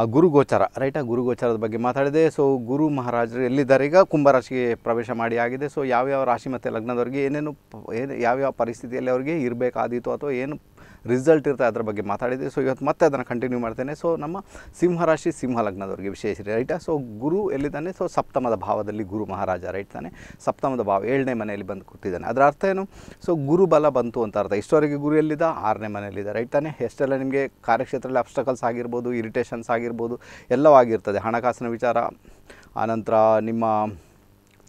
ಆ ಗುರುಗೋಚರ ರೈಟಾ ಗುರುಗೋಚರದ ಬಗ್ಗೆ ಮಾತಾಡಿದೆ ಸೊ ಗುರು ಮಹಾರಾಜರು ಎಲ್ಲಿದ್ದಾರೆ ಈಗ ಕುಂಭರಾಶಿಗೆ ಪ್ರವೇಶ ಮಾಡಿ ಆಗಿದೆ ಸೊ ಯಾವ್ಯಾವ ರಾಶಿ ಮತ್ತು ಲಗ್ನದವರಿಗೆ ಏನೇನು ಏನು ಯಾವ್ಯಾವ ಪರಿಸ್ಥಿತಿಯಲ್ಲಿ ಅವರಿಗೆ ಇರಬೇಕಾದೀತು ಅಥವಾ ಏನು ರಿಸಲ್ಟ್ ಇರ್ತದೆ ಅದರ ಬಗ್ಗೆ ಮಾತಾಡಿದ್ದೀವಿ ಸೊ ಇವತ್ತು ಮತ್ತೆ ಅದನ್ನು ಕಂಟಿನ್ಯೂ ಮಾಡ್ತೇನೆ ಸೊ ನಮ್ಮ ಸಿಂಹರಾಶಿ ಸಿಂಹ ಲಗ್ನದವರಿಗೆ ವಿಶೇಷ ರೈಟ ಸೊ ಗುರು ಎಲ್ಲಿದ್ದಾನೆ ಸೊ ಸಪ್ತಮದ ಭಾವದಲ್ಲಿ ಗುರು ಮಹಾರಾಜ ರೈಟ್ ತಾನೆ ಸಪ್ತಮದ ಭಾವ ಏಳನೇ ಮನೆಯಲ್ಲಿ ಬಂದು ಕೂತಿದ್ದಾನೆ ಅದರ ಅರ್ಥ ಏನು ಸೊ ಗುರು ಬಲ ಬಂತು ಅಂತ ಅರ್ಥ ಇಷ್ಟೋರಿಗೆ ಗುರು ಎಲ್ಲಿದ್ದ ಆರನೇ ಮನೆಯಲ್ಲಿದೆ ರೈಟ್ ತಾನೆ ಎಷ್ಟೆಲ್ಲ ನಿಮಗೆ ಕಾರ್ಯಕ್ಷೇತ್ರದಲ್ಲಿ ಅಬ್ಸ್ಟಕಲ್ಸ್ ಆಗಿರ್ಬೋದು ಇರಿಟೇಷನ್ಸ್ ಆಗಿರ್ಬೋದು ಎಲ್ಲವಾಗಿರ್ತದೆ ಹಣಕಾಸಿನ ವಿಚಾರ ಆನಂತರ ನಿಮ್ಮ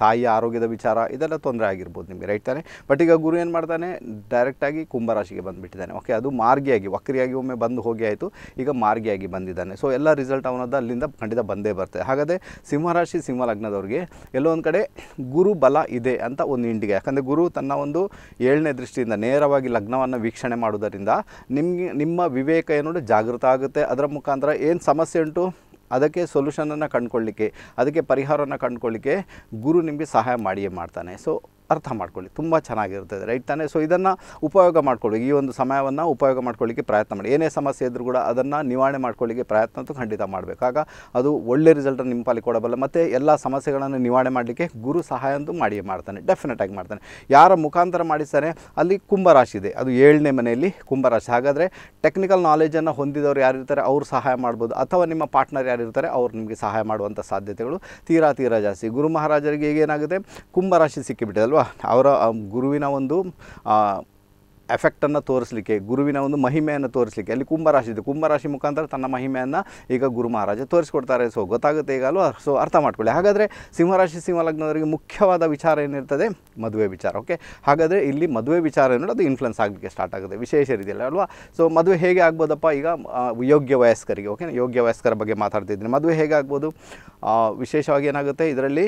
ತಾಯಿಯ ಆರೋಗ್ಯದ ವಿಚಾರ ಇದೆಲ್ಲ ತೊಂದರೆ ಆಗಿರ್ಬೋದು ನಿಮಗೆ ರೈಟ್ ತಾನೆ ಬಟ್ ಈಗ ಗುರು ಏನು ಮಾಡ್ತಾನೆ ಡೈರೆಕ್ಟಾಗಿ ಕುಂಭರಾಶಿಗೆ ಬಂದುಬಿಟ್ಟಿದ್ದಾನೆ ಓಕೆ ಅದು ಮಾರ್ಗಿಯಾಗಿ ವಕ್ರಿಯಾಗಿ ಒಮ್ಮೆ ಬಂದು ಹೋಗಿ ಆಯಿತು ಈಗ ಮಾರ್ಗಿಯಾಗಿ ಬಂದಿದ್ದಾನೆ ಸೊ ಎಲ್ಲ ರಿಸಲ್ಟ್ ಅವನದ್ದು ಅಲ್ಲಿಂದ ಖಂಡಿತ ಬಂದೇ ಬರ್ತದೆ ಹಾಗಾದರೆ ಸಿಂಹರಾಶಿ ಸಿಂಹ ಲಗ್ನದವ್ರಿಗೆ ಎಲ್ಲೋ ಒಂದು ಕಡೆ ಗುರು ಬಲ ಇದೆ ಅಂತ ಒಂದು ಇಂಡಿಗೆ ಯಾಕಂದರೆ ಗುರು ತನ್ನ ಒಂದು ಏಳನೇ ದೃಷ್ಟಿಯಿಂದ ನೇರವಾಗಿ ಲಗ್ನವನ್ನು ವೀಕ್ಷಣೆ ಮಾಡುವುದರಿಂದ ನಿಮಗೆ ನಿಮ್ಮ ವಿವೇಕ ಏನೋ ಜಾಗೃತ ಆಗುತ್ತೆ ಅದರ ಮುಖಾಂತರ ಏನು ಸಮಸ್ಯೆ ಉಂಟು ಅದಕ್ಕೆ ಸೊಲ್ಯೂಷನನ್ನು ಕಂಡುಕೊಳ್ಳಿಕ್ಕೆ ಅದಕ್ಕೆ ಪರಿಹಾರವನ್ನು ಕಂಡುಕೊಳ್ಳಿಕ್ಕೆ ಗುರು ನಿಮಗೆ ಸಹಾಯ ಮಾಡಿಯೇ ಮಾಡ್ತಾನೆ ಸೊ ಅರ್ಥ ಮಾಡ್ಕೊಳ್ಳಿ ತುಂಬ ಚೆನ್ನಾಗಿರ್ತದೆ ರೈಟ್ ತಾನೇ ಸೊ ಇದನ್ನು ಉಪಯೋಗ ಮಾಡ್ಕೊಳ್ಳಿ ಈ ಒಂದು ಸಮಯವನ್ನು ಉಪಯೋಗ ಮಾಡ್ಕೊಳ್ಳಿಕ್ಕೆ ಪ್ರಯತ್ನ ಮಾಡಿ ಏನೇ ಸಮಸ್ಯೆ ಇದ್ದರೂ ಕೂಡ ಅದನ್ನು ನಿವಾರಣೆ ಮಾಡ್ಕೊಳ್ಳಿಕ್ಕೆ ಪ್ರಯತ್ನ ಅಂತೂ ಖಂಡಿತ ಮಾಡಬೇಕಾಗ ಅದು ಒಳ್ಳೆ ರಿಸಲ್ಟ್ ನಿಮ್ಮ ಪಾಲಿ ಕೊಡಬಲ್ಲ ಮತ್ತು ಎಲ್ಲ ಸಮಸ್ಯೆಗಳನ್ನು ನಿವಾರಣೆ ಮಾಡಲಿಕ್ಕೆ ಗುರು ಸಹಾಯ ಅಂತೂ ಮಾಡಿ ಮಾಡ್ತಾನೆ ಡೆಫಿನೆಟಾಗಿ ಮಾಡ್ತಾನೆ ಯಾರ ಮುಖಾಂತರ ಮಾಡಿಸ್ತಾರೆ ಅಲ್ಲಿ ಕುಂಭರಾಶಿ ಇದೆ ಅದು ಏಳನೇ ಮನೆಯಲ್ಲಿ ಕುಂಭರಾಶಿ ಹಾಗಾದರೆ ಟೆಕ್ನಿಕಲ್ ನಾಲೆಜನ್ನು ಹೊಂದಿದವರು ಯಾರಿರ್ತಾರೆ ಅವ್ರು ಸಹಾಯ ಮಾಡ್ಬೋದು ಅಥವಾ ನಿಮ್ಮ ಪಾರ್ಟ್ನರ್ ಯಾರಿರ್ತಾರೆ ಅವರು ನಿಮಗೆ ಸಹಾಯ ಮಾಡುವಂಥ ಸಾಧ್ಯತೆಗಳು ತೀರಾ ತೀರಾ ಜಾಸ್ತಿ ಗುರು ಮಹಾರಾಜರಿಗೆ ಈಗೇನಾಗುತ್ತೆ ಕುಂಭರಾಶಿ ಸಿಕ್ಕಿಬಿಟ್ಟಿದೆ ಅಲ್ವಾ ಅವರ ಗುರುವಿನ ಒಂದು ಎಫೆಕ್ಟನ್ನು ತೋರಿಸಲಿಕ್ಕೆ ಗುರುವಿನ ಒಂದು ಮಹಿಮೆಯನ್ನು ತೋರಿಸಲಿಕ್ಕೆ ಅಲ್ಲಿ ಕುಂಭರಾಶಿ ಇದೆ ಕುಂಭರಾಶಿ ಮುಖಾಂತರ ತನ್ನ ಮಹಿಮೆಯನ್ನು ಈಗ ಗುರು ಮಹಾರಾಜ ತೋರಿಸ್ಕೊಡ್ತಾರೆ ಸೊ ಗೊತ್ತಾಗುತ್ತೆ ಈಗ ಅಲ್ವಾ ಸೊ ಅರ್ಥ ಮಾಡ್ಕೊಳ್ಳಿ ಹಾಗಾದರೆ ಸಿಂಹರಾಶಿ ಸಿಂಹಲಗ್ನದವರಿಗೆ ಮುಖ್ಯವಾದ ವಿಚಾರ ಏನಿರ್ತದೆ ಮದುವೆ ವಿಚಾರ ಓಕೆ ಹಾಗಾದರೆ ಇಲ್ಲಿ ಮದುವೆ ವಿಚಾರ ಏನೋ ಅದು ಇನ್ಫ್ಲುಯೆನ್ಸ್ ಆಗಲಿಕ್ಕೆ ಸ್ಟಾರ್ಟ್ ಆಗುತ್ತೆ ವಿಶೇಷ ಇದೆಯಲ್ಲ ಅಲ್ವಾ ಸೊ ಮದುವೆ ಹೇಗೆ ಆಗ್ಬೋದಪ್ಪ ಈಗ ಯೋಗ್ಯ ವಯಸ್ಕರಿಗೆ ಓಕೆ ಯೋಗ್ಯ ವಯಸ್ಕರ ಬಗ್ಗೆ ಮಾತಾಡ್ತಿದ್ದೀನಿ ಮದುವೆ ಹೇಗೆ ಆಗ್ಬೋದು ವಿಶೇಷವಾಗಿ ಏನಾಗುತ್ತೆ ಇದರಲ್ಲಿ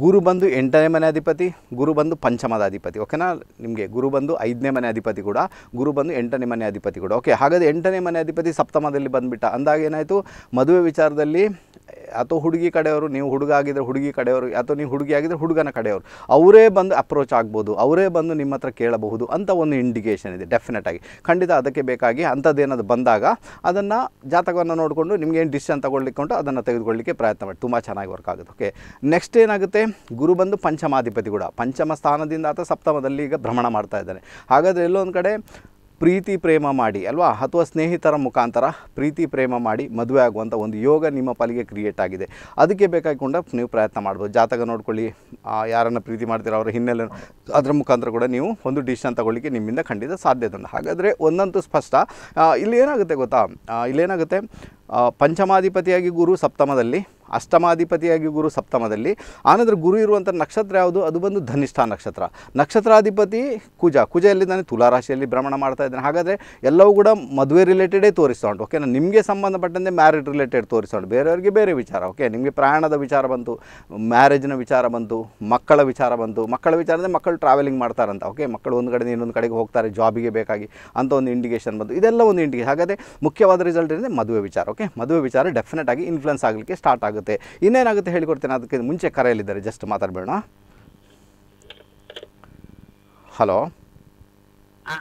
ಗುರು ಬಂದು ಎಂಟನೇ ಮನೆ ಅಧಿಪತಿ ಗುರು ಬಂದು ಪಂಚಮದ ಅಧಿಪತಿ ಓಕೆನಾ ನಿಮಗೆ ಗುರು ಬಂದು ಐದನೇ ಮನೆ ಅಧಿಪತಿ ಕೂಡ ಗುರು ಬಂದು ಎಂಟನೇ ಮನೆ ಅಧಿಪತಿ ಕೂಡ ಓಕೆ ಹಾಗಾದರೆ ಎಂಟನೇ ಮನೆ ಅಧಿಪತಿ ಸಪ್ತಮದಲ್ಲಿ ಬಂದುಬಿಟ್ಟ ಅಂದಾಗ ಏನಾಯಿತು ಮದುವೆ ವಿಚಾರದಲ್ಲಿ ಅಥವಾ ಹುಡುಗಿ ಕಡೆಯವರು ನೀವು ಹುಡುಗ ಆಗಿದ್ರೆ ಹುಡುಗಿ ಕಡೆಯವರು ಅಥವಾ ನೀವು ಹುಡುಗಿ ಆಗಿದ್ರೆ ಹುಡುಗನ ಕಡೆಯವರು ಅವರೇ ಬಂದು ಅಪ್ರೋಚ್ ಆಗ್ಬೋದು ಅವರೇ ಬಂದು ನಿಮ್ಮ ಹತ್ರ ಕೇಳಬಹುದು ಅಂತ ಒಂದು ಇಂಡಿಕೇಷನ್ ಇದೆ ಡೆಫಿನೆಟಾಗಿ ಖಂಡಿತ ಅದಕ್ಕೆ ಬೇಕಾಗಿ ಅಂಥದ್ದೇನಾದ್ರು ಬಂದಾಗ ಅದನ್ನು ಜಾತಕವನ್ನು ನೋಡಿಕೊಂಡು ನಿಮಗೇನು ಏನು ಡಿಸಿಷನ್ ತೊಗೊಳ್ಲಿಕ್ಕೆ ಅದನ್ನು ತೆಗೆದುಕೊಳ್ಳಲಿಕ್ಕೆ ಪ್ರಯತ್ನ ಮಾಡಿ ತುಂಬ ಚೆನ್ನಾಗಿ ವರ್ಕ್ ಆಗುತ್ತೆ ಓಕೆ ನೆಕ್ಸ್ಟ್ ಏನಾಗುತ್ತೆ ಮತ್ತು ಗುರು ಬಂದು ಪಂಚಮಾಧಿಪತಿ ಕೂಡ ಪಂಚಮ ಸ್ಥಾನದಿಂದ ಅಥವಾ ಸಪ್ತಮದಲ್ಲಿ ಈಗ ಭ್ರಮಣ ಮಾಡ್ತಾ ಇದ್ದಾನೆ ಹಾಗಾದರೆ ಎಲ್ಲೊಂದು ಕಡೆ ಪ್ರೀತಿ ಪ್ರೇಮ ಮಾಡಿ ಅಲ್ವಾ ಅಥವಾ ಸ್ನೇಹಿತರ ಮುಖಾಂತರ ಪ್ರೀತಿ ಪ್ರೇಮ ಮಾಡಿ ಮದುವೆ ಆಗುವಂಥ ಒಂದು ಯೋಗ ನಿಮ್ಮ ಪಾಲಿಗೆ ಕ್ರಿಯೇಟ್ ಆಗಿದೆ ಅದಕ್ಕೆ ಬೇಕಾಗಿಕೊಂಡ ನೀವು ಪ್ರಯತ್ನ ಮಾಡ್ಬೋದು ಜಾತಕ ನೋಡ್ಕೊಳ್ಳಿ ಯಾರನ್ನು ಪ್ರೀತಿ ಮಾಡ್ತೀರೋ ಅವರ ಹಿನ್ನೆಲೆ ಅದರ ಮುಖಾಂತರ ಕೂಡ ನೀವು ಒಂದು ಡಿಸಿಷನ್ ತಗೊಳ್ಳಿಕ್ಕೆ ನಿಮ್ಮಿಂದ ಖಂಡಿತ ಸಾಧ್ಯತೆ ತಂದ ಹಾಗಾದರೆ ಒಂದಂತೂ ಸ್ಪಷ್ಟ ಇಲ್ಲಿ ಏನಾಗುತ್ತೆ ಗೊತ್ತಾ ಇಲ್ಲೇನಾಗುತ್ತೆ ಪಂಚಮಾಧಿಪತಿಯಾಗಿ ಗುರು ಸಪ್ತಮದಲ್ಲಿ ಅಷ್ಟಮಾಧಿಪತಿಯಾಗಿ ಗುರು ಸಪ್ತಮದಲ್ಲಿ ಆನಂದರೆ ಗುರು ಇರುವಂಥ ನಕ್ಷತ್ರ ಯಾವುದು ಅದು ಬಂದು ಧನಿಷ್ಠ ನಕ್ಷತ್ರ ನಕ್ಷತ್ರಾಧಿಪತಿ ಕುಜ ಕುಜ ಎಲ್ಲಿದ್ದಾನೆ ತುಲಾರಾಶಿಯಲ್ಲಿ ಭ್ರಮಣ ಮಾಡ್ತಾ ಇದ್ದಾನೆ ಹಾಗಾದರೆ ಎಲ್ಲವೂ ಕೂಡ ಮದುವೆ ರಿಲೇಟೆಡೇ ತೋರಿಸ್ತಾ ಉಂಟು ಓಕೆನಾ ನಿಮಗೆ ಸಂಬಂಧಪಟ್ಟಂತೆ ಮ್ಯಾರೇಜ್ ರಿಲೇಟೆಡ್ ತೋರಿಸ್ತಾ ಉಂಟು ಬೇರೆಯವರಿಗೆ ಬೇರೆ ವಿಚಾರ ಓಕೆ ನಿಮಗೆ ಪ್ರಯಾಣದ ವಿಚಾರ ಬಂತು ಮ್ಯಾರೇಜ್ನ ವಿಚಾರ ಬಂತು ಮಕ್ಕಳ ವಿಚಾರ ಬಂತು ಮಕ್ಕಳ ವಿಚಾರ ಅಂದರೆ ಮಕ್ಕಳು ಟ್ರಾವೆಲಿಂಗ್ ಮಾಡ್ತಾರಂತ ಓಕೆ ಮಕ್ಕಳು ಒಂದು ಕಡೆಯಿಂದ ಇನ್ನೊಂದು ಕಡೆಗೆ ಹೋಗ್ತಾರೆ ಜಾಬಿಗೆ ಬೇಕಾಗಿ ಅಂತ ಒಂದು ಇಂಡಿಕೇಶನ್ ಬಂತು ಇದೆಲ್ಲ ಒಂದು ಇಂಡಿಕೇಶನ್ ಹಾಗಾದರೆ ಮುಖ್ಯವಾದ ರಿಸಲ್ಟ್ ಏನಿದೆ ಮದುವೆ ವಿಚಾರ ಓಕೆ ಮದುವೆ ವಿಚಾರ ಡೆಫಿನೆಟ್ ಆಗಿ ಇನ್ಫ್ಲುಯೆನ್ಸ್ ಆಗಲಿಕ್ಕೆ ಸ್ಟಾರ್ಟ್ ಆಗುತ್ತೆ ಆಗುತ್ತೆ ಇನ್ನೇನಾಗುತ್ತೆ ಹೇಳಿಕೊಡ್ತೇನೆ ಅದಕ್ಕೆ ಮುಂಚೆ ಕರೆಯಲ್ಲಿದ್ದಾರೆ ಜಸ್ಟ್ ಮಾತಾಡಬೇಡ ಹಲೋ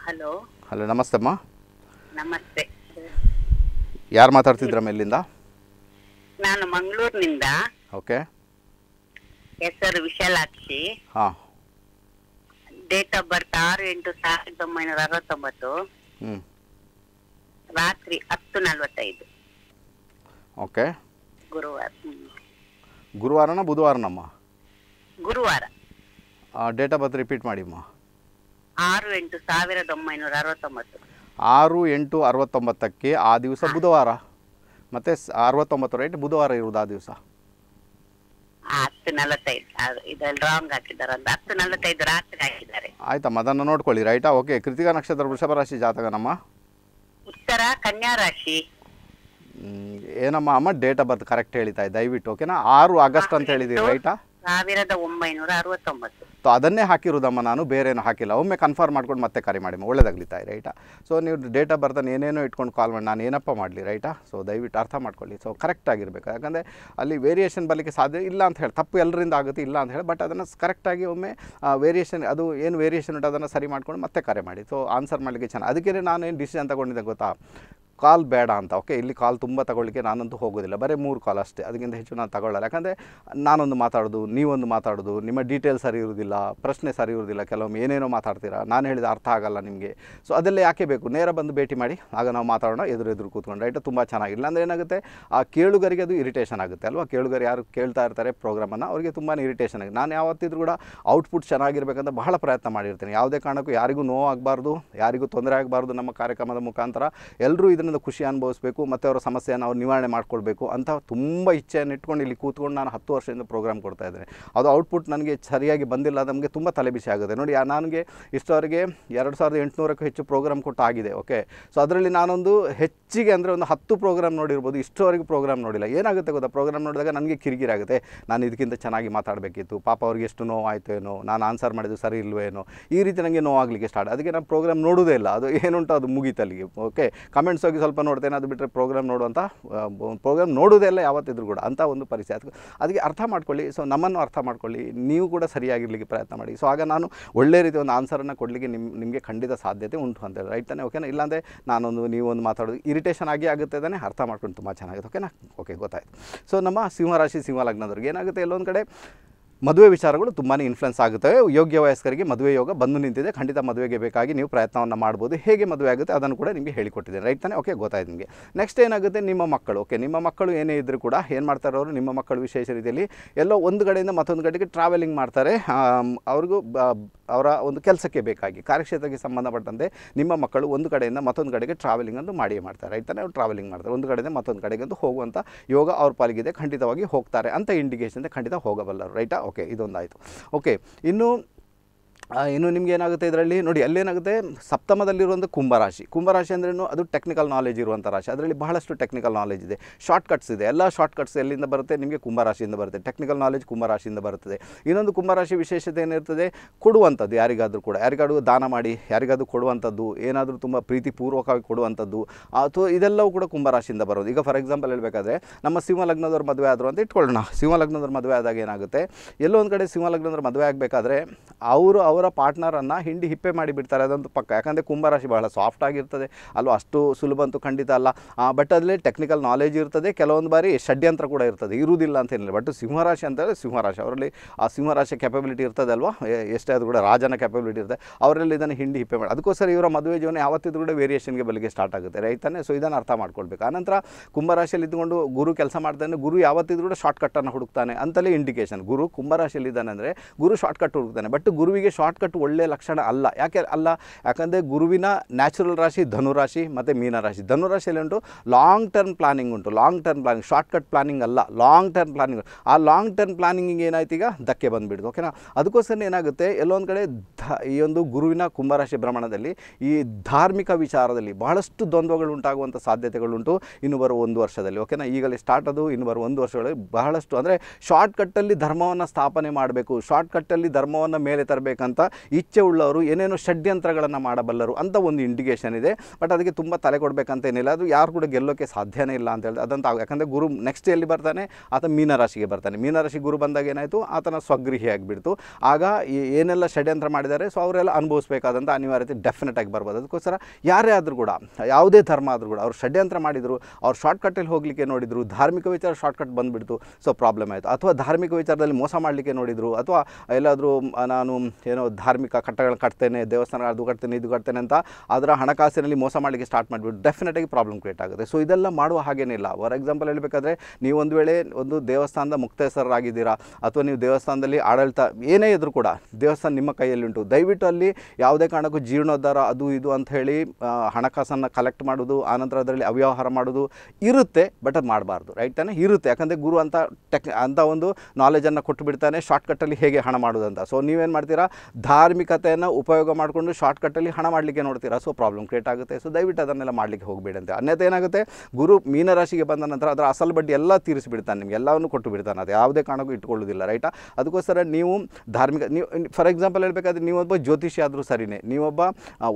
ಹಲೋ ಹಲೋ ನಮಸ್ತೆಮ್ಮ ನಮಸ್ತೆ ಯಾರು ಮಾತಾಡ್ತಿದ್ರಮ್ಮ ಎಲ್ಲಿಂದ ನಾನು ಮಂಗಳೂರಿನಿಂದ ಓಕೆ ಹೆಸರು ವಿಶಾಲಾಕ್ಷಿ ಹಾ ಡೇಟ್ ಆಫ್ ಬರ್ತ್ ಆರು ಎಂಟು ಸಾವಿರದ ಒಂಬೈನೂರ ಅರವತ್ತೊಂಬತ್ತು ರಾತ್ರಿ ಹತ್ತು ನಲವತ್ತೈದು ಓಕೆ ಗುರುವಾರ ಗುರುವಾರನ ಬುಧವಾರನಮ್ಮ ಗುರುವಾರ ಡೇಟ್ ಆಫ್ ಬರ್ತ್ ರಿಪೀಟ್ ಮಾಡಿಮ್ಮ ಆರು ಎಂಟು ಸಾವಿರದ ಒಂಬೈನೂರ ಅರವತ್ತೊಂಬತ್ತು ಆರು ಎಂಟು ಅರವತ್ತೊಂಬತ್ತಕ್ಕೆ ಆ ದಿವಸ ಬುಧವಾರ ಮತ್ತೆ ಅರವತ್ತೊಂಬತ್ತು ರೈಟ್ ಬುಧವಾರ ಇರುವುದು ಆ ದಿವಸ ಹತ್ತು ಆಯ್ತಮ್ಮ ಅದನ್ನು ನೋಡ್ಕೊಳ್ಳಿ ರೈಟಾ ಓಕೆ ಕೃತಿಕಾ ನಕ್ಷತ್ರ ವೃಷಭ ರಾಶಿ ಜಾತಕನಮ್ಮ ಉತ್ತರ ಕನ್ಯಾ ರಾಶಿ ಏನಮ್ಮ ಅಮ್ಮ ಡೇಟ್ ಆಫ್ ಬರ್ತ್ ಕರೆಕ್ಟ್ ಹೇಳ್ತಾ ದಯವಿಟ್ಟು ಓಕೆನಾ ಆರು ಆಗಸ್ಟ್ ಅಂತ ಹೇಳಿದೀವಿ ರೈಟಾ ಒಂಬೈನೂರ ಅರವತ್ತೊಂಬತ್ತು ಸೊ ಅದನ್ನೇ ಹಾಕಿರೋದಮ್ಮ ನಾನು ಬೇರೇನು ಹಾಕಿಲ್ಲ ಒಮ್ಮೆ ಕನ್ಫರ್ಮ್ ಮಾಡ್ಕೊಂಡು ಮತ್ತೆ ಕರೆ ಮಾಡಿ ಒಳ್ಳೇದಾಗಲಿ ತಾಯಿ ರೈಟಾ ಸೊ ನೀವು ಡೇಟ್ ಆಫ್ ಬರ್ತನ್ನು ಏನೇನೋ ಇಟ್ಕೊಂಡು ಕಾಲ್ ಮಾಡಿ ನಾನು ಏನಪ್ಪ ಮಾಡಲಿ ರೈಟಾ ಸೊ ದಯವಿಟ್ಟು ಅರ್ಥ ಮಾಡ್ಕೊಳ್ಳಿ ಸೊ ಕರೆಕ್ಟ್ ಆಗಿರಬೇಕು ಯಾಕಂದರೆ ಅಲ್ಲಿ ವೇರಿಯೇಷನ್ ಬರಲಿಕ್ಕೆ ಸಾಧ್ಯ ಇಲ್ಲ ಅಂತ ಹೇಳಿ ತಪ್ಪು ಎಲ್ಲರಿಂದ ಆಗುತ್ತೆ ಇಲ್ಲ ಅಂತ ಹೇಳಿ ಬಟ್ ಅದನ್ನು ಕರೆಕ್ಟಾಗಿ ಒಮ್ಮೆ ವೇರಿಯೇಷನ್ ಅದು ಏನು ವೇರಿಯೇಷನ್ ಉಂಟು ಅದನ್ನು ಸರಿ ಮಾಡ್ಕೊಂಡು ಮತ್ತೆ ಕರೆ ಮಾಡಿ ಸೊ ಆನ್ಸರ್ ಮಾಡಲಿಕ್ಕೆ ಚೆನ್ನಾಗಿ ಅದಕ್ಕೆ ಏನು ಡಿಸಿಷನ್ ತಗೊಂಡಿದ್ದೆ ಗೊತ್ತಾ ಕಾಲ್ ಬೇಡ ಅಂತ ಓಕೆ ಇಲ್ಲಿ ಕಾಲ್ ತುಂಬ ತಗೊಳ್ಳಿಕ್ಕೆ ನಾನಂತೂ ಹೋಗೋದಿಲ್ಲ ಬರೀ ಮೂರು ಕಾಲ್ ಅಷ್ಟೇ ಅದಕ್ಕಿಂತ ಹೆಚ್ಚು ನಾನು ತಗೊಳ್ಳಲ್ಲ ಯಾಕಂದರೆ ನಾನೊಂದು ಮಾತಾಡೋದು ನೀವೊಂದು ಮಾತಾಡೋದು ನಿಮ್ಮ ಡೀಟೇಲ್ ಸರಿ ಇರೋದಿಲ್ಲ ಪ್ರಶ್ನೆ ಸರಿ ಇರೋದಿಲ್ಲ ಕೆಲವೊಮ್ಮೆ ಏನೇನೋ ಮಾತಾಡ್ತೀರಾ ನಾನು ಹೇಳಿದ ಅರ್ಥ ಆಗಲ್ಲ ನಿಮಗೆ ಸೊ ಅದೆಲ್ಲ ಯಾಕೆ ಬೇಕು ನೇರ ಬಂದು ಭೇಟಿ ಮಾಡಿ ಆಗ ನಾವು ಮಾತಾಡೋಣ ಎದುರು ಎದುರು ಕೂತ್ಕೊಂಡು ರೈಟ್ ತುಂಬ ಚೆನ್ನಾಗಿಲ್ಲ ಅಂದರೆ ಏನಾಗುತ್ತೆ ಆ ಕೇಳುಗರಿಗೆ ಅದು ಇರಿಟೇಷನ್ ಆಗುತ್ತೆ ಅಲ್ವಾ ಕೇಳುಗರು ಯಾರು ಕೇಳ್ತಾ ಇರ್ತಾರೆ ಪ್ರೋಗ್ರಾಮನ್ನು ಅವರಿಗೆ ತುಂಬಾ ಇರಿಟೇಷನ್ ಆಗುತ್ತೆ ನಾನು ಯಾವತ್ತಿದ್ರೂ ಕೂಡ ಔಟ್ಪುಟ್ ಚೆನ್ನಾಗಿರ್ಬೇಕಂತ ಬಹಳ ಪ್ರಯತ್ನ ಮಾಡಿರ್ತೀನಿ ಯಾವುದೇ ಕಾರಣಕ್ಕೂ ಯಾರಿಗೂ ನೋವಾಗಬಾರ್ದು ಯಾರಿಗೂ ತೊಂದರೆ ಆಗಬಾರ್ದು ನಮ್ಮ ಕಾರ್ಯಕ್ರಮದ ಮುಖಾಂತರ ಎಲ್ಲರೂ ಇದನ್ನು ಖುಷಿ ಅನುಭವಿಸಬೇಕು ಮತ್ತು ಅವರ ಸಮಸ್ಯೆಯನ್ನು ಅವ್ರು ನಿವಾರಣೆ ಮಾಡಿಕೊಳ್ಬೇಕು ಅಂತ ತುಂಬ ಇಚ್ಛೆಯನ್ನು ಇಟ್ಕೊಂಡು ಇಲ್ಲಿ ಕೂತ್ಕೊಂಡು ನಾನು ಹತ್ತು ವರ್ಷದಿಂದ ಪ್ರೋಗ್ರಾಮ್ ಕೊಡ್ತಾ ಇದ್ದೇನೆ ಅದು ಔಟ್ಪುಟ್ ನನಗೆ ಸರಿಯಾಗಿ ಬಂದಿಲ್ಲ ನಮಗೆ ತುಂಬ ತಲೆಬಿಸಿ ಆಗುತ್ತೆ ನೋಡಿ ನನಗೆ ಇಷ್ಟವರೆಗೆ ಎರಡು ಸಾವಿರದ ಎಂಟುನೂರಕ್ಕೂ ಹೆಚ್ಚು ಪ್ರೋಗ್ರಾಮ್ ಆಗಿದೆ ಓಕೆ ಸೊ ಅದರಲ್ಲಿ ನಾನೊಂದು ಹೆಚ್ಚಿಗೆ ಅಂದರೆ ಒಂದು ಹತ್ತು ಪ್ರೋಗ್ರಾಮ್ ನೋಡಿರ್ಬೋದು ಇಷ್ಟವರೆಗೂ ಪ್ರೋಗ್ರಾಮ್ ನೋಡಿಲ್ಲ ಏನಾಗುತ್ತೆ ಗೊತ್ತಾ ಪ್ರೋಗ್ರಾಮ್ ನೋಡಿದಾಗ ನನಗೆ ಕಿರಿಕಿರಾಗುತ್ತೆ ನಾನು ಇದಕ್ಕಿಂತ ಚೆನ್ನಾಗಿ ಮಾತಾಡಬೇಕಿತ್ತು ಪಾಪ ಅವ್ರಿಗೆ ಎಷ್ಟು ನೋವಾಯಿತು ಏನೋ ನಾನು ಆನ್ಸರ್ ಮಾಡಿದ್ದು ಸರಿ ಇಲ್ವೇನೋ ಈ ರೀತಿ ನನಗೆ ನೋವಾಗಲಿಕ್ಕೆ ಸ್ಟಾರ್ಟ್ ಅದಕ್ಕೆ ನಾನು ಪ್ರೋಗ್ರಾಮ್ ನೋಡೋದೇ ಇಲ್ಲ ಅದು ಏನುಂಟು ಅದು ಮುಗೀತಲ್ಲಿಗೆ ಓಕೆ ಕಮೆಂಟ್ಸ್ ಸ್ವಲ್ಪ ನೋಡ್ತೇನೆ ಅದು ಬಿಟ್ಟರೆ ಪ್ರೋಗ್ರಾಮ್ ನೋಡುವಂಥ ಪ್ರೋಗ್ರಾಮ್ ನೋಡೋದೆಲ್ಲ ಯಾವತ್ತಿದ್ರು ಕೂಡ ಅಂಥ ಒಂದು ಪರಿಸ್ಥಿತಿ ಅದಕ್ಕೆ ಅರ್ಥ ಮಾಡ್ಕೊಳ್ಳಿ ಸೊ ನಮ್ಮನ್ನು ಅರ್ಥ ಮಾಡ್ಕೊಳ್ಳಿ ನೀವು ಕೂಡ ಸರಿಯಾಗಿರಲಿಕ್ಕೆ ಪ್ರಯತ್ನ ಮಾಡಿ ಸೊ ಆಗ ನಾನು ಒಳ್ಳೆ ರೀತಿ ಒಂದು ಆನ್ಸರನ್ನು ಕೊಡಲಿಕ್ಕೆ ನಿಮ್ಮ ನಿಮಗೆ ಖಂಡಿತ ಸಾಧ್ಯತೆ ಉಂಟು ಅಂತ ರೈಟ್ ತಾನೆ ಓಕೆನಾ ಇಲ್ಲಾಂದರೆ ನಾನೊಂದು ನೀವೊಂದು ಮಾತಾಡೋದು ಇರಿಟೇಷನ್ ಆಗಿ ಆಗುತ್ತೆ ತಾನೆ ಅರ್ಥ ಮಾಡ್ಕೊಂಡು ತುಂಬ ಚೆನ್ನಾಗಿದೆ ಓಕೆನಾ ಓಕೆ ಗೊತ್ತಾಯ್ತು ಸೊ ನಮ್ಮ ಸಿಂಹರಾಶಿ ಸಿಂಹ ಲಗ್ನದವ್ರಿಗೆ ಏನಾಗುತ್ತೆ ಎಲ್ಲೊಂದು ಕಡೆ ಮದುವೆ ವಿಚಾರಗಳು ತುಂಬಾ ಇನ್ಫ್ಲುಯೆನ್ಸ್ ಆಗುತ್ತವೆ ಯೋಗ್ಯ ವಯಸ್ಕರಿಗೆ ಮದುವೆ ಯೋಗ ಬಂದು ನಿಂತಿದೆ ಖಂಡಿತ ಮದುವೆಗೆ ಬೇಕಾಗಿ ನೀವು ಪ್ರಯತ್ನವನ್ನು ಮಾಡ್ಬೋದು ಹೇಗೆ ಮದುವೆ ಆಗುತ್ತೆ ಅದನ್ನು ಕೂಡ ನಿಮಗೆ ಹೇಳಿಕೊಟ್ಟಿದ್ದೀನಿ ರೈಟ್ ತಾನೇ ಓಕೆ ಗೊತ್ತಾಯ್ತು ನಿಮಗೆ ನೆಕ್ಸ್ಟ್ ಏನಾಗುತ್ತೆ ನಿಮ್ಮ ಮಕ್ಕಳು ಓಕೆ ನಿಮ್ಮ ಮಕ್ಕಳು ಏನೇ ಇದ್ದರೂ ಕೂಡ ಏನು ಮಾಡ್ತಾರೆ ಅವರು ನಿಮ್ಮ ಮಕ್ಕಳು ವಿಶೇಷ ರೀತಿಯಲ್ಲಿ ಎಲ್ಲೋ ಒಂದು ಕಡೆಯಿಂದ ಮತ್ತೊಂದು ಕಡೆಗೆ ಟ್ರಾವೆಲಿಂಗ್ ಮಾಡ್ತಾರೆ ಅವ್ರಿಗೂ ಅವರ ಒಂದು ಕೆಲಸಕ್ಕೆ ಬೇಕಾಗಿ ಕಾರ್ಯಕ್ಷೇತ್ರಕ್ಕೆ ಸಂಬಂಧಪಟ್ಟಂತೆ ನಿಮ್ಮ ಮಕ್ಕಳು ಒಂದು ಕಡೆಯಿಂದ ಮತ್ತೊಂದು ಕಡೆಗೆ ಟ್ರಾವೆಲಿಂಗನ್ನು ಮಾಡಿಯೇ ಮಾಡ್ತಾರೆ ರೈತನೇ ಅವ್ರು ಟ್ರಾವೆಲಿಂಗ್ ಮಾಡ್ತಾರೆ ಒಂದು ಕಡೆಯಿಂದ ಮತ್ತೊಂದು ಕಡೆಗೆ ಅಂತ ಹೋಗುವಂಥ ಯೋಗ ಅವ್ರ ಪಾಲಿಗಿದೆ ಖಂಡಿತವಾಗಿ ಹೋಗ್ತಾರೆ ಅಂತ ಇಂಡಿಕೇಷನ್ ಖಂಡಿತ ಹೋಗಬಲ್ಲರು ರೈಟಾ ಓಕೆ ಆಯಿತು ಓಕೆ ಇನ್ನು ಇನ್ನು ನಿಮ್ಗೆ ಏನಾಗುತ್ತೆ ಇದರಲ್ಲಿ ನೋಡಿ ಅಲ್ಲೇನಾಗುತ್ತೆ ಸಪ್ತಮದಲ್ಲಿರುವಂಥ ಕುಂಭರಾಶಿ ಕುಂಭರಾಶಿ ಅಂದ್ರೂ ಅದು ಟೆಕ್ನಿಕಲ್ ನಾಲೆಜ್ ಇರುವಂಥ ರಾಶಿ ಅದರಲ್ಲಿ ಬಹಳಷ್ಟು ಟೆಕ್ನಿಕಲ್ ನಾಲೆಜ್ ಇದೆ ಶಾರ್ಟ್ಕಟ್ಸ್ ಇದೆ ಎಲ್ಲ ಶಾರ್ಟ್ಕಟ್ಸ್ ಎಲ್ಲಿಂದ ಬರುತ್ತೆ ನಿಮಗೆ ಕುಂಭರಾಶಿಯಿಂದ ಬರುತ್ತೆ ಟೆಕ್ನಿಕಲ್ ನಾಲೆಜ್ ಕುಂಭರಾಶಿಯಿಂದ ಬರುತ್ತದೆ ಇನ್ನೊಂದು ಕುಂಭರಾಶಿ ವಿಶೇಷತೆ ಏನಿರ್ತದೆ ಕೊಡುವಂಥದ್ದು ಯಾರಿಗಾದರೂ ಕೂಡ ಯಾರಿಗಾದರೂ ದಾನ ಮಾಡಿ ಯಾರಿಗಾದರೂ ಕೊಡುವಂಥದ್ದು ಏನಾದರೂ ತುಂಬ ಪ್ರೀತಿಪೂರ್ವಕವಾಗಿ ಕೊಡುವಂಥದ್ದು ಅಥವಾ ಇದೆಲ್ಲವೂ ಕೂಡ ಕುಂಭರಾಶಿಯಿಂದ ಬರೋದು ಈಗ ಫಾರ್ ಎಕ್ಸಾಂಪಲ್ ಹೇಳಬೇಕಾದ್ರೆ ನಮ್ಮ ಸಿಂಹ ಲಗ್ನದವ್ರ ಮದುವೆ ಆದರು ಅಂತ ಇಟ್ಕೊಳ್ಳೋಣ ಸಿಂಹ ಲಗ್ನದವ್ರ ಮದುವೆ ಆದಾಗ ಏನಾಗುತ್ತೆ ಎಲ್ಲೋ ಒಂದು ಕಡೆ ಸಿಂಹ ಲಗ್ನದವ್ರ ಮದುವೆ ಆಗಬೇಕಾದ್ರೆ ಅವರು ಅವರ ಪಾರ್ಟ್ನರನ್ನು ಹಿಂಡಿ ಹಿಪ್ಪೆ ಮಾಡಿಬಿಡ್ತಾರೆ ಅದೊಂದು ಪಕ್ಕ ಯಾಕಂದರೆ ಕುಂಭರಾಶಿ ಬಹಳ ಸಾಫ್ಟ್ ಆಗಿರ್ತದೆ ಅಲ್ಲೂ ಅಷ್ಟು ಸುಲಭ ಅಂತೂ ಖಂಡಿತ ಅಲ್ಲ ಬಟ್ ಅದರಲ್ಲಿ ಟೆಕ್ನಿಕಲ್ ನಾಲೆಜ್ ಇರ್ತದೆ ಕೆಲವೊಂದು ಬಾರಿ ಷಡ್ಯಂತ್ರ ಕೂಡ ಇರ್ತದೆ ಇರುವುದಿಲ್ಲ ಅಂತ ಏನಿಲ್ಲ ಬಟ್ ಸಿಂಹರಾಶಿ ಅಂತಂದರೆ ಸಿಂಹರಾಶಿ ಅವರಲ್ಲಿ ಆ ಸಿಂಹರಾಶಿ ಕೆಪಬಿಲಿಟಿ ಇರ್ತದೆ ಅಲ್ವಾ ಎಷ್ಟೇ ಅದು ಕೂಡ ರಾಜನ ಕೆಪಬಿಲಿಟಿ ಇರ್ತದೆ ಅವರಲ್ಲಿ ಇದನ್ನು ಹಿಂಡಿ ಹಿಪ್ಪೆ ಮಾಡಿ ಅದಕ್ಕೋಸ್ಕರ ಇವರ ಮದುವೆ ಜೀವನ ಯಾವತ್ತಿದ್ರು ಕೂಡ ವೇರಿಯೇಷನ್ಗೆ ಬಲಿಗೆ ಸ್ಟಾರ್ಟ್ ಆಗುತ್ತೆ ರೈತಾನೆ ಸೊ ಇದನ್ನು ಅರ್ಥ ಮಾಡ್ಕೊಳ್ಬೇಕು ಆನಂತರ ಕುಂಭರಾಶಿಯಲ್ಲಿ ಇದ್ದುಕೊಂಡು ಗುರು ಕೆಲಸ ಮಾಡ್ತಾನೆ ಗುರು ಯಾವತ್ತಿದ್ರು ಕೂಡ ಶಾರ್ಟ್ಕಟ್ಟನ್ನು ಹುಡುಕ್ತಾನೆ ಅಂತಲೇ ಇಂಡಿಕೇಶನ್ ಗುರು ಕುಂಭರಾಶಿಯಲ್ಲಿ ಇದ್ದಾನೆ ಅಂದರೆ ಗುರು ಶಾರ್ಟ್ಕಟ್ ಹುಡುಕ್ತಾನೆ ಬಟ್ ಗುರುವಿಗೆ ಶಾರ್ಟ್ ಶಾರ್ಟ್ಕಟ್ ಒಳ್ಳೆಯ ಲಕ್ಷಣ ಅಲ್ಲ ಯಾಕೆ ಅಲ್ಲ ಯಾಕಂದರೆ ಗುರುವಿನ ನ್ಯಾಚುರಲ್ ರಾಶಿ ಧನುರಾಶಿ ಮತ್ತು ಮೀನರಾಶಿ ಧನುರಾಶಿಯಲ್ಲಿ ಉಂಟು ಲಾಂಗ್ ಟರ್ಮ್ ಪ್ಲಾನಿಂಗ್ ಉಂಟು long term planning shortcut planning ಅಲ್ಲ ಲಾಂಗ್ ಟರ್ಮ್ ಪ್ಲಾನಿಂಗ್ ಆ ಲಾಂಗ್ ಟರ್ಮ್ ಪ್ಲಾನಿಂಗಿಗೆ ಏನಾಯ್ತು ಈಗ ಧಕ್ಕೆ ಬಂದುಬಿಡ್ತು ಓಕೆನಾ ಅದಕ್ಕೋಸ್ಕರ ಏನಾಗುತ್ತೆ ಎಲ್ಲೊಂದು ಕಡೆ ಧ ಈ ಒಂದು ಗುರುವಿನ ಕುಂಭರಾಶಿ ಭ್ರಮಣದಲ್ಲಿ ಈ ಧಾರ್ಮಿಕ ವಿಚಾರದಲ್ಲಿ ಬಹಳಷ್ಟು ದ್ವಂದ್ವಗಳು ಉಂಟಾಗುವಂಥ ಸಾಧ್ಯತೆಗಳುಂಟು ಇನ್ನು ಬರೋ ಒಂದು ವರ್ಷದಲ್ಲಿ ಓಕೆನಾ ಈಗಲೇ ಸ್ಟಾರ್ಟ್ ಅದು ಇನ್ನು ಬರುವ ಒಂದು ವರ್ಷಗಳಲ್ಲಿ ಬಹಳಷ್ಟು ಅಂದರೆ ಶಾರ್ಟ್ಕಟ್ಟಲ್ಲಿ ಧರ್ಮವನ್ನು ಸ್ಥಾಪನೆ ಮಾಡಬೇಕು ಶಾರ್ಟ್ಕಟ್ಟಲ್ಲಿ ಧರ್ಮವನ್ನು ಮೇಲೆ ತರಬೇಕಂತ ಅಂತ ಇಚ್ಛೆ ಉಳ್ಳವರು ಏನೇನೋ ಷಡ್ಯಂತ್ರಗಳನ್ನು ಮಾಡಬಲ್ಲರು ಅಂತ ಒಂದು ಇಂಡಿಕೇಷನ್ ಇದೆ ಬಟ್ ಅದಕ್ಕೆ ತುಂಬ ತಲೆ ಕೊಡಬೇಕಂತ ಏನಿಲ್ಲ ಅದು ಯಾರು ಕೂಡ ಗೆಲ್ಲೋಕ್ಕೆ ಸಾಧ್ಯನೇ ಇಲ್ಲ ಅಂತ ಹೇಳಿದ್ರೆ ಅದಂತ ಯಾಕಂದರೆ ಗುರು ನೆಕ್ಸ್ಟ್ ಎಲ್ಲಿ ಬರ್ತಾನೆ ಆತ ಮೀನರಾಶಿಗೆ ಬರ್ತಾನೆ ಮೀನರಾಶಿ ಗುರು ಬಂದಾಗ ಏನಾಯಿತು ಆತನ ಸ್ವಗೃಹಿ ಆಗಿಬಿಡ್ತು ಆಗ ಏನೆಲ್ಲ ಷಡ್ಯಂತ್ರ ಮಾಡಿದ್ದಾರೆ ಸೊ ಅವರೆಲ್ಲ ಅನುಭವಿಸಬೇಕಾದಂಥ ಅನಿವಾರ್ಯತೆ ಡೆಫಿನೆಟ್ ಆಗಿ ಬರ್ಬೋದು ಅದಕ್ಕೋಸ್ಕರ ಯಾರೇ ಆದರೂ ಕೂಡ ಯಾವುದೇ ಧರ್ಮ ಆದರೂ ಕೂಡ ಅವ್ರು ಷಡ್ಯಂತ್ರ ಮಾಡಿದರು ಅವ್ರು ಶಾರ್ಟ್ಕಟ್ಟಲ್ಲಿ ಹೋಗಲಿಕ್ಕೆ ನೋಡಿದರು ಧಾರ್ಮಿಕ ವಿಚಾರ ಶಾರ್ಟ್ಕಟ್ ಬಂದುಬಿಡ್ತು ಸೊ ಪ್ರಾಬ್ಲಮ್ ಆಯಿತು ಅಥವಾ ಧಾರ್ಮಿಕ ವಿಚಾರದಲ್ಲಿ ಮೋಸ ಮಾಡಲಿಕ್ಕೆ ನೋಡಿದರು ಅಥವಾ ಎಲ್ಲಾದರೂ ನಾನು ಏನೋ ಧಾರ್ಮಿಕ ಕಟ್ಟಗಳು ಕಟ್ತೇನೆ ದೇವಸ್ಥಾನ ಅದು ಕಟ್ತೇನೆ ಇದು ಕಟ್ತೇನೆ ಅಂತ ಅದರ ಹಣಕಾಸಿನಲ್ಲಿ ಮೋಸ ಮಾಡಲಿಕ್ಕೆ ಸ್ಟಾರ್ಟ್ ಮಾಡಿಬಿಟ್ಟು ಡೆಫಿನೆಟಾಗಿ ಪ್ರಾಬ್ಲಮ್ ಕ್ರಿಯೇಟ್ ಆಗುತ್ತೆ ಸೊ ಇದೆಲ್ಲ ಮಾಡುವ ಹಾಗೇನಿಲ್ಲ ಫಾರ್ ಎಕ್ಸಾಂಪಲ್ ಹೇಳಬೇಕಾದ್ರೆ ನೀವು ಒಂದು ವೇಳೆ ಒಂದು ದೇವಸ್ಥಾನದ ಮುಕ್ತೇಸರಾಗಿದ್ದೀರಾ ಅಥವಾ ನೀವು ದೇವಸ್ಥಾನದಲ್ಲಿ ಆಡಳಿತ ಏನೇ ಇದ್ರೂ ಕೂಡ ದೇವಸ್ಥಾನ ನಿಮ್ಮ ಕೈಯಲ್ಲಿ ಉಂಟು ದಯವಿಟ್ಟು ಅಲ್ಲಿ ಯಾವುದೇ ಕಾರಣಕ್ಕೂ ಜೀರ್ಣೋದ್ಧಾರ ಅದು ಇದು ಅಂತ ಹೇಳಿ ಹಣಕಾಸನ್ನು ಕಲೆಕ್ಟ್ ಮಾಡೋದು ಆನಂತರ ಅದರಲ್ಲಿ ಅವ್ಯವಹಾರ ಮಾಡೋದು ಇರುತ್ತೆ ಬಟ್ ಅದು ಮಾಡಬಾರ್ದು ರೈಟ್ ತಾನೇ ಇರುತ್ತೆ ಯಾಕಂದರೆ ಗುರು ಅಂತ ಟೆಕ್ ಅಂತ ಒಂದು ನಾಲೆಜನ್ನು ಕೊಟ್ಟು ಬಿಡ್ತಾನೆ ಶಾರ್ಟ್ಕಟ್ಟಲ್ಲಿ ಹೇಗೆ ಹಣ ಮಾಡೋದಂತ ಸೊ ನೀವೇನು ಮಾಡ್ತೀರಾ ಧಾರ್ಮಿಕತೆಯನ್ನು ಉಪಯೋಗ ಮಾಡಿಕೊಂಡು ಶಾರ್ಟ್ಕಟ್ಟಲ್ಲಿ ಹಣ ಮಾಡಲಿಕ್ಕೆ ನೋಡ್ತೀರಾ ಸೊ ಪ್ರಾಬ್ಲಮ್ ಕ್ರಿಯೇಟ್ ಆಗುತ್ತೆ ಸೊ ದಯವಿಟ್ಟು ಅದನ್ನೆಲ್ಲ ಮಾಡಲಿಕ್ಕೆ ಹೋಗಬೇಡಂತೆ ಅನ್ಯತೆ ಏನಾಗುತ್ತೆ ಗುರು ಮೀನರಾಶಿಗೆ ಬಂದ ನಂತರ ಅದರ ಅಸಲು ಬಡ್ಡಿ ಎಲ್ಲ ತೀರಿಸಿಬಿಡ್ತಾನೆ ನಿಮಗೆ ಎಲ್ಲವನ್ನು ಕೊಟ್ಟು ಬಿಡ್ತಾನೆ ಅದು ಯಾವುದೇ ಕಾರಣಕ್ಕೂ ಇಟ್ಕೊಳ್ಳೋದಿಲ್ಲ ರೈಟಾ ಅದಕ್ಕೋಸ್ಕರ ನೀವು ಧಾರ್ಮಿಕ ನೀವು ಫಾರ್ ಎಕ್ಸಾಂಪಲ್ ಹೇಳಬೇಕಾದ್ರೆ ನೀವೊಬ್ಬ ಜ್ಯೋತಿಷಿ ಆದರೂ ಸರಿಯೇ ನೀವೊಬ್ಬ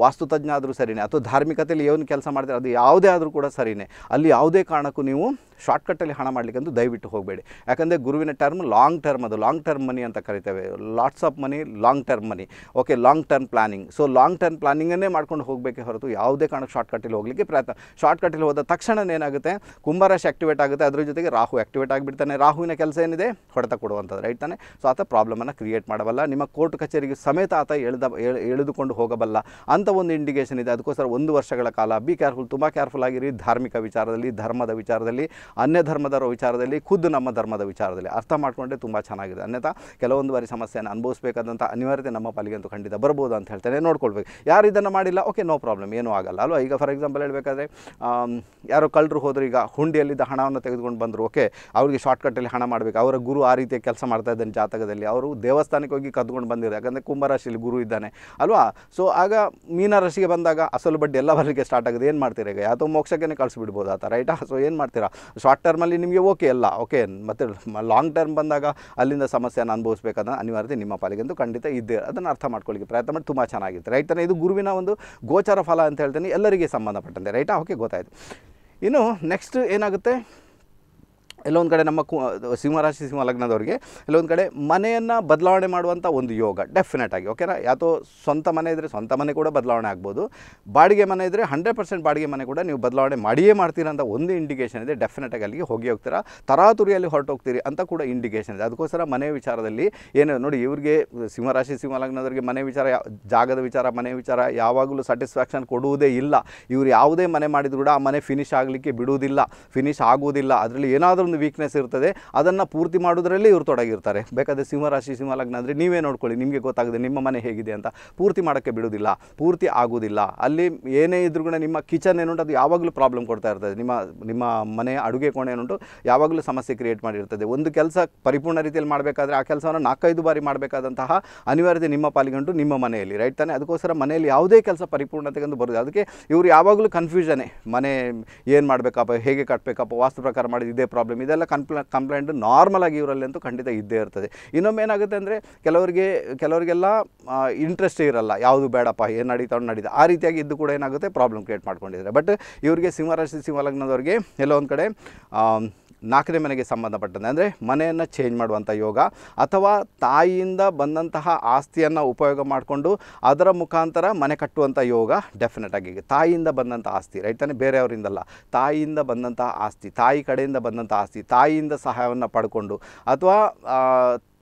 ವಾಸ್ತುತಜ್ಞ ಆದರೂ ಸರಿನೇ ಅಥವಾ ಧಾರ್ಮಿಕತೆಯಲ್ಲಿ ಏನು ಕೆಲಸ ಮಾಡ್ತಾರೆ ಅದು ಯಾವುದೇ ಆದರೂ ಕೂಡ ಸರಿಯೇ ಅಲ್ಲಿ ಯಾವುದೇ ಕಾರಣಕ್ಕೂ ನೀವು ಶಾರ್ಟ್ಕಟ್ಟಲ್ಲಿ ಹಣ ಮಾಡಲಿಕ್ಕಂತೂ ದಯವಿಟ್ಟು ಹೋಗಬೇಡಿ ಯಾಕಂದರೆ ಗುರುವಿನ ಟರ್ಮ್ ಲಾಂಗ್ ಟರ್ಮ್ ಅದು ಲಾಂಗ್ ಟರ್ಮ್ ಮನಿ ಅಂತ ಕರಿತೇವೆ lots of money long term money okay long term planning so long term ಪ್ಲಾನಿಂಗನ್ನೇ ಮಾಡ್ಕೊಂಡು ಹೋಗಬೇಕು ಹೊರತು ಯಾವುದೇ ಕಾರಣಕ್ಕೆ ಶಾರ್ಟ್ಕಟ್ಟಲ್ಲಿ ಹೋಗಲಿಕ್ಕೆ ಪ್ರಯತ್ನ ಶಾರ್ಟ್ಕಟ್ಟಲ್ಲಿ ಹೋದ ತಕ್ಷಣ ಏನಾಗುತ್ತೆ ಕುಂಭರಾಶಿ ಆಕ್ಟಿವೇಟ್ ಆಗುತ್ತೆ ಅದರ ಜೊತೆಗೆ ರಾಹು ಆಕ್ಟಿವೇಟ್ ಆಗಿಬಿಡ್ತಾನೆ ರಾಹುವಿನ ಕೆಲಸ ಏನಿದೆ ಹೊಡೆತ ಕೊಡುವಂಥದ್ದು ರೈಟ್ ತಾನೆ ಸೊ ಆತ ಪ್ರಾಬ್ಲಮನ್ನು ಕ್ರಿಯೇಟ್ ಮಾಡಬಲ್ಲ ನಿಮ್ಮ ಕೋರ್ಟ್ ಕಚೇರಿಗೆ ಸಮೇತ ಆತ ಎಳೆದ ಎಳೆದುಕೊಂಡು ಹೋಗಬಲ್ಲ ಅಂತ ಒಂದು ಇಂಡಿಕೇಷನ್ ಇದೆ ಅದಕ್ಕೋಸ್ಕರ ಒಂದು ವರ್ಷಗಳ ಕಾಲ ಬಿ ಕೇರ್ಫುಲ್ ತುಂಬ ಕೇರ್ಫುಲ್ ಆಗಿರಿ ಧಾರ್ಮಿಕ ವಿಚಾರದಲ್ಲಿ ಧರ್ಮದ ವಿಚಾರದಲ್ಲಿ ಅನ್ಯ ಧರ್ಮದವರ ವಿಚಾರದಲ್ಲಿ ಖುದ್ದು ನಮ್ಮ ಧರ್ಮದ ವಿಚಾರದಲ್ಲಿ ಅರ್ಥ ಮಾಡಿಕೊಂಡ್ರೆ ತುಂಬ ಚೆನ್ನಾಗಿದೆ ಅನ್ಯಥಾ ಕೆಲವೊಂದು ಬಾರಿ ಸಮಸ್ಯೆಯನ್ನು ಅನುಭವಿಸಬೇಕಾದಂಥ ಅನಿವಾರ್ಯತೆ ನಮ್ಮ ಪಾಲಿಗೆ ಅಂತೂ ಖಂಡಿತ ಬರ್ಬೋದು ಅಂತ ಹೇಳ್ತೇನೆ ನೋಡ್ಕೊಳ್ಬೇಕು ಯಾರು ಇದನ್ನು ಮಾಡಿಲ್ಲ ಓಕೆ ನೋ ಪ್ರಾಬ್ಲಮ್ ಏನೂ ಆಗಲ್ಲ ಅಲ್ವಾ ಈಗ ಫಾರ್ ಎಕ್ಸಾಂಪಲ್ ಹೇಳಬೇಕಾದ್ರೆ ಯಾರೋ ಕಳ್ಳರು ಹೋದ್ರೆ ಈಗ ಹುಂಡಿಯಲ್ಲಿದ್ದ ಹಣವನ್ನು ತೆಗೆದುಕೊಂಡು ಬಂದರು ಓಕೆ ಅವರಿಗೆ ಶಾರ್ಟ್ಕಟ್ಟಲ್ಲಿ ಹಣ ಮಾಡಬೇಕು ಅವರ ಗುರು ಆ ರೀತಿಯ ಕೆಲಸ ಮಾಡ್ತಾ ಇದ್ದಾನೆ ಜಾತಕದಲ್ಲಿ ಅವರು ದೇವಸ್ಥಾನಕ್ಕೆ ಹೋಗಿ ಕದ್ಕೊಂಡು ಬಂದಿದ್ದಾರೆ ಯಾಕಂದರೆ ಕುಂಭರಾಶಿಯಲ್ಲಿ ಗುರು ಇದ್ದಾನೆ ಅಲ್ವಾ ಸೊ ಆಗ ಮೀನರಾಶಿಗೆ ಬಂದಾಗ ಅಸಲು ಬಡ್ಡಿ ಎಲ್ಲ ಬರಲಿಕ್ಕೆ ಸ್ಟಾರ್ಟ್ ಆಗಿದೆ ಏನು ಮಾಡ್ತೀರಾ ಈಗ ಯಾವುದೋ ಮೋಕ್ಷಕ್ಕೆ ಕಳಿಸ್ಬಿಡ್ಬೋದು ಆ ಥರ ರೈಟಾ ಸೊ ಏನು ಮಾಡ್ತೀರಾ ಶಾರ್ಟ್ ಟರ್ಮಲ್ಲಿ ನಿಮಗೆ ಓಕೆ ಅಲ್ಲ ಓಕೆ ಮತ್ತು ಲಾಂಗ್ ಟರ್ಮ್ ಬಂದಾಗ ಅಲ್ಲಿಂದ ಸಮಸ್ಯೆಯನ್ನು ಅನುಭವಿಸಬೇಕಾದ ಅನಿವಾರ್ಯತೆ ನಿಮ್ಮ ಪಾಲಿಗೆಂದು ಖಂಡಿತ ಇದ್ದೇ ಅದನ್ನು ಅರ್ಥ ಮಾಡ್ಕೊಳ್ಳಿಕ್ಕೆ ಪ್ರಯತ್ನ ಮಾಡಿ ತುಂಬ ಚೆನ್ನಾಗಿತ್ತು ರೈಟ್ ತಾನೆ ಇದು ಗುರುವಿನ ಒಂದು ಗೋಚಾರ ಫಲ ಅಂತ ಹೇಳ್ತೇನೆ ಎಲ್ಲರಿಗೆ ಸಂಬಂಧಪಟ್ಟಂತೆ ರೈಟಾ ಓಕೆ ಗೊತ್ತಾಯಿತು ಇನ್ನು ನೆಕ್ಸ್ಟ್ ಏನಾಗುತ್ತೆ ಎಲ್ಲೊಂದು ಕಡೆ ನಮ್ಮ ಕು ಸಿಂಹರಾಶಿ ಸಿಂಹ ಲಗ್ನದವರಿಗೆ ಎಲ್ಲೊಂದು ಕಡೆ ಮನೆಯನ್ನು ಬದಲಾವಣೆ ಮಾಡುವಂಥ ಒಂದು ಯೋಗ ಡೆಫಿನೆಟಾಗಿ ಓಕೆನಾ ಯಾತೋ ಸ್ವಂತ ಮನೆ ಇದ್ದರೆ ಸ್ವಂತ ಮನೆ ಕೂಡ ಬದಲಾವಣೆ ಆಗ್ಬೋದು ಬಾಡಿಗೆ ಮನೆ ಇದ್ದರೆ ಹಂಡ್ರೆಡ್ ಪರ್ಸೆಂಟ್ ಬಾಡಿಗೆ ಮನೆ ಕೂಡ ನೀವು ಬದಲಾವಣೆ ಮಾಡಿಯೇ ಮಾಡ್ತೀರಂತ ಒಂದು ಇಂಡಿಕೇಷನ್ ಇದೆ ಡೆಫಿನೆಟಾಗಿ ಅಲ್ಲಿಗೆ ಹೋಗಿ ಹೋಗ್ತೀರಾ ತರಾತುರಿಯಲ್ಲಿ ಹೊರಟೋಗ್ತೀರಿ ಅಂತ ಕೂಡ ಇಂಡಿಕೇಷನ್ ಇದೆ ಅದಕ್ಕೋಸ್ಕರ ಮನೆ ವಿಚಾರದಲ್ಲಿ ಏನು ನೋಡಿ ಇವರಿಗೆ ಸಿಂಹರಾಶಿ ಸಿಂಹ ಲಗ್ನದವರಿಗೆ ಮನೆ ವಿಚಾರ ಜಾಗದ ವಿಚಾರ ಮನೆ ವಿಚಾರ ಯಾವಾಗಲೂ ಸ್ಯಾಟಿಸ್ಫ್ಯಾಕ್ಷನ್ ಕೊಡುವುದೇ ಇಲ್ಲ ಇವರು ಯಾವುದೇ ಮನೆ ಮಾಡಿದ್ರು ಕೂಡ ಆ ಮನೆ ಫಿನಿಶ್ ಆಗಲಿಕ್ಕೆ ಬಿಡುವುದಿಲ್ಲ ಫಿನಿಶ್ ಆಗುವುದಿಲ್ಲ ಅದರಲ್ಲಿ ಏನಾದರೂ ಒಂದು ವೀಕ್ನೆಸ್ ಇರ್ತದೆ ಅದನ್ನು ಪೂರ್ತಿ ಮಾಡೋದರಲ್ಲಿ ಇವರು ತೊಡಗಿರ್ತಾರೆ ಬೇಕಾದರೆ ಸಿಂಹರಾಶಿ ಸಿಂಹಲಗ್ನ ಅಂದರೆ ನೀವೇ ನೋಡ್ಕೊಳ್ಳಿ ನಿಮಗೆ ಗೊತ್ತಾಗುತ್ತೆ ನಿಮ್ಮ ಮನೆ ಹೇಗಿದೆ ಅಂತ ಪೂರ್ತಿ ಮಾಡೋಕ್ಕೆ ಬಿಡೋದಿಲ್ಲ ಪೂರ್ತಿ ಆಗೋದಿಲ್ಲ ಅಲ್ಲಿ ಏನೇ ಇದ್ರೂ ಕೂಡ ನಿಮ್ಮ ಕಿಚನ್ ಏನುಂಟು ಅದು ಯಾವಾಗಲೂ ಪ್ರಾಬ್ಲಮ್ ಕೊಡ್ತಾ ಇರ್ತದೆ ನಿಮ್ಮ ನಿಮ್ಮ ಮನೆ ಅಡುಗೆ ಕೋಣೆ ಏನುಂಟು ಯಾವಾಗಲೂ ಸಮಸ್ಯೆ ಕ್ರಿಯೇಟ್ ಮಾಡಿರ್ತದೆ ಒಂದು ಕೆಲಸ ಪರಿಪೂರ್ಣ ರೀತಿಯಲ್ಲಿ ಮಾಡಬೇಕಾದ್ರೆ ಆ ಕೆಲಸವನ್ನು ನಾಲ್ಕೈದು ಬಾರಿ ಮಾಡಬೇಕಾದಂತಹ ಅನಿವಾರ್ಯತೆ ನಿಮ್ಮ ಪಾಲಿಗಂಟು ನಿಮ್ಮ ಮನೆಯಲ್ಲಿ ರೈಟ್ ತಾನೆ ಅದಕ್ಕೋಸ್ಕರ ಮನೆಯಲ್ಲಿ ಯಾವುದೇ ಕೆಲಸ ಪರಿಪೂರ್ಣತೆಗೆಂದು ಬರೋದು ಅದಕ್ಕೆ ಇವರು ಯಾವಾಗಲೂ ಕನ್ಫ್ಯೂಷನೇ ಮನೆ ಏನು ಮಾಡಬೇಕಪ್ಪ ಹೇಗೆ ಕಟ್ಟಬೇಕಪ್ಪ ವಾಸ್ತು ಪ್ರಕಾರ ಮಾಡಿದ ಇದೇ ಪ್ರಾಬ್ಲಮ್ ಇದೆಲ್ಲ ಕಂಪ್ಲೇ ಕಂಪ್ಲೇಂಟ್ ನಾರ್ಮಲ್ ಆಗಿ ಇವರಲ್ಲಿ ಅಂತೂ ಖಂಡಿತ ಇದ್ದೇ ಇರ್ತದೆ ಇನ್ನೊಮ್ಮೆ ಏನಾಗುತ್ತೆ ಅಂದರೆ ಕೆಲವರಿಗೆ ಕೆಲವರಿಗೆಲ್ಲ ಇಂಟ್ರೆಸ್ಟ್ ಇರಲ್ಲ ಯಾವುದು ಬೇಡಪ್ಪ ಏನು ನಡೀತಾ ನಡೀತಾ ಆ ರೀತಿಯಾಗಿ ಇದ್ದು ಕೂಡ ಏನಾಗುತ್ತೆ ಪ್ರಾಬ್ಲಮ್ ಕ್ರಿಯೇಟ್ ಮಾಡ್ಕೊಂಡಿದ್ದಾರೆ ಬಟ್ ಇವರಿಗೆ ಸಿಂಹರಾಶಿ ಸಿಂಹಲಗ್ನದವ್ರಿಗೆ ಎಲ್ಲೋ ಒಂದು ಕಡೆ ನಾಲ್ಕನೇ ಮನೆಗೆ ಸಂಬಂಧಪಟ್ಟಂತೆ ಅಂದರೆ ಮನೆಯನ್ನು ಚೇಂಜ್ ಮಾಡುವಂಥ ಯೋಗ ಅಥವಾ ತಾಯಿಯಿಂದ ಬಂದಂತಹ ಆಸ್ತಿಯನ್ನು ಉಪಯೋಗ ಮಾಡಿಕೊಂಡು ಅದರ ಮುಖಾಂತರ ಮನೆ ಕಟ್ಟುವಂಥ ಯೋಗ ಡೆಫಿನೆಟ್ ಆಗಿ ತಾಯಿಯಿಂದ ಬಂದಂಥ ಆಸ್ತಿ ರೈಟ್ ತಾನೇ ಬೇರೆಯವರಿಂದಲ್ಲ ತಾಯಿಯಿಂದ ಬಂದಂತಹ ಆಸ್ತಿ ತಾಯಿ ಕಡೆಯಿಂದ ಬಂದಂಥ ಆಸ್ತಿ ತಾಯಿಯಿಂದ ಸಹಾಯವನ್ನು ಪಡ್ಕೊಂಡು ಅಥವಾ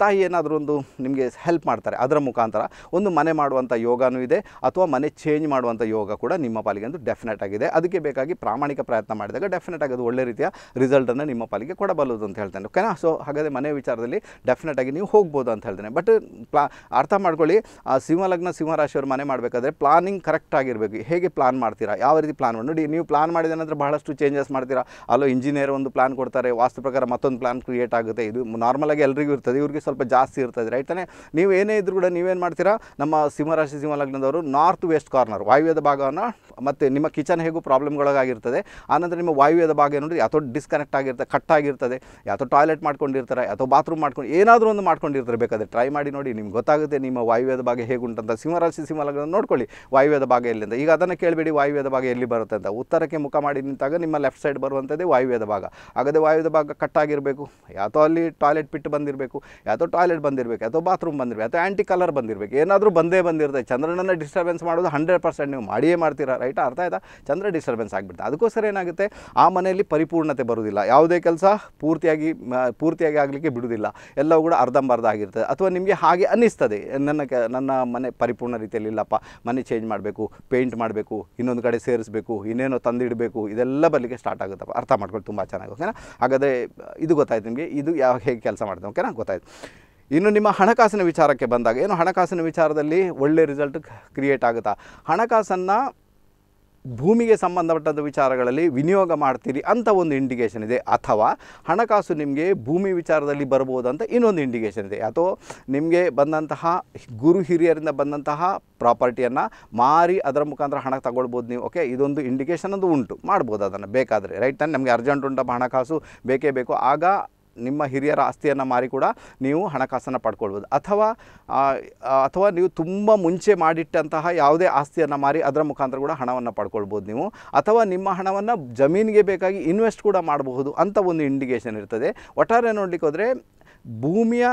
ತಾಯಿ ಏನಾದರೂ ಒಂದು ನಿಮಗೆ ಹೆಲ್ಪ್ ಮಾಡ್ತಾರೆ ಅದರ ಮುಖಾಂತರ ಒಂದು ಮನೆ ಮಾಡುವಂಥ ಯೋಗನೂ ಇದೆ ಅಥವಾ ಮನೆ ಚೇಂಜ್ ಮಾಡುವಂಥ ಯೋಗ ಕೂಡ ನಿಮ್ಮ ಪಾಲಿಗೆ ಒಂದು ಡೆಫಿನೆಟ್ ಆಗಿದೆ ಅದಕ್ಕೆ ಬೇಕಾಗಿ ಪ್ರಾಮಾಣಿಕ ಪ್ರಯತ್ನ ಮಾಡಿದಾಗ ಡೆಫಿನೆಟ್ ಅದು ಒಳ್ಳೆ ರೀತಿಯ ರಿಸಲ್ಟನ್ನು ನಿಮ್ಮ ಪಾಲಿಗೆ ಕೊಡಬಲ್ಲದು ಅಂತ ಹೇಳ್ತೇನೆ ಓಕೆನಾ ಸೊ ಹಾಗಾದರೆ ಮನೆ ವಿಚಾರದಲ್ಲಿ ಡೆಫಿನೆಟ್ ಆಗಿ ನೀವು ಹೋಗ್ಬೋದು ಅಂತ ಹೇಳ್ತೇನೆ ಬಟ್ ಪ್ಲಾ ಅರ್ಥ ಮಾಡ್ಕೊಳ್ಳಿ ಆ ಸಿಂಹಲಗ್ನ ಸಿಂಹರಾಶಿಯವರು ಮನೆ ಮಾಡಬೇಕಾದ್ರೆ ಪ್ಲಾನಿಂಗ್ ಕರೆಕ್ಟ್ ಆಗಿರಬೇಕು ಹೇಗೆ ಪ್ಲಾನ್ ಮಾಡ್ತೀರಾ ಯಾವ ರೀತಿ ಪ್ಲಾನ್ ಮಾಡಿ ನೋಡಿ ನೀವು ಪ್ಲಾನ್ ಮಾಡಿದ ನಂತರ ಬಹಳಷ್ಟು ಚೇಂಜಸ್ ಮಾಡ್ತೀರಾ ಅಲ್ಲೋ ಇಂಜಿನಿಯರ್ ಒಂದು ಪ್ಲಾನ್ ಕೊಡ್ತಾರೆ ವಾಸ್ತು ಪ್ರಕಾರ ಮತ್ತೊಂದು ಪ್ಲಾನ್ ಕ್ರಿಯೇಟ್ ಆಗುತ್ತೆ ಇದು ನಾರ್ಮಲಾಗಿ ಎಲ್ಲರಿಗೂ ಇರ್ತದೆ ಇವ್ರಿಗೆ ಸ್ವಲ್ಪ ಜಾಸ್ತಿ ಇರ್ತದೆ ರೈಟ್ ತಾನೇ ನೀವು ಏನೇ ಇದ್ರು ಕೂಡ ನೀವೇನು ಮಾಡ್ತೀರಾ ನಮ್ಮ ಸಿಂಹರಾಶಿ ಸಿಂಹ ಲಗ್ನದವರು ನಾರ್ತ್ ವೆಸ್ಟ್ ಕಾರ್ನರ್ ವಾಯುವ್ಯದ ಭಾಗವನ್ನು ಮತ್ತು ನಿಮ್ಮ ಕಿಚನ್ ಹೇಗೂ ಪ್ರಾಬ್ಲಮ್ಗಳಾಗಿರ್ತದೆ ಆನಂತರ ನಿಮ್ಮ ವಾಯುವ್ಯದ ಭಾಗ ಏನು ಯಾತೋ ಡಿಸ್ಕನೆಕ್ಟ್ ಆಗಿರ್ತದೆ ಕಟ್ ಆಗಿರ್ತದೆ ಯಾತೋ ಟಾಯ್ಲೆಟ್ ಮಾಡ್ಕೊಂಡಿರ್ತಾರೆ ಅಥವಾ ಬಾತ್ರೂಮ್ ಮಾಡ್ಕೊಂಡು ಏನಾದರೂ ಒಂದು ಮಾಡ್ಕೊಂಡಿರ್ತಾರೆ ಬೇಕಾದರೆ ಟ್ರೈ ಮಾಡಿ ನೋಡಿ ನಿಮ್ಗೆ ಗೊತ್ತಾಗುತ್ತೆ ನಿಮ್ಮ ವಾಯುವ್ಯದ ಭಾಗ ಉಂಟಂತ ಸಿಂಹರಾಶಿ ಸಿಂಹ ಲಗ್ನ ನೋಡ್ಕೊಳ್ಳಿ ವಾಯುವ್ಯದ ಭಾಗ ಎಲ್ಲಿಂದ ಈಗ ಅದನ್ನು ಕೇಳಬೇಡಿ ವಾಯುವ್ಯದ ಭಾಗ ಎಲ್ಲಿ ಬರುತ್ತೆ ಅಂತ ಉತ್ತರಕ್ಕೆ ಮುಖ ಮಾಡಿ ನಿಂತಾಗ ನಿಮ್ಮ ಲೆಫ್ಟ್ ಸೈಡ್ ಬರುವಂಥದ್ದೇ ವಾಯುವ್ಯದ ಭಾಗ ಆಗದೆ ವಾಯುವ್ಯದ ಭಾಗ ಕಟ್ಟಾಗಿರಬೇಕು ಯಾತೋ ಅಲ್ಲಿ ಟಾಯ್ಲೆಟ್ ಬಿಟ್ಟು ಬಂದಿರಬೇಕು ಅಥವಾ ಟಾಯ್ಲೆಟ್ ಬಂದಿರಬೇಕು ಅಥವಾ ಬಾತ್ರೂಮ್ ಬಂದಿರಬೇಕು ಅಥವಾ ಆ್ಯಂಟಿ ಕಲರ್ ಬಂದಿರಬೇಕು ಏನಾದರೂ ಬಂದೇ ಬಂದಿರುತ್ತೆ ಚಂದ್ರನನ್ನು ಡಿಸ್ಟರ್ಬೆನ್ಸ್ ಮಾಡೋದು ಹಂಡ್ರೆಡ್ ಪರ್ಸೆಂಟ್ ನೀವು ಮಾಡಿಯೇ ಮಾಡ್ತೀರಾ ರೈಟ್ ಅರ್ಥ ಆಯ್ತಾ ಚಂದ್ರ ಡಿಸ್ಟರ್ಬೆನ್ಸ್ ಆಗಿಬಿಡ್ತು ಅದಕ್ಕೋಸ್ಕರ ಏನಾಗುತ್ತೆ ಆ ಮನೆಯಲ್ಲಿ ಪರಿಪೂರ್ಣತೆ ಬರುವುದಿಲ್ಲ ಯಾವುದೇ ಕೆಲಸ ಪೂರ್ತಿಯಾಗಿ ಪೂರ್ತಿಯಾಗಿ ಆಗಲಿಕ್ಕೆ ಬಿಡುವುದಿಲ್ಲ ಎಲ್ಲವೂ ಕೂಡ ಅರ್ಧಂಬರ್ಧ ಆಗಿರ್ತದೆ ಅಥವಾ ನಿಮಗೆ ಹಾಗೆ ಅನ್ನಿಸ್ತದೆ ನನ್ನ ಕ ನನ್ನ ಮನೆ ಪರಿಪೂರ್ಣ ರೀತಿಯಲ್ಲಿ ಇಲ್ಲಪ್ಪ ಮನೆ ಚೇಂಜ್ ಮಾಡಬೇಕು ಪೇಂಟ್ ಮಾಡಬೇಕು ಇನ್ನೊಂದು ಕಡೆ ಸೇರಿಸಬೇಕು ಇನ್ನೇನೋ ತಂದಿಡಬೇಕು ಇದೆಲ್ಲ ಬರಲಿಕ್ಕೆ ಸ್ಟಾರ್ಟ್ ಆಗುತ್ತಪ್ಪ ಅರ್ಥ ಮಾಡ್ಕೊಂಡು ತುಂಬ ಚೆನ್ನಾಗಿ ಓಕೆನಾ ಹಾಗಾದರೆ ಇದು ಗೊತ್ತಾಯ್ತು ನಿಮಗೆ ಇದು ಯಾವ ಹೇಗೆ ಕೆಲಸ ಮಾಡ್ತೇವೆ ಓಕೆನಾ ಗೊತ್ತಾಯ್ತು ಇನ್ನು ನಿಮ್ಮ ಹಣಕಾಸಿನ ವಿಚಾರಕ್ಕೆ ಬಂದಾಗ ಏನು ಹಣಕಾಸಿನ ವಿಚಾರದಲ್ಲಿ ಒಳ್ಳೆ ರಿಸಲ್ಟ್ ಕ್ರಿಯೇಟ್ ಆಗುತ್ತಾ ಹಣಕಾಸನ್ನು ಭೂಮಿಗೆ ಸಂಬಂಧಪಟ್ಟದ ವಿಚಾರಗಳಲ್ಲಿ ವಿನಿಯೋಗ ಮಾಡ್ತೀರಿ ಅಂತ ಒಂದು ಇಂಡಿಕೇಷನ್ ಇದೆ ಅಥವಾ ಹಣಕಾಸು ನಿಮಗೆ ಭೂಮಿ ವಿಚಾರದಲ್ಲಿ ಬರ್ಬೋದು ಅಂತ ಇನ್ನೊಂದು ಇಂಡಿಕೇಷನ್ ಇದೆ ಅಥವಾ ನಿಮಗೆ ಬಂದಂತಹ ಗುರು ಹಿರಿಯರಿಂದ ಬಂದಂತಹ ಪ್ರಾಪರ್ಟಿಯನ್ನು ಮಾರಿ ಅದರ ಮುಖಾಂತರ ಹಣ ತಗೊಳ್ಬೋದು ನೀವು ಓಕೆ ಇದೊಂದು ಇಂಡಿಕೇಷನ್ ಅದು ಉಂಟು ಮಾಡ್ಬೋದು ಅದನ್ನು ಬೇಕಾದರೆ ರೈಟ್ ನಾನು ನಮಗೆ ಅರ್ಜೆಂಟ್ ಉಂಟಪ್ಪ ಹಣಕಾಸು ಬೇಕೇ ಬೇಕು ಆಗ ನಿಮ್ಮ ಹಿರಿಯರ ಆಸ್ತಿಯನ್ನು ಮಾರಿ ಕೂಡ ನೀವು ಹಣಕಾಸನ್ನು ಪಡ್ಕೊಳ್ಬೋದು ಅಥವಾ ಅಥವಾ ನೀವು ತುಂಬ ಮುಂಚೆ ಮಾಡಿಟ್ಟಂತಹ ಯಾವುದೇ ಆಸ್ತಿಯನ್ನು ಮಾರಿ ಅದರ ಮುಖಾಂತರ ಕೂಡ ಹಣವನ್ನು ಪಡ್ಕೊಳ್ಬೋದು ನೀವು ಅಥವಾ ನಿಮ್ಮ ಹಣವನ್ನು ಜಮೀನಿಗೆ ಬೇಕಾಗಿ ಇನ್ವೆಸ್ಟ್ ಕೂಡ ಮಾಡಬಹುದು ಅಂತ ಒಂದು ಇಂಡಿಕೇಷನ್ ಇರ್ತದೆ ಒಟ್ಟಾರೆ ನೋಡಲಿಕ್ಕೆ ಹೋದರೆ ಭೂಮಿಯ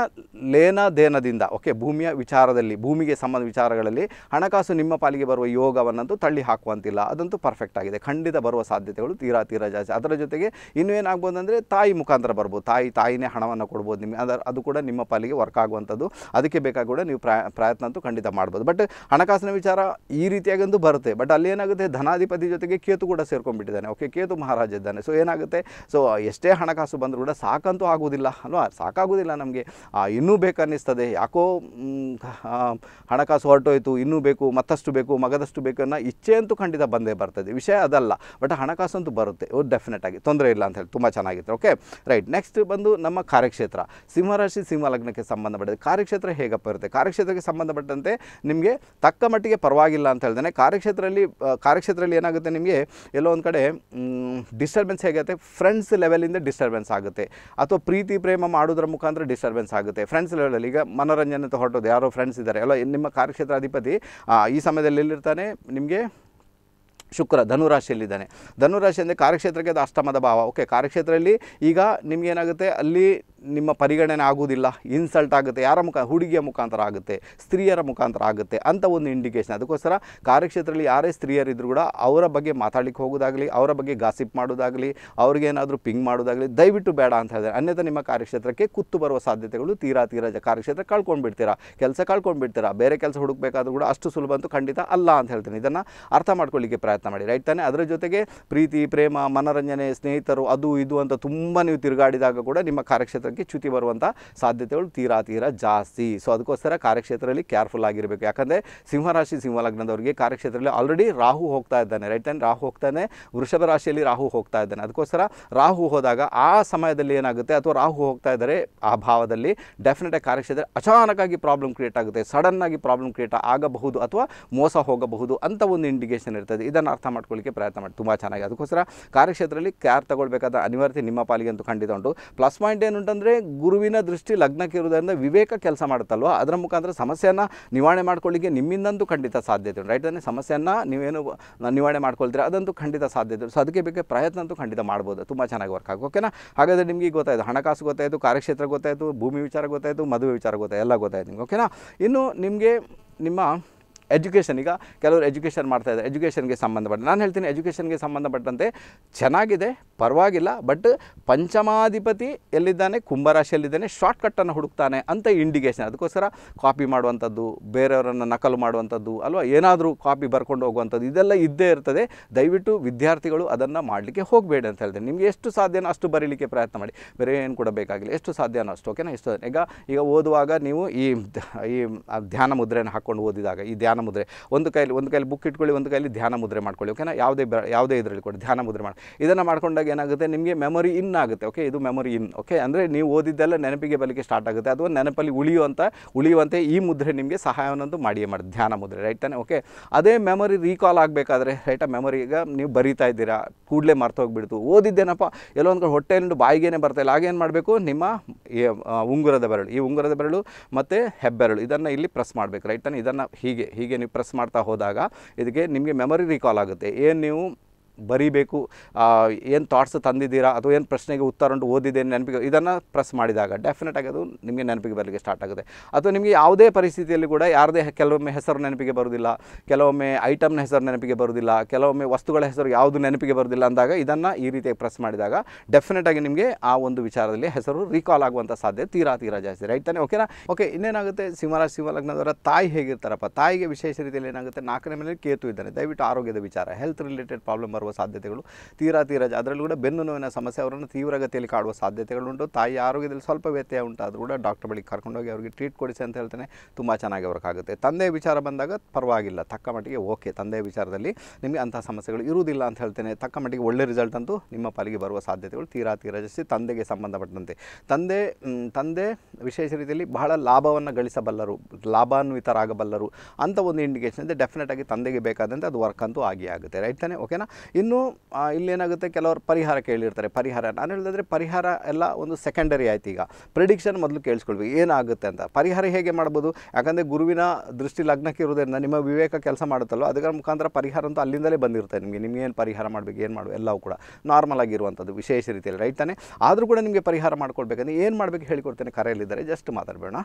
ದೇನದಿಂದ ಓಕೆ ಭೂಮಿಯ ವಿಚಾರದಲ್ಲಿ ಭೂಮಿಗೆ ಸಂಬಂಧ ವಿಚಾರಗಳಲ್ಲಿ ಹಣಕಾಸು ನಿಮ್ಮ ಪಾಲಿಗೆ ಬರುವ ಯೋಗವನ್ನಂತೂ ತಳ್ಳಿ ಹಾಕುವಂತಿಲ್ಲ ಅದಂತೂ ಪರ್ಫೆಕ್ಟ್ ಆಗಿದೆ ಖಂಡಿತ ಬರುವ ಸಾಧ್ಯತೆಗಳು ತೀರಾ ತೀರಾ ಜಾಸ್ತಿ ಅದರ ಜೊತೆಗೆ ಇನ್ನೂ ಏನಾಗ್ಬೋದು ಅಂದರೆ ತಾಯಿ ಮುಖಾಂತರ ಬರ್ಬೋದು ತಾಯಿ ತಾಯಿನೇ ಹಣವನ್ನು ಕೊಡ್ಬೋದು ನಿಮಗೆ ಅದರ ಅದು ಕೂಡ ನಿಮ್ಮ ಪಾಲಿಗೆ ವರ್ಕ್ ಆಗುವಂಥದ್ದು ಅದಕ್ಕೆ ಬೇಕಾಗಿ ಕೂಡ ನೀವು ಪ್ರಯತ್ನ ಅಂತೂ ಖಂಡಿತ ಮಾಡ್ಬೋದು ಬಟ್ ಹಣಕಾಸಿನ ವಿಚಾರ ಈ ರೀತಿಯಾಗಂತೂ ಬರುತ್ತೆ ಬಟ್ ಅಲ್ಲಿ ಏನಾಗುತ್ತೆ ಧನಾಧಿಪತಿ ಜೊತೆಗೆ ಕೇತು ಕೂಡ ಸೇರ್ಕೊಂಡ್ಬಿಟ್ಟಿದ್ದಾನೆ ಓಕೆ ಕೇತು ಮಹಾರಾಜ ಇದ್ದಾನೆ ಸೊ ಏನಾಗುತ್ತೆ ಸೊ ಎಷ್ಟೇ ಹಣಕಾಸು ಬಂದರೂ ಕೂಡ ಸಾಕಂತೂ ಆಗುವುದಿಲ್ಲ ಅಲ್ವಾ ಸಾಕಾಗುವುದಿಲ್ಲ ಸಿಗುವುದಿಲ್ಲ ನಮಗೆ ಇನ್ನೂ ಬೇಕನ್ನಿಸ್ತದೆ ಯಾಕೋ ಹಣಕಾಸು ಹೊರಟೋಯ್ತು ಇನ್ನೂ ಬೇಕು ಮತ್ತಷ್ಟು ಬೇಕು ಮಗದಷ್ಟು ಬೇಕು ಅನ್ನೋ ಇಚ್ಛೆ ಅಂತೂ ಖಂಡಿತ ಬಂದೇ ಬರ್ತದೆ ವಿಷಯ ಅದಲ್ಲ ಬಟ್ ಹಣಕಾಸು ಅಂತೂ ಬರುತ್ತೆ ಡೆಫಿನೆಟ್ ಆಗಿ ತೊಂದರೆ ಇಲ್ಲ ಅಂತ ಹೇಳಿ ತುಂಬ ಚೆನ್ನಾಗಿತ್ತು ಓಕೆ ರೈಟ್ ನೆಕ್ಸ್ಟ್ ಬಂದು ನಮ್ಮ ಕಾರ್ಯಕ್ಷೇತ್ರ ಸಿಂಹರಾಶಿ ಸಿಂಹ ಲಗ್ನಕ್ಕೆ ಸಂಬಂಧಪಟ್ಟಿದೆ ಕಾರ್ಯಕ್ಷೇತ್ರ ಹೇಗಪ್ಪ ಇರುತ್ತೆ ಕಾರ್ಯಕ್ಷೇತ್ರಕ್ಕೆ ಸಂಬಂಧಪಟ್ಟಂತೆ ನಿಮಗೆ ತಕ್ಕ ಮಟ್ಟಿಗೆ ಪರವಾಗಿಲ್ಲ ಅಂತ ಹೇಳ್ದೇನೆ ಕಾರ್ಯಕ್ಷೇತ್ರದಲ್ಲಿ ಕಾರ್ಯಕ್ಷೇತ್ರದಲ್ಲಿ ಏನಾಗುತ್ತೆ ನಿಮಗೆ ಎಲ್ಲೋ ಒಂದು ಕಡೆ ಡಿಸ್ಟರ್ಬೆನ್ಸ್ ಹೇಗಾಗುತ್ತೆ ಫ್ರೆಂಡ್ಸ್ ಲೆವೆಲಿಂದ ಡಿಸ್ಟರ್ಬೆನ್ಸ್ ಆಗುತ್ತೆ ಅಥವಾ ಪ್ರೀತಿ ಪ್ರೇಮ ಮಾಡೋದ್ರ ಮುಖ ಮುಖಾಂತರ ಡಿಸ್ಟರ್ಬೆನ್ಸ್ ಆಗುತ್ತೆ ಫ್ರೆಂಡ್ಸ್ ಲೆವೆಲಲ್ಲಿ ಈಗ ಮನೋರಂಜನೆ ಅಂತ ಹೊರಟೋದು ಯಾರೋ ಫ್ರೆಂಡ್ಸ್ ಇದ್ದಾರೆ ಎಲ್ಲ ನಿಮ್ಮ ಕಾರ್ಯಕ್ಷೇತ್ರ ಅಧಿಪತಿ ಈ ಸಮಯದಲ್ಲಿ ಎಲ್ಲಿರ್ತಾನೆ ನಿಮಗೆ ಶುಕ್ರ ಧನುರಾಶಿಯಲ್ಲಿದ್ದಾನೆ ಧನುರಾಶಿ ಅಂದರೆ ಕಾರ್ಯಕ್ಷೇತ್ರಕ್ಕೆ ಅದು ಅಷ್ಟಮದ ಭಾವ ಓಕೆ ಕಾರ್ಯಕ್ಷೇತ್ರದಲ್ಲಿ ಈಗ ನಿಮಗೇನಾಗುತ್ತೆ ಅಲ್ಲಿ ನಿಮ್ಮ ಪರಿಗಣನೆ ಆಗುವುದಿಲ್ಲ ಇನ್ಸಲ್ಟ್ ಆಗುತ್ತೆ ಯಾರ ಮುಖ ಹುಡುಗಿಯ ಮುಖಾಂತರ ಆಗುತ್ತೆ ಸ್ತ್ರೀಯರ ಮುಖಾಂತರ ಆಗುತ್ತೆ ಅಂತ ಒಂದು ಇಂಡಿಕೇಶನ್ ಅದಕ್ಕೋಸ್ಕರ ಕಾರ್ಯಕ್ಷೇತ್ರದಲ್ಲಿ ಯಾರೇ ಸ್ತ್ರೀಯರಿದ್ದರೂ ಕೂಡ ಅವರ ಬಗ್ಗೆ ಮಾತಾಡಲಿಕ್ಕೆ ಹೋಗೋದಾಗಲಿ ಅವರ ಬಗ್ಗೆ ಗಾಸಿಪ್ ಮಾಡೋದಾಗಲಿ ಏನಾದರೂ ಪಿಂಗ್ ಮಾಡೋದಾಗಲಿ ದಯವಿಟ್ಟು ಬೇಡ ಅಂತ ಹೇಳಿದರೆ ಅನ್ಯಥಾ ನಿಮ್ಮ ಕಾರ್ಯಕ್ಷೇತ್ರಕ್ಕೆ ಕುತ್ತು ಬರುವ ಸಾಧ್ಯತೆಗಳು ತೀರಾ ತೀರಾ ಕಾರ್ಯಕ್ಷೇತ್ರ ಕಳ್ಕೊಂಡ್ಬಿಡ್ತೀರಾ ಕೆಲಸ ಕಳ್ಕೊಂಡ್ಬಿಡ್ತೀರಾ ಬೇರೆ ಕೆಲಸ ಹುಡುಕಬೇಕಾದ್ರೂ ಕೂಡ ಅಷ್ಟು ಸುಲಭ ಅಂತೂ ಖಂಡಿತ ಅಲ್ಲ ಅಂತ ಹೇಳ್ತೀನಿ ಇದನ್ನು ಅರ್ಥ ಮಾಡ್ಕೊಳ್ಳಿಕ್ಕೆ ಪ್ರಯತ್ನ ಮಾಡಿ ರೈಟ್ ತಾನೆ ಅದರ ಜೊತೆಗೆ ಪ್ರೀತಿ ಪ್ರೇಮ ಮನರಂಜನೆ ಸ್ನೇಹಿತರು ಅದು ಇದು ಅಂತ ತುಂಬ ನೀವು ತಿರುಗಾಡಿದಾಗ ಕೂಡ ನಿಮ್ಮ ಕಾರ್ಯಕ್ಷೇತ್ರ ಜಾತಕಕ್ಕೆ ಚ್ಯುತಿ ಬರುವಂಥ ಸಾಧ್ಯತೆಗಳು ತೀರಾ ತೀರಾ ಜಾಸ್ತಿ ಸೊ ಅದಕ್ಕೋಸ್ಕರ ಕಾರ್ಯಕ್ಷೇತ್ರದಲ್ಲಿ ಕೇರ್ಫುಲ್ ಆಗಿರಬೇಕು ಯಾಕಂದರೆ ಸಿಂಹರಾಶಿ ಸಿಂಹ ಕಾರ್ಯಕ್ಷೇತ್ರದಲ್ಲಿ ಆಲ್ರೆಡಿ ರಾಹು ಹೋಗ್ತಾ ಇದ್ದಾನೆ ರೈಟ್ ಆ್ಯಂಡ್ ರಾಹು ಹೋಗ್ತಾನೆ ವೃಷಭ ರಾಶಿಯಲ್ಲಿ ರಾಹು ಹೋಗ್ತಾ ಇದ್ದಾನೆ ಅದಕ್ಕೋಸ್ಕರ ರಾಹು ಹೋದಾಗ ಆ ಸಮಯದಲ್ಲಿ ಏನಾಗುತ್ತೆ ಅಥವಾ ರಾಹು ಹೋಗ್ತಾ ಇದ್ದಾರೆ ಆ ಭಾವದಲ್ಲಿ ಡೆಫಿನೆಟಾಗಿ ಕಾರ್ಯಕ್ಷೇತ್ರ ಅಚಾನಕ್ಕಾಗಿ ಪ್ರಾಬ್ಲಮ್ ಕ್ರಿಯೇಟ್ ಆಗುತ್ತೆ ಸಡನ್ನಾಗಿ ಪ್ರಾಬ್ಲಮ್ ಕ್ರಿಯೇಟ್ ಆಗಬಹುದು ಅಥವಾ ಮೋಸ ಹೋಗಬಹುದು ಅಂತ ಒಂದು ಇಂಡಿಕೇಶನ್ ಇರ್ತದೆ ಇದನ್ನು ಅರ್ಥ ಮಾಡ್ಕೊಳ್ಳಿಕ್ಕೆ ಪ್ರಯತ್ನ ಮಾಡಿ ತುಂಬ ಚೆನ್ನಾಗಿ ಅದಕ್ಕೋಸ್ಕರ ಕಾರ್ಯಕ್ಷೇತ್ರದಲ್ಲಿ ಕೇರ್ ತಗೊಳ್ಬೇಕಾದ ಅನಿವಾರ್ಯತೆ ನಿಮ್ಮ ಪಾಲಿಗೆ ಅಂತೂ ಖಂಡಿತ ಉಂಟು ಪ್ಲಸ್ ಪಾಯಿಂಟ್ ಏನು ಅಂದರೆ ಗುರುವಿನ ದೃಷ್ಟಿ ಲಗ್ನಕ್ಕೆ ಇರುವುದರಿಂದ ವಿವೇಕ ಕೆಲಸ ಮಾಡುತ್ತಲ್ವ ಅದರ ಮುಖಾಂತರ ಸಮಸ್ಯೆಯನ್ನು ನಿವಾರಣೆ ಮಾಡ್ಕೊಳ್ಳಿಕ್ಕೆ ನಿಮ್ಮಿಂದಂತೂ ಖಂಡಿತ ಸಾಧ್ಯತೆ ರೈಟ್ ಅಂದರೆ ಸಮಸ್ಯೆಯನ್ನು ನೀವೇನು ನಿವಾರಣೆ ಮಾಡ್ಕೊಳ್ತೀರಿ ಅದಂತೂ ಖಂಡಿತ ಸಾಧ್ಯತೆ ಸೊ ಅದಕ್ಕೆ ಬೇಕಾದ ಪ್ರಯತ್ನ ಅಂತೂ ಖಂಡಿತ ಮಾಡ್ಬೋದು ತುಂಬ ಚೆನ್ನಾಗಿ ವರ್ಕ್ ಆಗಿ ಓಕೆನಾ ಹಾಗಾದರೆ ನಿಮಗೆ ಗೊತ್ತಾಯಿತು ಹಣಕಾಸು ಗೊತ್ತಾಯಿತು ಕಾರ್ಯಕ್ಷೇತ್ರ ಗೊತ್ತಾಯಿತು ಭೂಮಿ ವಿಚಾರ ಗೊತ್ತಾಯಿತು ಮದುವೆ ವಿಚಾರ ಗೊತ್ತಾಯಿತು ಎಲ್ಲ ಗೊತ್ತಾಯಿತು ನಿಮ್ಗೆ ಓಕೆನಾ ಇನ್ನು ನಿಮಗೆ ನಿಮ್ಮ ಎಜುಕೇಷನ್ ಈಗ ಕೆಲವರು ಎಜುಕೇಷನ್ ಮಾಡ್ತಾ ಇದ್ದಾರೆ ಎಜುಕೇಷನ್ಗೆ ಸಂಬಂಧಪಟ್ಟ ನಾನು ಹೇಳ್ತೀನಿ ಎಜುಕೇಷನ್ಗೆ ಸಂಬಂಧಪಟ್ಟಂತೆ ಚೆನ್ನಾಗಿದೆ ಪರವಾಗಿಲ್ಲ ಬಟ್ ಪಂಚಮಾಧಿಪತಿ ಎಲ್ಲಿದ್ದಾನೆ ಕುಂಭರಾಶಿಯಲ್ಲಿದ್ದಾನೆ ಶಾರ್ಟ್ಕಟ್ಟನ್ನು ಹುಡುಕ್ತಾನೆ ಅಂತ ಇಂಡಿಕೇಷನ್ ಅದಕ್ಕೋಸ್ಕರ ಕಾಪಿ ಮಾಡುವಂಥದ್ದು ಬೇರೆಯವರನ್ನು ನಕಲು ಮಾಡುವಂಥದ್ದು ಅಲ್ವಾ ಏನಾದರೂ ಕಾಪಿ ಬರ್ಕೊಂಡು ಹೋಗುವಂಥದ್ದು ಇದೆಲ್ಲ ಇದ್ದೇ ಇರ್ತದೆ ದಯವಿಟ್ಟು ವಿದ್ಯಾರ್ಥಿಗಳು ಅದನ್ನು ಮಾಡಲಿಕ್ಕೆ ಹೋಗಬೇಡಿ ಅಂತ ಹೇಳ್ತೇನೆ ನಿಮಗೆ ಎಷ್ಟು ಸಾಧ್ಯನೋ ಅಷ್ಟು ಬರೀಲಿಕ್ಕೆ ಪ್ರಯತ್ನ ಮಾಡಿ ಬೇರೆ ಏನು ಕೂಡ ಬೇಕಾಗಿಲ್ಲ ಎಷ್ಟು ಸಾಧ್ಯನೋ ಅಷ್ಟು ಓಕೆನಾ ಎಷ್ಟು ಈಗ ಈಗ ಓದುವಾಗ ನೀವು ಈ ಈ ಧ್ಯಾನ ಮುದ್ರೆಯನ್ನು ಹಾಕ್ಕೊಂಡು ಓದಿದಾಗ ಈ ಧ್ಯಾನ ಧ್ಯಾನ ಮುದ್ರೆ ಒಂದು ಕೈಲಿ ಒಂದು ಕೈಲಿ ಬುಕ್ ಇಟ್ಕೊಳ್ಳಿ ಒಂದು ಕೈಯಲ್ಲಿ ಧ್ಯಾನ ಮುದ್ರೆ ಮಾಡ್ಕೊಳ್ಳಿ ಓಕೆನಾ ಯಾವುದೇ ಬ ಯಾವುದೇ ಇದರಲ್ಲಿ ಕೊಡಿ ಧ್ಯಾನ ಮುದ್ರೆ ಮಾಡಿ ಇದನ್ನು ಮಾಡ್ಕೊಂಡಾಗ ಏನಾಗುತ್ತೆ ನಿಮಗೆ ಮೆಮೊರಿ ಇನ್ ಆಗುತ್ತೆ ಓಕೆ ಇದು ಮೆಮೊರಿ ಇನ್ ಓಕೆ ಅಂದರೆ ನೀವು ಓದಿದ್ದೆಲ್ಲ ನೆನಪಿಗೆ ಬಲಿಕೆ ಸ್ಟಾರ್ಟ್ ಆಗುತ್ತೆ ಅಥವಾ ನೆನಪಲ್ಲಿ ಉಳಿಯುವಂಥ ಉಳಿಯುವಂತೆ ಈ ಮುದ್ರೆ ನಿಮಗೆ ಸಹಾಯವನ್ನೊಂದು ಮಾಡಿಯೇ ಮಾಡಿ ಧ್ಯಾನ ಮುದ್ರೆ ರೈಟ್ ತಾನೆ ಓಕೆ ಅದೇ ಮೆಮೊರಿ ರೀಕಾಲ್ ಆಗಬೇಕಾದ್ರೆ ರೈಟ್ ಆ ಮೆಮೊರಿ ಈಗ ನೀವು ಬರೀತಾ ಇದ್ದೀರಾ ಕೂಡಲೇ ಹೋಗಿಬಿಡ್ತು ಓದಿದ್ದೇನಪ್ಪ ಎಲ್ಲೋ ಒಂದು ಕಡೆ ಹೊಟ್ಟೆಯಿಂದ ಬಾಯಿಗೇನೆ ಇಲ್ಲ ಆಗೇನು ಮಾಡಬೇಕು ನಿಮ್ಮ ಉಂಗುರದ ಬೆರಳು ಈ ಉಂಗುರದ ಬೆರಳು ಮತ್ತು ಹೆಬ್ಬೆರಳು ಇದನ್ನು ಇಲ್ಲಿ ಪ್ರೆಸ್ ಮಾಡಬೇಕು ರೈಟ್ ತಾನೆ ಇದನ್ನು ಹೀಗೆ ಹೀಗೆ ಹೀಗೆ ನೀವು ಪ್ರೆಸ್ ಮಾಡ್ತಾ ಹೋದಾಗ ಇದಕ್ಕೆ ನಿಮಗೆ ಮೆಮೊರಿ ರೀಕಾಲ್ ಆಗುತ್ತೆ ಏನು ನೀವು ಬರೀಬೇಕು ಏನು ಥಾಟ್ಸ್ ತಂದಿದ್ದೀರಾ ಅಥವಾ ಏನು ಪ್ರಶ್ನೆಗೆ ಉತ್ತರ ಉಂಟು ಓದಿದ್ದೇನೆ ನೆನಪಿಗೆ ಇದನ್ನು ಪ್ರೆಸ್ ಮಾಡಿದಾಗ ಡೆಫಿನೆಟ್ ಆಗಿ ಅದು ನಿಮಗೆ ನೆನಪಿಗೆ ಬರಲಿಕ್ಕೆ ಸ್ಟಾರ್ಟ್ ಆಗುತ್ತೆ ಅಥವಾ ನಿಮಗೆ ಯಾವುದೇ ಪರಿಸ್ಥಿತಿಯಲ್ಲಿ ಕೂಡ ಯಾರದೇ ಕೆಲವೊಮ್ಮೆ ಹೆಸರು ನೆನಪಿಗೆ ಬರೋದಿಲ್ಲ ಕೆಲವೊಮ್ಮೆ ಐಟಮ್ನ ಹೆಸರು ನೆನಪಿಗೆ ಬರುವುದಿಲ್ಲ ಕೆಲವೊಮ್ಮೆ ವಸ್ತುಗಳ ಹೆಸರು ಯಾವುದು ನೆನಪಿಗೆ ಬರೋದಿಲ್ಲ ಅಂದಾಗ ಇದನ್ನು ಈ ರೀತಿಯಾಗಿ ಪ್ರೆಸ್ ಮಾಡಿದಾಗ ಡೆಫಿನೆಟಾಗಿ ಆಗಿ ನಿಮಗೆ ಆ ಒಂದು ವಿಚಾರದಲ್ಲಿ ಹೆಸರು ರೀಕಾಲ್ ಆಗುವಂಥ ಸಾಧ್ಯತೆ ತೀರಾ ತೀರಾ ಜಾಸ್ತಿ ರೈಟ್ ತಾನೆ ಓಕೆನಾ ಓಕೆ ಇನ್ನೇನಾಗುತ್ತೆ ಸಿಂಹರಾಜ್ ಸಿಂಹಲಗ್ನದವರ ತಾಯಿ ಹೇಗಿರ್ತಾರಪ್ಪ ತಾಯಿಗೆ ವಿಶೇಷ ರೀತಿಯಲ್ಲಿ ಏನಾಗುತ್ತೆ ನಾಲ್ಕನೇ ಮೇಲೆ ಕೇತು ಇದ್ದಾನೆ ದಯವಿಟ್ಟು ಆರೋಗ್ಯದ ವಿಚಾರ ಹೆಲ್ತ್ ರಿಲೇಟೆಡ್ ಪ್ರಾಬ್ಲಮ್ ಬರುವ ಕಾಡುವ ಸಾಧ್ಯತೆಗಳು ತೀರಾ ತೀರ ಅದರಲ್ಲೂ ಕೂಡ ಬೆನ್ನು ನೋವಿನ ಸಮಸ್ಯೆ ಅವರನ್ನು ತೀವ್ರಗತಿಯಲ್ಲಿ ಕಾಡುವ ಸಾಧ್ಯತೆಗಳುಂಟು ತಾಯಿ ಆರೋಗ್ಯದಲ್ಲಿ ಸ್ವಲ್ಪ ವ್ಯತ್ಯಯ ಉಂಟಾದರೂ ಕೂಡ ಡಾಕ್ಟರ್ ಬಳಿ ಕರ್ಕೊಂಡೋಗಿ ಅವರಿಗೆ ಟ್ರೀಟ್ ಕೊಡಿಸಿ ಅಂತ ಹೇಳ್ತೇನೆ ತುಂಬ ಚೆನ್ನಾಗಿ ಅವ್ರಿಗಾಗುತ್ತೆ ತಂದೆ ವಿಚಾರ ಬಂದಾಗ ಪರವಾಗಿಲ್ಲ ತಕ್ಕ ಮಟ್ಟಿಗೆ ಓಕೆ ತಂದೆ ವಿಚಾರದಲ್ಲಿ ನಿಮಗೆ ಅಂತಹ ಸಮಸ್ಯೆಗಳು ಇರುವುದಿಲ್ಲ ಅಂತ ಹೇಳ್ತೇನೆ ತಕ್ಕ ಮಟ್ಟಿಗೆ ಒಳ್ಳೆ ರಿಸಲ್ಟ್ ಅಂತೂ ನಿಮ್ಮ ಪಾಲಿಗೆ ಬರುವ ಸಾಧ್ಯತೆಗಳು ತೀರಾ ತೀರ ತಂದೆಗೆ ಸಂಬಂಧಪಟ್ಟಂತೆ ತಂದೆ ತಂದೆ ವಿಶೇಷ ರೀತಿಯಲ್ಲಿ ಬಹಳ ಲಾಭವನ್ನು ಗಳಿಸಬಲ್ಲರು ಲಾಭಾನ್ವಿತರಾಗಬಲ್ಲರು ಅಂತ ಒಂದು ಇಂಡಿಕೇಶನ್ ಇದೆ ಡೆಫಿನೆಟ್ ಆಗಿ ತಂದೆಗೆ ಬೇಕಾದಂತೆ ಅದು ವರ್ಕ್ ಅಂತೂ ಆಗಿ ಆಗುತ್ತೆ ರೈಟ್ ತಾನೆ ಓಕೆನಾ ಇನ್ನು ಇಲ್ಲೇನಾಗುತ್ತೆ ಕೆಲವರು ಪರಿಹಾರ ಕೇಳಿರ್ತಾರೆ ಪರಿಹಾರ ನಾನು ಹೇಳಿದ್ರೆ ಪರಿಹಾರ ಎಲ್ಲ ಒಂದು ಸೆಕೆಂಡರಿ ಆಯ್ತು ಈಗ ಪ್ರಿಡಿಕ್ಷನ್ ಮೊದಲು ಕೇಳಿಸ್ಕೊಳ್ಬೇಕು ಏನಾಗುತ್ತೆ ಅಂತ ಪರಿಹಾರ ಹೇಗೆ ಮಾಡ್ಬೋದು ಯಾಕಂದರೆ ಗುರುವಿನ ದೃಷ್ಟಿ ಲಗ್ನಕ್ಕೆ ಇರೋದರಿಂದ ನಿಮ್ಮ ವಿವೇಕ ಕೆಲಸ ಮಾಡುತ್ತಲ್ಲೋ ಅದರ ಮುಖಾಂತರ ಪರಿಹಾರ ಅಂತೂ ಅಲ್ಲಿಂದಲೇ ಬಂದಿರುತ್ತೆ ನಿಮಗೆ ನಿಮಗೇನು ಪರಿಹಾರ ಮಾಡಬೇಕು ಏನು ಮಾಡಬೇಕು ಎಲ್ಲವೂ ಕೂಡ ನಾರ್ಮಲ್ ಆಗಿರುವಂಥದ್ದು ವಿಶೇಷ ರೀತಿಯಲ್ಲಿ ರೈಟ್ ತಾನೆ ಆದರೂ ಕೂಡ ನಿಮಗೆ ಪರಿಹಾರ ಮಾಡ್ಕೊಳ್ಬೇಕಂದ್ರೆ ಏನು ಮಾಡಬೇಕು ಹೇಳಿಕೊಡ್ತೇನೆ ಕರೆಯಲ್ಲಿದ್ದಾರೆ ಜಸ್ಟ್ ಮಾತಾಡಬೇಡ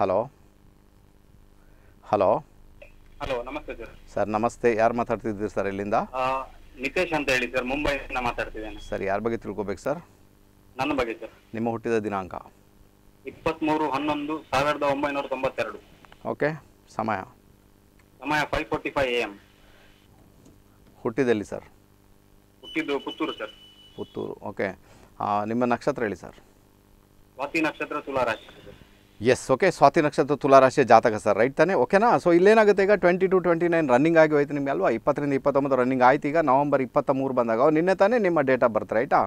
ಹಲೋ ಹಲೋ ಹಲೋ ನಮಸ್ತೆ ಸರ್ ನಮಸ್ತೆ ಯಾರು ಮಾತಾಡ್ತಿದ್ದೀರಿ ಸರ್ ಇಲ್ಲಿಂದ ನಿತೇಶ್ ಅಂತ ಹೇಳಿ ಸರ್ ಮುಂಬೈಯಿಂದ ಮಾತಾಡ್ತಿದ್ದೇನೆ ಸರ್ ಯಾರ ಬಗ್ಗೆ ತಿಳ್ಕೊಬೇಕು ಸರ್ ನನ್ನ ಬಗ್ಗೆ ಸರ್ ನಿಮ್ಮ ಹುಟ್ಟಿದ ದಿನಾಂಕ ಇಪ್ಪತ್ತ್ಮೂರು ಹನ್ನೊಂದು ಸಾವಿರದ ಒಂಬೈನೂರ ತೊಂಬತ್ತೆರಡು ಓಕೆ ಸಮಯ ಸಮಯ five forty five A M ಹುಟ್ಟಿದಲ್ಲಿ ಸರ್ ಹುಟ್ಟಿದ್ದು ಪುತ್ತೂರು ಸರ್ ಪುತ್ತೂರು ಓಕೆ ನಿಮ್ಮ ನಕ್ಷತ್ರ ಹೇಳಿ ಸರ್ ವಾತಿ ನಕ್ಷತ್ರ ತುಲಾರಾಶಿ ಎಸ್ ಓಕೆ ಸ್ವಾತಿ ನಕ್ಷತ್ರ ತುಲಾರಾಶಿಯ ಜಾತಕ ಸರ್ ರೈಟ್ ತಾನೆ ಓಕೆನಾ ಸೊ ಇಲ್ಲೇನಾಗುತ್ತೆ ಈಗ twenty two twenty nine running ಆಗಿ ಹೋಯ್ತು ನಿಮಗೆ ಅಲ್ವಾ ಇಪ್ಪತ್ತರಿಂದ ಇಪ್ಪತ್ತೊಂಬತ್ತು ರನ್ನಿಂಗ್ ಆಯ್ತು ಈಗ ನವಂಬರ್ ಇಪ್ಪತ್ತ ಮೂರು ಬಂದಾಗ ನಿನ್ನೆ ತಾನೇ ನಿಮ್ಮ ಡೇಟಾ ಆಫ್ ಬರ್ತ್ ರೈಟಾ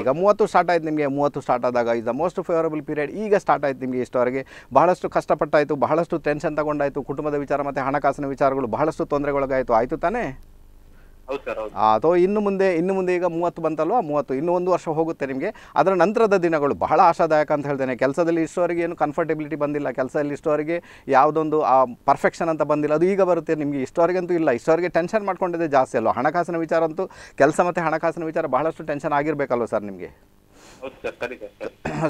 ಈಗ ಮೂವತ್ತು ಸ್ಟಾರ್ಟ್ ಆಯ್ತು ನಿಮಗೆ ಮೂವತ್ತು ಸ್ಟಾರ್ಟ್ ಆದಾಗ is the most favourable period ಈಗ ಸ್ಟಾರ್ಟ್ ಆಯ್ತು ನಿಮಗೆ ಇಷ್ಟವರೆಗೆ ಬಹಳಷ್ಟು ಕಷ್ಟಪಟ್ಟಾಯಿತು ಬಹಳಷ್ಟು ಟೆನ್ಷನ್ ತಗೊಂಡಾಯಿತು ಕುಟುಂಬದ ವಿಚಾರ ಮತ್ತು ಹಣಕಾಸಿನ ವಿಚಾರಗಳು ಬಹಳಷ್ಟು ತೊಂದರೆಗೊಳಗಾಯಿತು ಆಯಿತು ತಾನೇ ಅದು ಇನ್ನು ಮುಂದೆ ಇನ್ನು ಮುಂದೆ ಈಗ ಮೂವತ್ತು ಬಂತಲ್ವ ಮೂವತ್ತು ಇನ್ನು ಒಂದು ವರ್ಷ ಹೋಗುತ್ತೆ ನಿಮಗೆ ಅದರ ನಂತರದ ದಿನಗಳು ಬಹಳ ಆಶಾದಾಯಕ ಅಂತ ಹೇಳ್ತೇನೆ ಕೆಲಸದಲ್ಲಿ ಇಷ್ಟೋರಿಗೆ ಏನು ಕಂಫರ್ಟೆಬಿಲಿಟಿ ಬಂದಿಲ್ಲ ಕೆಲಸದಲ್ಲಿ ಇಷ್ಟೋರಿಗೆ ಯಾವುದೊಂದು ಆ ಪರ್ಫೆಕ್ಷನ್ ಅಂತ ಬಂದಿಲ್ಲ ಅದು ಈಗ ಬರುತ್ತೆ ನಿಮಗೆ ಇಷ್ಟೋರಿಗಂತೂ ಇಲ್ಲ ಇಷ್ಟೋರಿಗೆ ಟೆನ್ಷನ್ ಮಾಡ್ಕೊಂಡಿದ್ದೆ ಜಾಸ್ತಿ ಅಲ್ವ ಹಣಕಾಸಿನ ವಿಚಾರ ಅಂತೂ ಕೆಲಸ ಮತ್ತು ಹಣಕಾಸಿನ ವಿಚಾರ ಬಹಳಷ್ಟು ಟೆನ್ಷನ್ ಆಗಿರಬೇಕಲ್ವ ಸರ್ ನಿಮಗೆ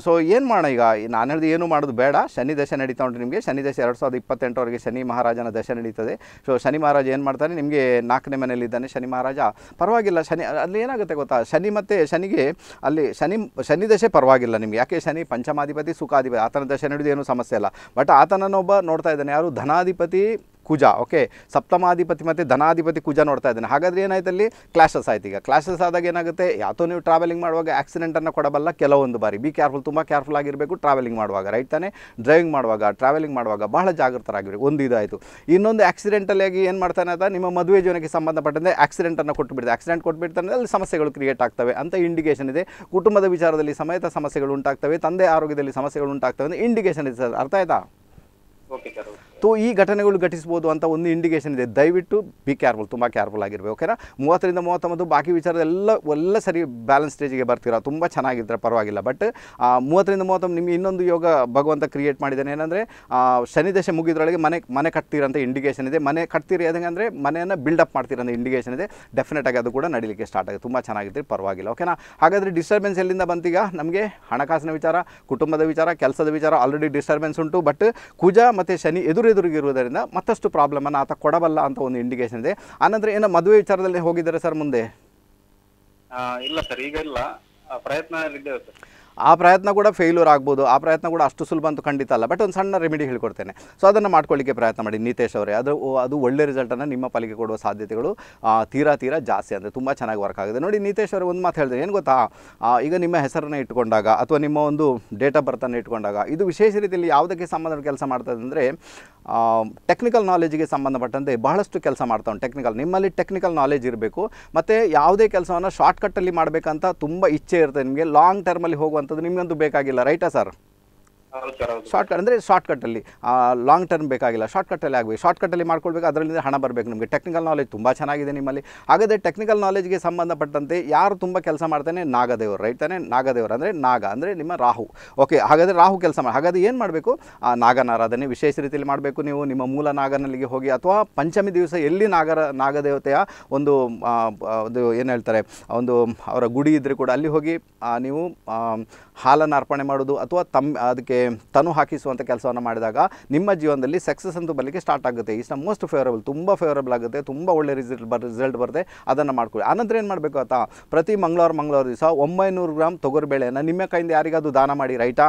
ಸೊ ಏನು ಮಾಡೋಣ ಈಗ ನಾನು ಹೇಳಿದ ಏನು ಮಾಡೋದು ಬೇಡ ಶನಿ ದಶೆ ನಡೀತಾ ಉಂಟು ನಿಮಗೆ ಶನಿ ದಶೆ ಎರಡು ಸಾವಿರದ ಇಪ್ಪತ್ತೆಂಟರವರೆಗೆ ಶನಿ ಮಹಾರಾಜನ ದಶೆ ನಡೀತದೆ ಸೊ ಶನಿ ಮಹಾರಾಜ ಏನು ಮಾಡ್ತಾನೆ ನಿಮಗೆ ನಾಲ್ಕನೇ ಮನೆಯಲ್ಲಿದ್ದಾನೆ ಶನಿ ಮಹಾರಾಜ ಪರವಾಗಿಲ್ಲ ಶನಿ ಅಲ್ಲಿ ಏನಾಗುತ್ತೆ ಗೊತ್ತಾ ಶನಿ ಮತ್ತು ಶನಿಗೆ ಅಲ್ಲಿ ಶನಿ ಶನಿ ದಶೆ ಪರವಾಗಿಲ್ಲ ನಿಮಗೆ ಯಾಕೆ ಶನಿ ಪಂಚಮಾಧಿಪತಿ ಸುಖಾಧಿಪತಿ ಆತನ ದಶೆ ನಡೆದು ಏನು ಸಮಸ್ಯೆ ಇಲ್ಲ ಬಟ್ ಆತನನ್ನೊಬ್ಬ ನೋಡ್ತಾ ಇದ್ದಾನೆ ಯಾರು ಧನಾಧಿಪತಿ ಕುಜ ಓಕೆ ಸಪ್ತಮಾಧಿಪತಿ ಮತ್ತು ಧನಾಧಿಪತಿ ಕುಜ ನೋಡ್ತಾ ಇದ್ದಾನೆ ಹಾಗಾದರೆ ಏನಾಯ್ತು ಅಲ್ಲಿ ಕ್ಲಾಶಸ್ ಆಯ್ತು ಈಗ ಕ್ಲಾಶಸ್ ಆದಾಗ ಏನಾಗುತ್ತೆ ಯಾತೋ ನೀವು ಟ್ರಾವೆಲಿಂಗ್ ಮಾಡುವಾಗ ಆಕ್ಸಿಡೆಂಟನ್ನು ಕೊಡಬಲ್ಲ ಕೆಲವೊಂದು ಬಾರಿ ಬಿ ಕೇರ್ಫುಲ್ ತುಂಬ ಕೇರ್ಫುಲ್ ಆಗಿರಬೇಕು ಟ್ರಾವೆಲಿಂಗ್ ಮಾಡುವಾಗ ರೈಟ್ ತಾನೇ ಡ್ರೈವಿಂಗ್ ಮಾಡುವಾಗ ಟ್ರಾವೆಲಿಂಗ್ ಮಾಡುವಾಗ ಬಹಳ ಜಾಗೃತರಾಗಿರಬೇಕು ಒಂದು ಇದಾಯಿತು ಇನ್ನೊಂದು ಆಕ್ಸಿಡೆಂಟಲ್ಲಾಗಿ ಏನು ಮಾಡ್ತಾನೆ ಅಂತ ನಿಮ್ಮ ಮದುವೆ ಜೀವನಕ್ಕೆ ಸಂಬಂಧಪಟ್ಟಂತೆ ಆಕ್ಸಿಡೆಂಟನ್ನು ಕೊಟ್ಟುಬಿಡ್ತದೆ ಆಕ್ಸಿಡೆಂಟ್ ಕೊಟ್ಬಿಡ್ತಾನೆ ಅಲ್ಲಿ ಸಮಸ್ಯೆಗಳು ಕ್ರಿಯೇಟ್ ಆಗ್ತವೆ ಅಂತ ಇಂಡಿಕೇಶನ್ ಇದೆ ಕುಟುಂಬದ ವಿಚಾರದಲ್ಲಿ ಸಮೇತ ಸಮಸ್ಯೆಗಳು ಉಂಟಾಗ್ತವೆ ತಂದೆ ಆರೋಗ್ಯದಲ್ಲಿ ಸಮಸ್ಯೆಗಳು ಉಂಟಾಗ್ತವೆ ಅಂತ ಇಂಡಿಕೇಶನ್ ಇದೆ ಸರ್ ಅರ್ಥ ಆಯ್ತಾ ಓಕೆ ಸರ್ ಸೊ ಈ ಘಟನೆಗಳು ಘಟಿಸ್ಬೋದು ಅಂತ ಒಂದು ಇಂಡಿಕೇಷನ್ ಇದೆ ದಯವಿಟ್ಟು ಬಿ ಕೇರ್ಫುಲ್ ತುಂಬ ಕೇರ್ಫುಲ್ ಆಗಿರ್ಬೇಕು ಓಕೆನಾ ಮೂವತ್ತರಿಂದ ಮೂವತ್ತೊಂಬತ್ತು ಬಾಕಿ ವಿಚಾರದೆಲ್ಲ ಎಲ್ಲ ಸರಿ ಬ್ಯಾಲೆನ್ಸ್ ಸ್ಟೇಜಿಗೆ ಬರ್ತೀರಾ ತುಂಬ ಚೆನ್ನಾಗಿದ್ದರೆ ಪರವಾಗಿಲ್ಲ ಬಟ್ ಮೂವತ್ತರಿಂದ ಮೂವತ್ತೊಂದು ನಿಮ್ಗೆ ಇನ್ನೊಂದು ಯೋಗ ಭಗವಂತ ಕ್ರಿಯೇಟ್ ಮಾಡಿದ್ದಾನೆ ಏನಂದರೆ ಶನಿ ದಶೆ ಮುಗಿದ್ರೊಳಗೆ ಮನೆ ಮನೆ ಕಟ್ತೀರಂತ ಇಂಡಿಕೇಶನ್ ಇದೆ ಮನೆ ಕಟ್ತೀರಿ ಅಂದರೆ ಮನೆಯನ್ನು ಬಿಲ್ಡಪ್ ಮಾಡ್ತೀರಂತ ಇಂಡಿಕೇಶನ್ ಇದೆ ಡೆಫಿನೆಟಾಗಿ ಅದು ಕೂಡ ನಡೀಲಿಕ್ಕೆ ಸ್ಟಾರ್ಟ್ ಆಗುತ್ತೆ ತುಂಬ ಚೆನ್ನಾಗಿದ್ದರೆ ಪರವಾಗಿಲ್ಲ ಓಕೆನಾ ಹಾಗಾದರೆ ಡಿಸ್ಟರ್ಬೆನ್ಸ್ ಎಲ್ಲಿಂದ ಬಂತೀಗ ನಮಗೆ ಹಣಕಾಸಿನ ವಿಚಾರ ಕುಟುಂಬದ ವಿಚಾರ ಕೆಲಸದ ವಿಚಾರ ಆಲ್ರೆಡಿ ಡಿಸ್ಟರ್ಬೆನ್ಸ್ ಉಂಟು ಬಟ್ ಕುಜ ಮತ್ತು ಶನಿ ಎದುರು ಎದುರಿಗಿರುವುದರಿಂದ ಮತ್ತಷ್ಟು ಪ್ರಾಬ್ಲಮನ್ನು ಆತ ಕೊಡಬಲ್ಲ ಅಂತ ಒಂದು ಇಂಡಿಕೇಶನ್ ಇದೆ ಆನಂತರ ಏನೋ ಮದುವೆ ವಿಚಾರದಲ್ಲಿ ಹೋಗಿದ್ದಾರೆ ಸರ್ ಮುಂದೆ ಇಲ್ಲ ಸರ್ ಈಗ ಇಲ್ಲ ಪ್ರಯತ್ನ ಇದ್ದೇವೆ ಸರ್ ಆ ಪ್ರಯತ್ನ ಕೂಡ ಫೇಲ್ಯೂರ್ ಆಗ್ಬೋದು ಆ ಪ್ರಯತ್ನ ಕೂಡ ಅಷ್ಟು ಸುಲಭ ಅಂತ ಖಂಡಿತ ಅಲ್ಲ ಬಟ್ ಒಂದು ಸಣ್ಣ ರೆಮಿಡಿ ಹೇಳ್ಕೊಡ್ತೇನೆ ಸೊ ಅದನ್ನು ಮಾಡ್ಕೊಳ್ಳಿಕ್ಕೆ ಪ್ರಯತ್ನ ಮಾಡಿ ನಿತೇಶ್ ಅವರೇ ಅದು ಅದು ಒಳ್ಳೆ ರಿಸಲ್ಟನ್ನು ನಿಮ್ಮ ಪಾಲಿಗೆ ಕೊಡುವ ಸಾಧ್ಯತೆಗಳು ತೀರಾ ತೀರಾ ಜಾಸ್ತಿ ಅಂದರೆ ತುಂಬ ಚೆನ್ನಾಗಿ ವರ್ಕ್ ಆಗಿದೆ ನೋಡಿ ನೀತೇಶ್ ಅವರು ಒಂದು ಮಾತು ಹೇಳಿದ್ರೆ ಏನು ಗೊತ್ತಾ ಈಗ ನಿಮ್ಮ ಹೆಸರನ್ನು ಇಟ್ಕೊಂಡಾಗ ಅಥವಾ ನಿಮ್ಮ ಒಂದು ಡೇಟ್ ಆಫ್ ಬರ್ತನ್ನು ಇಟ್ಕೊಂಡಾಗ ಇದು ವಿಶೇಷ ರೀತಿಯಲ್ಲಿ ಯಾವುದಕ್ಕೆ ಸಂಬಂಧ ಕೆಲಸ ಮಾಡ್ತದೆ ಅಂದರೆ ಟೆಕ್ನಿಕಲ್ ನಾಲೆಜ್ಗೆ ಸಂಬಂಧಪಟ್ಟಂತೆ ಬಹಳಷ್ಟು ಕೆಲಸ ಮಾಡ್ತಾವೆ ಟೆಕ್ನಿಕಲ್ ನಿಮ್ಮಲ್ಲಿ ಟೆಕ್ನಿಕಲ್ ನಾಲೆಜ್ ಇರಬೇಕು ಮತ್ತು ಯಾವುದೇ ಕೆಲಸವನ್ನು ಶಾರ್ಟ್ಕಟ್ಟಲ್ಲಿ ಮಾಡಬೇಕಂತ ತುಂಬ ಇಚ್ಛೆ ಇರುತ್ತೆ ನಿಮಗೆ ಲಾಂಗ್ ಟರ್ಮಲ್ಲಿ ಹೋಗುವಂಥ ಇರುವಂಥದ್ದು ನಿಮಗಂತೂ ಬೇಕಾಗಿಲ್ಲ ರೈಟಾ ಸರ್ ಶಾರ್ಟ್ಕಟ್ ಅಂದರೆ ಶಾರ್ಟ್ಕಟ್ಟಲ್ಲಿ ಲಾಂಗ್ ಟರ್ಮ್ ಬೇಕಾಗಿಲ್ಲ ಶಾರ್ಟ್ ಕಟ್ಟಲ್ಲಿ ಆಗಬೇಕು ಶಾರ್ಟ್ ಮಾಡ್ಕೊಳ್ಬೇಕು ಅದರಲ್ಲಿ ಹಣ ಬರಬೇಕು ನಿಮಗೆ ಟೆಕ್ನಿಕಲ್ ನಾಲೆಜ್ ತುಂಬ ಚೆನ್ನಾಗಿದೆ ನಿಮ್ಮಲ್ಲಿ ಹಾಗಾದರೆ ಟೆಕ್ನಿಕಲ್ ನಾಲೆಜ್ಗೆ ಸಂಬಂಧಪಟ್ಟಂತೆ ಯಾರು ತುಂಬ ಕೆಲಸ ಮಾಡ್ತಾನೆ ನಾಗದೇವರು ರೈಟ್ ನಾಗದೇವರು ಅಂದರೆ ನಾಗ ಅಂದರೆ ನಿಮ್ಮ ರಾಹು ಓಕೆ ಹಾಗಾದರೆ ರಾಹು ಕೆಲಸ ಮಾಡಿ ಹಾಗಾದರೆ ಏನು ಮಾಡಬೇಕು ಆ ನಾಗನಾರಾಧನೆ ವಿಶೇಷ ರೀತಿಯಲ್ಲಿ ಮಾಡಬೇಕು ನೀವು ನಿಮ್ಮ ಮೂಲ ನಾಗನಲ್ಲಿಗೆ ಹೋಗಿ ಅಥವಾ ಪಂಚಮಿ ದಿವಸ ಎಲ್ಲಿ ನಾಗರ ನಾಗದೇವತೆಯ ಒಂದು ಒಂದು ಏನು ಹೇಳ್ತಾರೆ ಒಂದು ಅವರ ಗುಡಿ ಇದ್ದರೆ ಕೂಡ ಅಲ್ಲಿ ಹೋಗಿ ನೀವು ಹಾಲನ್ನು ಅರ್ಪಣೆ ಮಾಡೋದು ಅಥವಾ ತಮ್ಮ ಅದಕ್ಕೆ ತನು ಹಾಕಿಸುವಂಥ ಕೆಲಸವನ್ನು ಮಾಡಿದಾಗ ನಿಮ್ಮ ಜೀವನದಲ್ಲಿ ಸಕ್ಸಸ್ ಅಂತೂ ಬರಲಿಕ್ಕೆ ಸ್ಟಾರ್ಟ್ ಆಗುತ್ತೆ ಇಟ್ಸ್ ಮೋಸ್ಟ್ ಫೇವರಬಲ್ ತುಂಬ ಫೇವರಬಲ್ ಆಗುತ್ತೆ ತುಂಬ ಒಳ್ಳೆ ರಿಸಲ್ಟ್ ಬರ್ ರಿಸಲ್ಟ್ ಬರುತ್ತೆ ಅದನ್ನು ಮಾಡ್ಕೊಳ್ಳಿ ಆನಂತರ ಏನು ಮಾಡಬೇಕು ಆತ ಪ್ರತಿ ಮಂಗಳವಾರ ಮಂಗಳವಾರ ದಿವಸ ಒಂಬೈನೂರು ಗ್ರಾಮ್ ತೊಗರಿಬೇಳೆಯನ್ನು ನಿಮ್ಮ ಕೈಯಿಂದ ಯಾರಿಗಾದರೂ ದಾನ ಮಾಡಿ ರೈಟಾ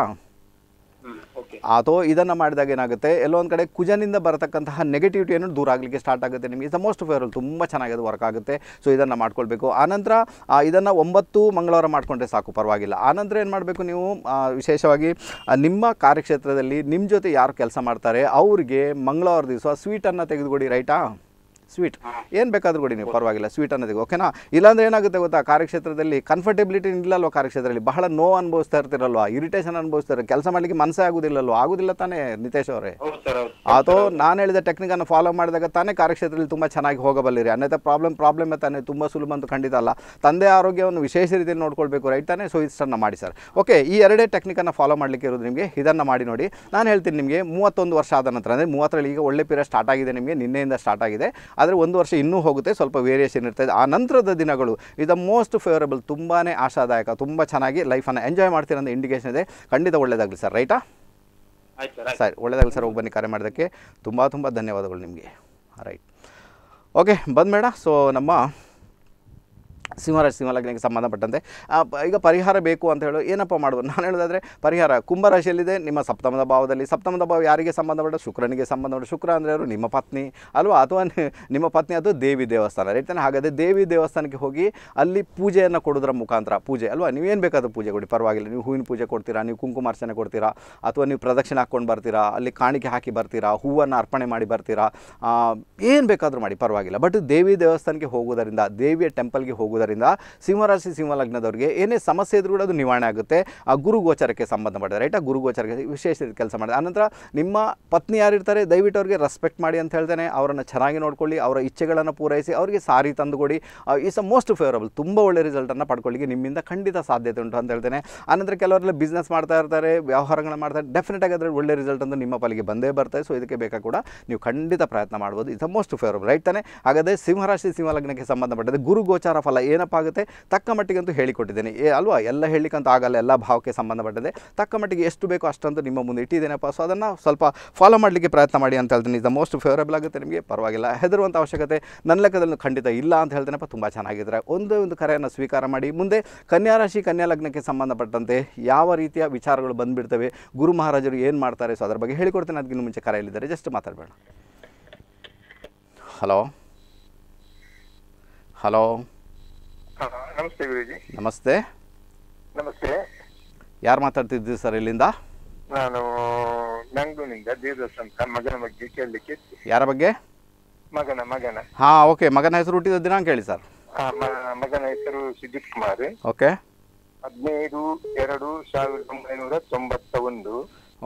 ಅಥವಾ ಇದನ್ನು ಮಾಡಿದಾಗ ಏನಾಗುತ್ತೆ ಎಲ್ಲೊಂದು ಕಡೆ ಕುಜನಿಂದ ಬರತಕ್ಕಂತಹ ನೆಗೆಟಿವಿಟಿಯನ್ನು ದೂರ ಆಗಲಿಕ್ಕೆ ಸ್ಟಾರ್ಟ್ ಆಗುತ್ತೆ ನಿಮಗೆ ದ ಮೋಸ್ಟ್ ಫೇವರಲ್ ತುಂಬ ಚೆನ್ನಾಗಿ ಅದು ವರ್ಕ್ ಆಗುತ್ತೆ ಸೊ ಇದನ್ನು ಮಾಡ್ಕೊಳ್ಬೇಕು ಆನಂತರ ಇದನ್ನು ಒಂಬತ್ತು ಮಂಗಳವಾರ ಮಾಡಿಕೊಂಡ್ರೆ ಸಾಕು ಪರವಾಗಿಲ್ಲ ಆನಂತರ ಏನು ಮಾಡಬೇಕು ನೀವು ವಿಶೇಷವಾಗಿ ನಿಮ್ಮ ಕಾರ್ಯಕ್ಷೇತ್ರದಲ್ಲಿ ನಿಮ್ಮ ಜೊತೆ ಯಾರು ಕೆಲಸ ಮಾಡ್ತಾರೆ ಅವರಿಗೆ ಮಂಗಳವಾರ ದಿವಸ ಸ್ವೀಟನ್ನು ತೆಗೆದುಕೊಡಿ ರೈಟಾ ಸ್ವೀಟ್ ಏನು ಬೇಕಾದರೂ ಕೊಡಿ ನೀವು ಪರವಾಗಿಲ್ಲ ಸ್ವೀಟ್ ಅನ್ನೋದಕ್ಕೆ ಓಕೆನಾ ಇಲ್ಲಾಂದ್ರೆ ಏನಾಗುತ್ತೆ ಗೊತ್ತಾ ಕಾರ್ಯಕ್ಷೇತ್ರದಲ್ಲಿ ಕಂಫರ್ಟೆಬಿಲಿಟಿ ಇಲ್ಲಲ್ವ ಕಾರ್ಯಕ್ಷೇತ್ರದಲ್ಲಿ ಬಹಳ ನೋವು ಅನುಭವಿಸ್ತಾ ಇರ್ತಿರಲ್ವ ಇರಿಟೇಷನ್ ಅನುಭವಿಸ್ತಾರೆ ಕೆಲಸ ಮಾಡಲಿಕ್ಕೆ ಮನಸ್ಸೇ ಆಗುದಿಲ್ಲಲ್ವ ಆಗುದಿಲ್ಲ ತಾನೇ ನಿತೇಶ್ ಅವರೇ ಅಥವಾ ನಾನು ಹೇಳಿದ ಟೆಕ್ನಿಕ್ ಫಾಲೋ ಮಾಡಿದಾಗ ತಾನೇ ಕಾರ್ಯಕ್ಷೇತ್ರದಲ್ಲಿ ತುಂಬ ಚೆನ್ನಾಗಿ ಹೋಗಬಲ್ಲಿರಿ ಅನ್ನತ ಪ್ರಾಬ್ಲಮ್ ಪ್ರಾಬ್ಲಮ್ ತಾನೇ ತುಂಬ ಸುಲಭ ಅಂತ ಖಂಡಿತ ಅಲ್ಲ ತಂದೆ ಆರೋಗ್ಯವನ್ನು ವಿಶೇಷ ರೀತಿಯಲ್ಲಿ ನೋಡ್ಕೊಳ್ಬೇಕು ರೈಟ್ ತಾನೇ ಸೊ ಇಷ್ಟನ್ನು ಮಾಡಿ ಸರ್ ಓಕೆ ಈ ಎರಡೇ ಟೆಕ್ನಿಕನ್ನು ಫಾಲೋ ಮಾಡಲಿಕ್ಕೆ ಇರೋದು ನಿಮಗೆ ಇದನ್ನು ಮಾಡಿ ನೋಡಿ ನಾನು ಹೇಳ್ತೀನಿ ನಿಮಗೆ ಮೂವತ್ತೊಂದು ವರ್ಷ ಆದ ನಂತರ ಅಂದರೆ ಮೂವತ್ತರಲ್ಲಿ ಈಗ ಒಳ್ಳೆ ಪೀರಿಯಡ್ ಸ್ಟಾರ್ಟ್ ಆಗಿದೆ ನಿಮಗೆ ನಿನ್ನೆಯಿಂದ ಸ್ಟಾರ್ಟ್ ಆಗಿದೆ ಆದರೆ ಒಂದು ವರ್ಷ ಇನ್ನೂ ಹೋಗುತ್ತೆ ಸ್ವಲ್ಪ ವೇರಿಯೇಷನ್ ಇರ್ತದೆ ಆ ನಂತರದ ದಿನಗಳು ಇದು ಮೋಸ್ಟ್ ಫೇವರೇಬಲ್ ತುಂಬಾ ಆಶಾದಾಯಕ ತುಂಬ ಚೆನ್ನಾಗಿ ಲೈಫನ್ನು ಎಂಜಾಯ್ ಮಾಡ್ತೀರಂತ ಅಂತ ಇಂಡಿಕೇಷನ್ ಇದೆ ಖಂಡಿತ ಒಳ್ಳೆಯದಾಗಲಿ ಸರ್ ರೈಟಾ ಸರಿ ಒಳ್ಳೆಯದಾಗಲಿ ಸರ್ ಹೋಗಿ ಬನ್ನಿ ಕರೆ ಮಾಡೋದಕ್ಕೆ ತುಂಬ ತುಂಬ ಧನ್ಯವಾದಗಳು ನಿಮಗೆ ರೈಟ್ ಓಕೆ ಬಂದ ಮೇಡ ಸೊ ನಮ್ಮ ಸಿಂಹರಾಜ ಸಿಂಹಲಗ್ನಕ್ಕೆ ಸಂಬಂಧಪಟ್ಟಂತೆ ಈಗ ಪರಿಹಾರ ಬೇಕು ಅಂತ ಹೇಳೋ ಏನಪ್ಪ ಮಾಡೋದು ನಾನು ಹೇಳೋದಾದ್ರೆ ಪರಿಹಾರ ಕುಂಭರಾಶಿಯಲ್ಲಿದೆ ನಿಮ್ಮ ಸಪ್ತಮದ ಭಾವದಲ್ಲಿ ಸಪ್ತಮದ ಭಾವ ಯಾರಿಗೆ ಸಂಬಂಧಪಟ್ಟ ಶುಕ್ರನಿಗೆ ಸಂಬಂಧಪಟ್ಟ ಶುಕ್ರ ಅಂದರೆ ಅವರು ನಿಮ್ಮ ಪತ್ನಿ ಅಲ್ವಾ ಅಥವಾ ನಿಮ್ಮ ಪತ್ನಿ ಅದು ದೇವಿ ದೇವಸ್ಥಾನ ರೈತಾನೆ ಹಾಗಾದರೆ ದೇವಿ ದೇವಸ್ಥಾನಕ್ಕೆ ಹೋಗಿ ಅಲ್ಲಿ ಪೂಜೆಯನ್ನು ಕೊಡೋದ್ರ ಮುಖಾಂತರ ಪೂಜೆ ಅಲ್ವಾ ನೀವೇನು ಬೇಕಾದರೂ ಪೂಜೆ ಕೊಡಿ ಪರವಾಗಿಲ್ಲ ನೀವು ಹೂವಿನ ಪೂಜೆ ಕೊಡ್ತೀರಾ ನೀವು ಕುಂಕುಮಾರ್ಚನೆ ಕೊಡ್ತೀರಾ ಅಥವಾ ನೀವು ಪ್ರದಕ್ಷಿಣೆ ಹಾಕ್ಕೊಂಡು ಬರ್ತೀರಾ ಅಲ್ಲಿ ಕಾಣಿಕೆ ಹಾಕಿ ಬರ್ತೀರಾ ಹೂವನ್ನು ಅರ್ಪಣೆ ಮಾಡಿ ಬರ್ತೀರಾ ಏನು ಬೇಕಾದರೂ ಮಾಡಿ ಪರವಾಗಿಲ್ಲ ಬಟ್ ದೇವಿ ದೇವಸ್ಥಾನಕ್ಕೆ ಹೋಗೋದರಿಂದ ದೇವಿಯ ಟೆಂಪಲ್ಗೆ ಹೋಗೋದು ಆಗುವುದರಿಂದ ಸಿಂಹರಾಶಿ ಸಿಂಹ ಲಗ್ನದವರಿಗೆ ಏನೇ ಸಮಸ್ಯೆ ಇದ್ರೂ ಕೂಡ ಅದು ನಿವಾರಣೆ ಆಗುತ್ತೆ ಆ ಗುರು ಗೋಚರಕ್ಕೆ ಸಂಬಂಧಪಟ್ಟಿದೆ ರೈಟ್ ಆ ಗುರು ಗೋಚರಕ್ಕೆ ವಿಶೇಷ ಕೆಲಸ ಮಾಡಿದೆ ಆನಂತರ ನಿಮ್ಮ ಪತ್ನಿ ಯಾರಿರ್ತಾರೆ ದಯವಿಟ್ಟು ಅವರಿಗೆ ರೆಸ್ಪೆಕ್ಟ್ ಮಾಡಿ ಅಂತ ಹೇಳ್ತೇನೆ ಅವರನ್ನು ಚೆನ್ನಾಗಿ ನೋಡ್ಕೊಳ್ಳಿ ಅವರ ಇಚ್ಛೆಗಳನ್ನು ಪೂರೈಸಿ ಅವರಿಗೆ ಸಾರಿ ತಂದುಕೊಡಿ ಇಸ್ ಅ ಮೋಸ್ಟ್ ಫೇವರಬಲ್ ತುಂಬ ಒಳ್ಳೆ ರಿಸಲ್ಟನ್ನು ಪಡ್ಕೊಳ್ಳಿ ನಿಮ್ಮಿಂದ ಖಂಡಿತ ಸಾಧ್ಯತೆ ಉಂಟು ಅಂತ ಹೇಳ್ತೇನೆ ಆನಂತರ ಕೆಲವರೆಲ್ಲ ಬಿಸ್ನೆಸ್ ಮಾಡ್ತಾ ಇರ್ತಾರೆ ವ್ಯವಹಾರಗಳನ್ನ ಮಾಡ್ತಾರೆ ಆಗಿ ಅದರಲ್ಲಿ ಒಳ್ಳೆ ರಿಸಲ್ಟ್ ಅಂತ ನಿಮ್ಮ ಪಾಲಿಗೆ ಬಂದೇ ಬರ್ತದೆ ಸೊ ಇದಕ್ಕೆ ಬೇಕಾ ಕೂಡ ನೀವು ಖಂಡಿತ ಪ್ರಯತ್ನ ಮಾಡ್ಬೋದು is a most favourable right ತಾನೆ ಹಾಗಾದರೆ ಸಿಂಹರಾಶಿ ಸಿಂಹ ಲಗ್ನಕ್ಕೆ ಸಂಬಂಧಪಟ್ಟಂತೆ ಗುರು ಗೋಚಾರ ಫಲ ಏನಪ್ಪ ಆಗುತ್ತೆ ತಕ್ಕ ಅಂತೂ ಹೇಳಿಕೊಟ್ಟಿದ್ದೇನೆ ಏ ಅಲ್ವಾ ಎಲ್ಲ ಹೇಳಿಕಂತ ಆಗಲ್ಲ ಎಲ್ಲ ಭಾವಕ್ಕೆ ಸಂಬಂಧಪಟ್ಟಿದೆ ತಕ್ಕ ಮಟ್ಟಿಗೆ ಎಷ್ಟು ಬೇಕೋ ಅಷ್ಟಂತೂ ನಿಮ್ಮ ಮುಂದೆ ಇಟ್ಟಿದ್ದೇನೆಪ್ಪ ಸೊ ಅದನ್ನು ಸ್ವಲ್ಪ ಫಾಲೋ ಮಾಡಲಿಕ್ಕೆ ಪ್ರಯತ್ನ ಮಾಡಿ ಅಂತ ಹೇಳ್ತೀನಿ ಇಸ್ ದ ಮೋಸ್ಟ್ ಫೇವರೇಬಲ್ ಆಗುತ್ತೆ ನಿಮಗೆ ಪರವಾಗಿಲ್ಲ ಹೆದರುವಂಥ ಅವಶ್ಯಕತೆ ನನ್ನ ಲೆಕ್ಕದಲ್ಲಿ ಖಂಡಿತ ಇಲ್ಲ ಅಂತ ಹೇಳ್ತೇನೆಪ್ಪ ತುಂಬ ಚೆನ್ನಾಗಿದ್ದಾರೆ ಒಂದೇ ಒಂದು ಕರೆಯನ್ನು ಸ್ವೀಕಾರ ಮಾಡಿ ಮುಂದೆ ಕನ್ಯಾ ರಾಶಿ ಕನ್ಯಾ ಲಗ್ನಕ್ಕೆ ಸಂಬಂಧಪಟ್ಟಂತೆ ಯಾವ ರೀತಿಯ ವಿಚಾರಗಳು ಬಂದುಬಿಡ್ತವೆ ಗುರು ಮಹಾರಾಜರು ಏನು ಮಾಡ್ತಾರೆ ಸೊ ಅದರ ಬಗ್ಗೆ ಹೇಳಿಕೊಡ್ತೇನೆ ಅದಕ್ಕಿಂತ ಮುಂಚೆ ಕರೆಯಲ್ಲಿದ್ದಾರೆ ಜಸ್ಟ್ ಮಾತಾಡಬೇಡ ಹಲೋ ಹಲೋ ನಮಸ್ತೆ ಗುರುಜಿ ನಮಸ್ತೆ ನಮಸ್ತೆ ಯಾರು ಮಾತಾಡ್ತಿದ್ದೀವಿ ಸರ್ ಇಲ್ಲಿಂದ ನಾನು ಮಂಗಳೂರಿನಿಂದ ದೇವದಾಸ್ ಮಗನ ಬಗ್ಗೆ ಕೇಳಲಿಕ್ಕೆ ಯಾರ ಬಗ್ಗೆ ಮಗನ ಮಗನ ಹಾ ಓಕೆ ಮಗನ ಹೆಸರು ಹುಟ್ಟಿದ ದಿನಾಂಕ ಹೇಳಿ ಸರ್ ಮಗನ ಹೆಸರು ಸುಜಿತ್ ಕುಮಾರ್ ಓಕೆ ಹದಿನೈದು ಎರಡು ಸಾವಿರದ ಒಂಬೈನೂರ ತೊಂಬತ್ತ ಒಂದು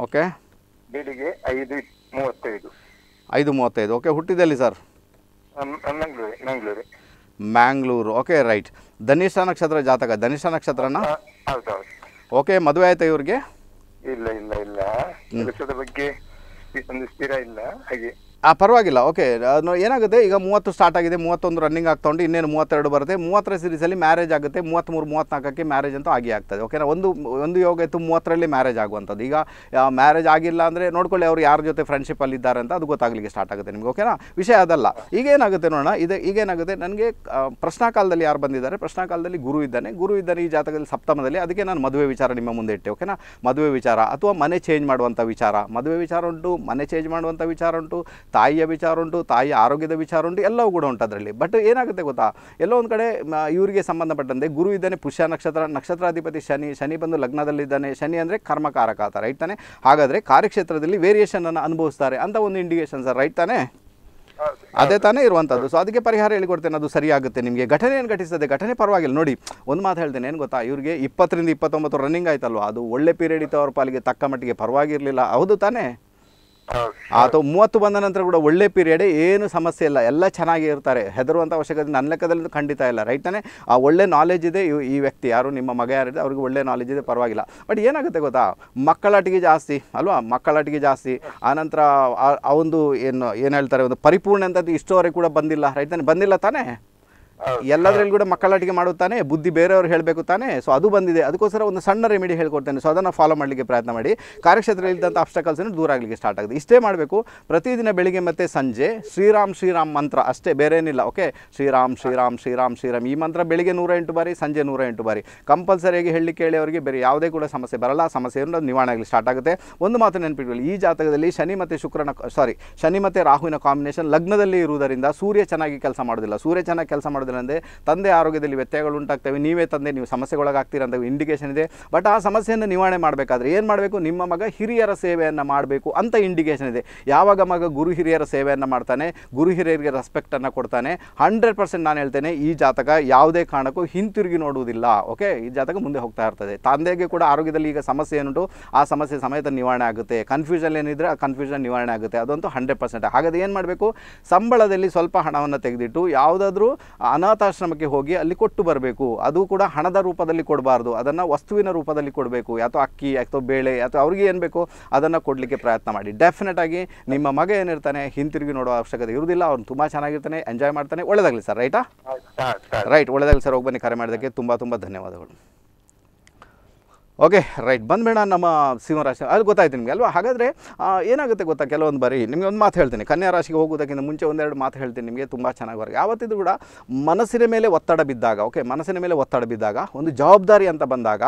ಓಕೆ ಬೆಳಿಗ್ಗೆ ಐದು ಮೂವತ್ತೈದು ಐದು ಮೂವತ್ತೈದು ಓಕೆ ಹುಟ್ಟಿದಲ್ಲಿ sir Mangaluru Mangaluru Mangalore okay right Dhanishta ನಕ್ಷತ್ರ ಜಾತಕ ಧನಿಷ್ಠ ನಕ್ಷತ್ರನ ಓಕೆ ಮದುವೆ ಆಯ್ತಾ ಇವ್ರಿಗೆ ಇಲ್ಲ ಇಲ್ಲ ಇಲ್ಲ ಬಗ್ಗೆ ಸ್ಥಿರ ಇಲ್ಲ ಹಾಗೆ ಆ ಪರವಾಗಿಲ್ಲ ಓಕೆ ಏನಾಗುತ್ತೆ ಈಗ ಮೂವತ್ತು ಸ್ಟಾರ್ಟ್ ಆಗಿದೆ ಮೂವತ್ತೊಂದು ರನ್ನಿಂಗ್ ಆಗ್ತೊಂಡು ಇನ್ನೇನು ಮೂವತ್ತೆರಡು ಬರುತ್ತೆ ಮೂವತ್ತರ ಸೀರೀಸಲ್ಲಿ ಮ್ಯಾರೇಜ್ ಆಗುತ್ತೆ ಮೂವತ್ತ್ಮೂರು ಮೂವತ್ತ್ನಾಲ್ಕಕ್ಕೆ ಮ್ಯಾರೇಜ್ ಅಂತ ಆಗಿ ಆಗ್ತದೆ ಓಕೆನಾ ಒಂದು ಒಂದು ಯೋಗ ಇತ್ತು ಮೂವತ್ತರಲ್ಲಿ ಮ್ಯಾರೇಜ್ ಆಗುವಂಥದ್ದು ಈಗ ಮ್ಯಾರೇಜ್ ಆಗಿಲ್ಲ ಅಂದರೆ ನೋಡ್ಕೊಳ್ಳಿ ಅವರು ಯಾರ ಜೊತೆ ಫ್ರೆಂಡ್ಶಿಪ್ಪಲ್ಲಿ ಇದ್ದಾರೆ ಅಂತ ಅದು ಗೊತ್ತಾಗಲಿಕ್ಕೆ ಸ್ಟಾರ್ಟ್ ಆಗುತ್ತೆ ನಿಮಗೆ ಓಕೆನಾ ವಿಷಯ ಅದಲ್ಲ ಈಗೇನಾಗುತ್ತೆ ನೋಡೋಣ ಇದು ಈಗೇನಾಗುತ್ತೆ ನನಗೆ ಪ್ರಶ್ನಾಕಾಲದಲ್ಲಿ ಕಾಲದಲ್ಲಿ ಯಾರು ಬಂದಿದ್ದಾರೆ ಪ್ರಶ್ನಾಕಾಲದಲ್ಲಿ ಕಾಲದಲ್ಲಿ ಗುರು ಇದ್ದಾನೆ ಗುರು ಇದ್ದಾನೆ ಈ ಜಾತಕದಲ್ಲಿ ಸಪ್ತಮದಲ್ಲಿ ಅದಕ್ಕೆ ನಾನು ಮದುವೆ ವಿಚಾರ ನಿಮ್ಮ ಮುಂದೆ ಇಟ್ಟೆ ಓಕೆನಾ ಮದುವೆ ವಿಚಾರ ಅಥವಾ ಮನೆ ಚೇಂಜ್ ಮಾಡುವಂಥ ವಿಚಾರ ಮದುವೆ ವಿಚಾರ ಉಂಟು ಮನೆ ಚೇಂಜ್ ಮಾಡುವಂಥ ವಿಚಾರ ಉಂಟು ತಾಯಿಯ ವಿಚಾರ ಉಂಟು ತಾಯಿಯ ಆರೋಗ್ಯದ ವಿಚಾರ ಉಂಟು ಎಲ್ಲವೂ ಕೂಡ ಉಂಟು ಅದರಲ್ಲಿ ಬಟ್ ಏನಾಗುತ್ತೆ ಗೊತ್ತಾ ಎಲ್ಲೋ ಒಂದು ಕಡೆ ಇವರಿಗೆ ಸಂಬಂಧಪಟ್ಟಂತೆ ಗುರು ಇದ್ದಾನೆ ಪುಷ್ಯ ನಕ್ಷತ್ರ ನಕ್ಷತ್ರಾಧಿಪತಿ ಶನಿ ಶನಿ ಬಂದು ಲಗ್ನದಲ್ಲಿದ್ದಾನೆ ಶನಿ ಅಂದರೆ ಕರ್ಮಕಾರಕ ಆತ ರೈಟ್ ತಾನೆ ಹಾಗಾದರೆ ಕಾರ್ಯಕ್ಷೇತ್ರದಲ್ಲಿ ವೇರಿಯೇಷನನ್ನು ಅನುಭವಿಸ್ತಾರೆ ಅಂತ ಒಂದು ಇಂಡಿಕೇಶನ್ ಸರ್ ರೈಟ್ ತಾನೆ ಅದೇ ತಾನೇ ಇರುವಂಥದ್ದು ಸೊ ಅದಕ್ಕೆ ಪರಿಹಾರ ಹೇಳಿಕೊಡ್ತೇನೆ ಅದು ಸರಿಯಾಗುತ್ತೆ ನಿಮಗೆ ಘಟನೆ ಏನು ಘಟಿಸ್ತದೆ ಘಟನೆ ಪರವಾಗಿಲ್ಲ ನೋಡಿ ಒಂದು ಮಾತು ಹೇಳ್ತೇನೆ ಏನು ಗೊತ್ತಾ ಇವರಿಗೆ ಇಪ್ಪತ್ತರಿಂದ ಇಪ್ಪತ್ತೊಂಬತ್ತು ರನ್ನಿಂಗ್ ಆಯ್ತಲ್ವ ಅದು ಒಳ್ಳೆ ಪೀರಿಯಡ್ ಇತ್ತು ಅವ್ರ ಪಾಲಿಗೆ ತಕ್ಕ ಮಟ್ಟಿಗೆ ಪರವಾಗಿರಲಿಲ್ಲ ಹೌದು ತಾನೇ ಅಥವಾ ಮೂವತ್ತು ಬಂದ ನಂತರ ಕೂಡ ಒಳ್ಳೆ ಪೀರಿಯಡ್ ಏನು ಸಮಸ್ಯೆ ಇಲ್ಲ ಎಲ್ಲ ಚೆನ್ನಾಗಿ ಇರ್ತಾರೆ ಹೆದರುವಂಥ ಅವಶ್ಯಕತೆ ನನ್ನ ಲೆಕ್ಕದಲ್ಲಿ ಖಂಡಿತ ಇಲ್ಲ ರೈತನೇ ಆ ಒಳ್ಳೆ ನಾಲೆಜ್ ಇದೆ ಈ ವ್ಯಕ್ತಿ ಯಾರು ನಿಮ್ಮ ಮಗ ಯಾರಿದೆ ಅವ್ರಿಗೆ ಒಳ್ಳೆ ನಾಲೆಜ್ ಇದೆ ಪರವಾಗಿಲ್ಲ ಬಟ್ ಏನಾಗುತ್ತೆ ಗೊತ್ತಾ ಮಕ್ಕಳಾಟಿಗೆ ಜಾಸ್ತಿ ಅಲ್ವಾ ಮಕ್ಕಳಾಟಿಗೆ ಜಾಸ್ತಿ ಆನಂತರ ಆ ಒಂದು ಏನು ಏನು ಹೇಳ್ತಾರೆ ಒಂದು ಪರಿಪೂರ್ಣ ಅಂತ ಇಷ್ಟೋವರೆಗೆ ಕೂಡ ಬಂದಿಲ್ಲ ರೈತನೇ ಬಂದಿಲ್ಲ ತಾನೇ ಎಲ್ಲದರಲ್ಲಿ ಕೂಡ ಮಕ್ಕಳಾಟಿಗೆ ಮಾಡುತ್ತಾನೆ ಬುದ್ಧಿ ಬೇರೆಯವರು ಹೇಳಬೇಕು ತಾನೆ ಸೊ ಅದು ಬಂದಿದೆ ಅದಕ್ಕೋಸ್ಕರ ಒಂದು ಸಣ್ಣ ರೆಮಿಡಿ ಹೇಳ್ಕೊಡ್ತೇನೆ ಸೊ ಅದನ್ನು ಫಾಲೋ ಮಾಡಲಿಕ್ಕೆ ಪ್ರಯತ್ನ ಮಾಡಿ ಕಾರ್ಯಕ್ಷೇತ್ರದಲ್ಲಿ ಇದ್ದಂಥ ಅಬ್ಸ್ಟಕಲ್ಸನ್ನು ದೂರ ಆಗಲಿಕ್ಕೆ ಸ್ಟಾರ್ಟ್ ಆಗುತ್ತೆ ಇಷ್ಟೇ ಮಾಡಬೇಕು ಪ್ರತಿದಿನ ಬೆಳಿಗ್ಗೆ ಮತ್ತೆ ಸಂಜೆ ಶ್ರೀರಾಮ್ ಶ್ರೀರಾಮ್ ಮಂತ್ರ ಅಷ್ಟೇ ಬೇರೆ ಏನಿಲ್ಲ ಓಕೆ ಶ್ರೀರಾಮ್ ಶ್ರೀರಾಮ್ ಶ್ರೀರಾಮ್ ಶ್ರೀರಾಮ್ ಈ ಮಂತ್ರ ಬೆಳಿಗ್ಗೆ ನೂರ ಎಂಟು ಬಾರಿ ಸಂಜೆ ನೂರ ಎಂಟು ಬಾರಿ ಕಂಪಲ್ಸರಿಯಾಗಿ ಹೇಳಿ ಕೇಳಿ ಅವರಿಗೆ ಬೇರೆ ಯಾವುದೇ ಕೂಡ ಸಮಸ್ಯೆ ಬರಲ್ಲ ಸಮಸ್ಯೆಯನ್ನು ನಿವಾರಣೆ ಆಗಲಿ ಸ್ಟಾರ್ಟ್ ಆಗುತ್ತೆ ಒಂದು ಮಾತು ನೆನಪಿಟ್ಕೊಳ್ಳಿ ಈ ಜಾತಕದಲ್ಲಿ ಶನಿ ಮತ್ತು ಶುಕ್ರನ ಸಾರಿ ಶನಿ ಮತ್ತು ರಾಹುವಿನ ಕಾಂಬಿನೇಷನ್ ಲಗ್ನದಲ್ಲಿ ಇರುವುದರಿಂದ ಸೂರ್ಯ ಚೆನ್ನಾಗಿ ಕೆಲಸ ಮಾಡೋದಿಲ್ಲ ಸೂರ್ಯ ಚೆನ್ನಾಗಿ ಕೆಲಸ ಮಾಡೋದು ತಂದೆ ಆರೋಗ್ಯದಲ್ಲಿ ವ್ಯತ್ಯಯಗಳು ಉಂಟಾಗ್ತವೆ ನೀವೇ ತಂದೆ ನೀವು ಸಮಸ್ಯೆಗೊಳಗಾಗ್ತೀರ ಅಂತ ಇದೆ ಬಟ್ ಆ ಸಮಸ್ಯೆಯನ್ನು ನಿವಾರಣೆ ಮಾಡಬೇಕಾದ್ರೆ ಏನು ಮಾಡಬೇಕು ನಿಮ್ಮ ಮಗ ಹಿರಿಯರ ಸೇವೆಯನ್ನು ಮಾಡಬೇಕು ಅಂತ ಇಂಡಿಕೇಶನ್ ಇದೆ ಯಾವಾಗ ಮಗ ಗುರು ಹಿರಿಯರ ಸೇವೆಯನ್ನು ಮಾಡ್ತಾನೆ ಗುರು ಹಿರಿಯರಿಗೆ ರೆಸ್ಪೆಕ್ಟನ್ನು ಕೊಡ್ತಾನೆ ಹಂಡ್ರೆಡ್ ಪರ್ಸೆಂಟ್ ನಾನು ಹೇಳ್ತೇನೆ ಈ ಜಾತಕ ಯಾವುದೇ ಕಾರಣಕ್ಕೂ ಹಿಂತಿರುಗಿ ನೋಡುವುದಿಲ್ಲ ಓಕೆ ಈ ಜಾತಕ ಮುಂದೆ ಹೋಗ್ತಾ ಇರ್ತದೆ ತಂದೆಗೆ ಕೂಡ ಆರೋಗ್ಯದಲ್ಲಿ ಈಗ ಸಮಸ್ಯೆ ಏನುಂಟು ಆ ಸಮಸ್ಯೆ ಸಮೇತ ನಿವಾರಣೆ ಆಗುತ್ತೆ ಕನ್ಫ್ಯೂಷನ್ ಏನಿದ್ರೆ ಆ ಕನ್ಫ್ಯೂಷನ್ ನಿವಾರಣೆ ಆಗುತ್ತೆ ಅದಂತೂ ಹಂಡ್ರೆಡ್ ಪರ್ಸೆಂಟ್ ಹಾಗಾದ್ರೆ ಏನು ಮಾಡಬೇಕು ಸಂಬಳದಲ್ಲಿ ಸ್ವಲ್ಪ ಹಣವನ್ನು ತೆಗೆದಿಟ್ಟು ಯಾವುದಾದ್ರೂ ಅನಾಥಾಶ್ರಮಕ್ಕೆ ಹೋಗಿ ಅಲ್ಲಿ ಕೊಟ್ಟು ಬರಬೇಕು ಅದು ಕೂಡ ಹಣದ ರೂಪದಲ್ಲಿ ಕೊಡಬಾರ್ದು ಅದನ್ನು ವಸ್ತುವಿನ ರೂಪದಲ್ಲಿ ಕೊಡಬೇಕು ಅಥವಾ ಅಕ್ಕಿ ಅಥವಾ ಬೇಳೆ ಅಥವಾ ಅವ್ರಿಗೆ ಏನು ಬೇಕೋ ಅದನ್ನು ಕೊಡಲಿಕ್ಕೆ ಪ್ರಯತ್ನ ಮಾಡಿ ಡೆಫಿನೆಟಾಗಿ ನಿಮ್ಮ ಮಗ ಏನಿರ್ತಾನೆ ಹಿಂತಿರುಗಿ ನೋಡೋ ಅವಶ್ಯಕತೆ ಇರುವುದಿಲ್ಲ ಅವ್ನು ತುಂಬ ಚೆನ್ನಾಗಿರ್ತಾನೆ ಎಂಜಾಯ್ ಮಾಡ್ತಾನೆ ಒಳ್ಳೆದಾಗಲಿ ಸರ್ ರೈಟಾ ರೈಟ್ ಒಳ್ಳೆದಾಗಲಿ ಸರ್ ಹೋಗಿ ಬನ್ನಿ ಕರೆ ಮಾಡೋದಕ್ಕೆ ತುಂಬ ತುಂಬ ಧನ್ಯವಾದಗಳು ಓಕೆ ರೈಟ್ ಬೇಡ ನಮ್ಮ ಸಿಂಹರಾಶಿ ಅದು ಗೊತ್ತಾಯ್ತು ನಿಮಗೆ ಅಲ್ವಾ ಹಾಗಾದರೆ ಏನಾಗುತ್ತೆ ಗೊತ್ತಾ ಕೆಲವೊಂದು ಬಾರಿ ನಿಮಗೆ ಒಂದು ಮಾತು ಹೇಳ್ತೀನಿ ಕನ್ಯಾ ರಾಶಿಗೆ ಹೋಗೋದಕ್ಕಿಂತ ಮುಂಚೆ ಒಂದೆರಡು ಮಾತು ಹೇಳ್ತೀನಿ ನಿಮಗೆ ತುಂಬ ಚೆನ್ನಾಗಿ ಬರ್ಗೆ ಯಾವತ್ತಿದ್ರು ಕೂಡ ಮನಸ್ಸಿನ ಮೇಲೆ ಒತ್ತಡ ಬಿದ್ದಾಗ ಓಕೆ ಮನಸ್ಸಿನ ಮೇಲೆ ಒತ್ತಡ ಬಿದ್ದಾಗ ಒಂದು ಜವಾಬ್ದಾರಿ ಅಂತ ಬಂದಾಗ